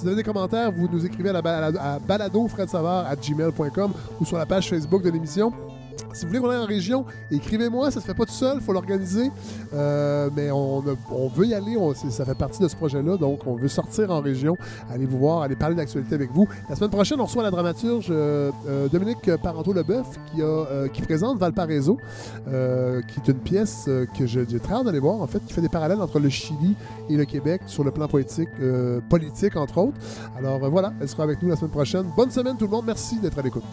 vous avez des commentaires, vous nous écrivez à, la, à gmail.com ou sur la page Facebook de l'émission si vous voulez qu'on aille en région, écrivez-moi, ça se fait pas tout seul, faut l'organiser. Euh, mais on, veut y aller, ça fait partie de ce projet-là, donc on veut sortir en région, aller vous voir, aller parler d'actualité avec vous. La semaine prochaine, on reçoit la dramaturge euh, euh, Dominique Parento-Leboeuf qui, présente Valparaiso, qui est une pièce que j'ai très hâte d'aller voir, en fait, qui fait des parallèles entre le Chili et le Québec sur le plan poétique, politique, entre autres. Alors voilà, elle sera avec nous la semaine prochaine. Bonne semaine tout le monde, merci d'être à l'écoute.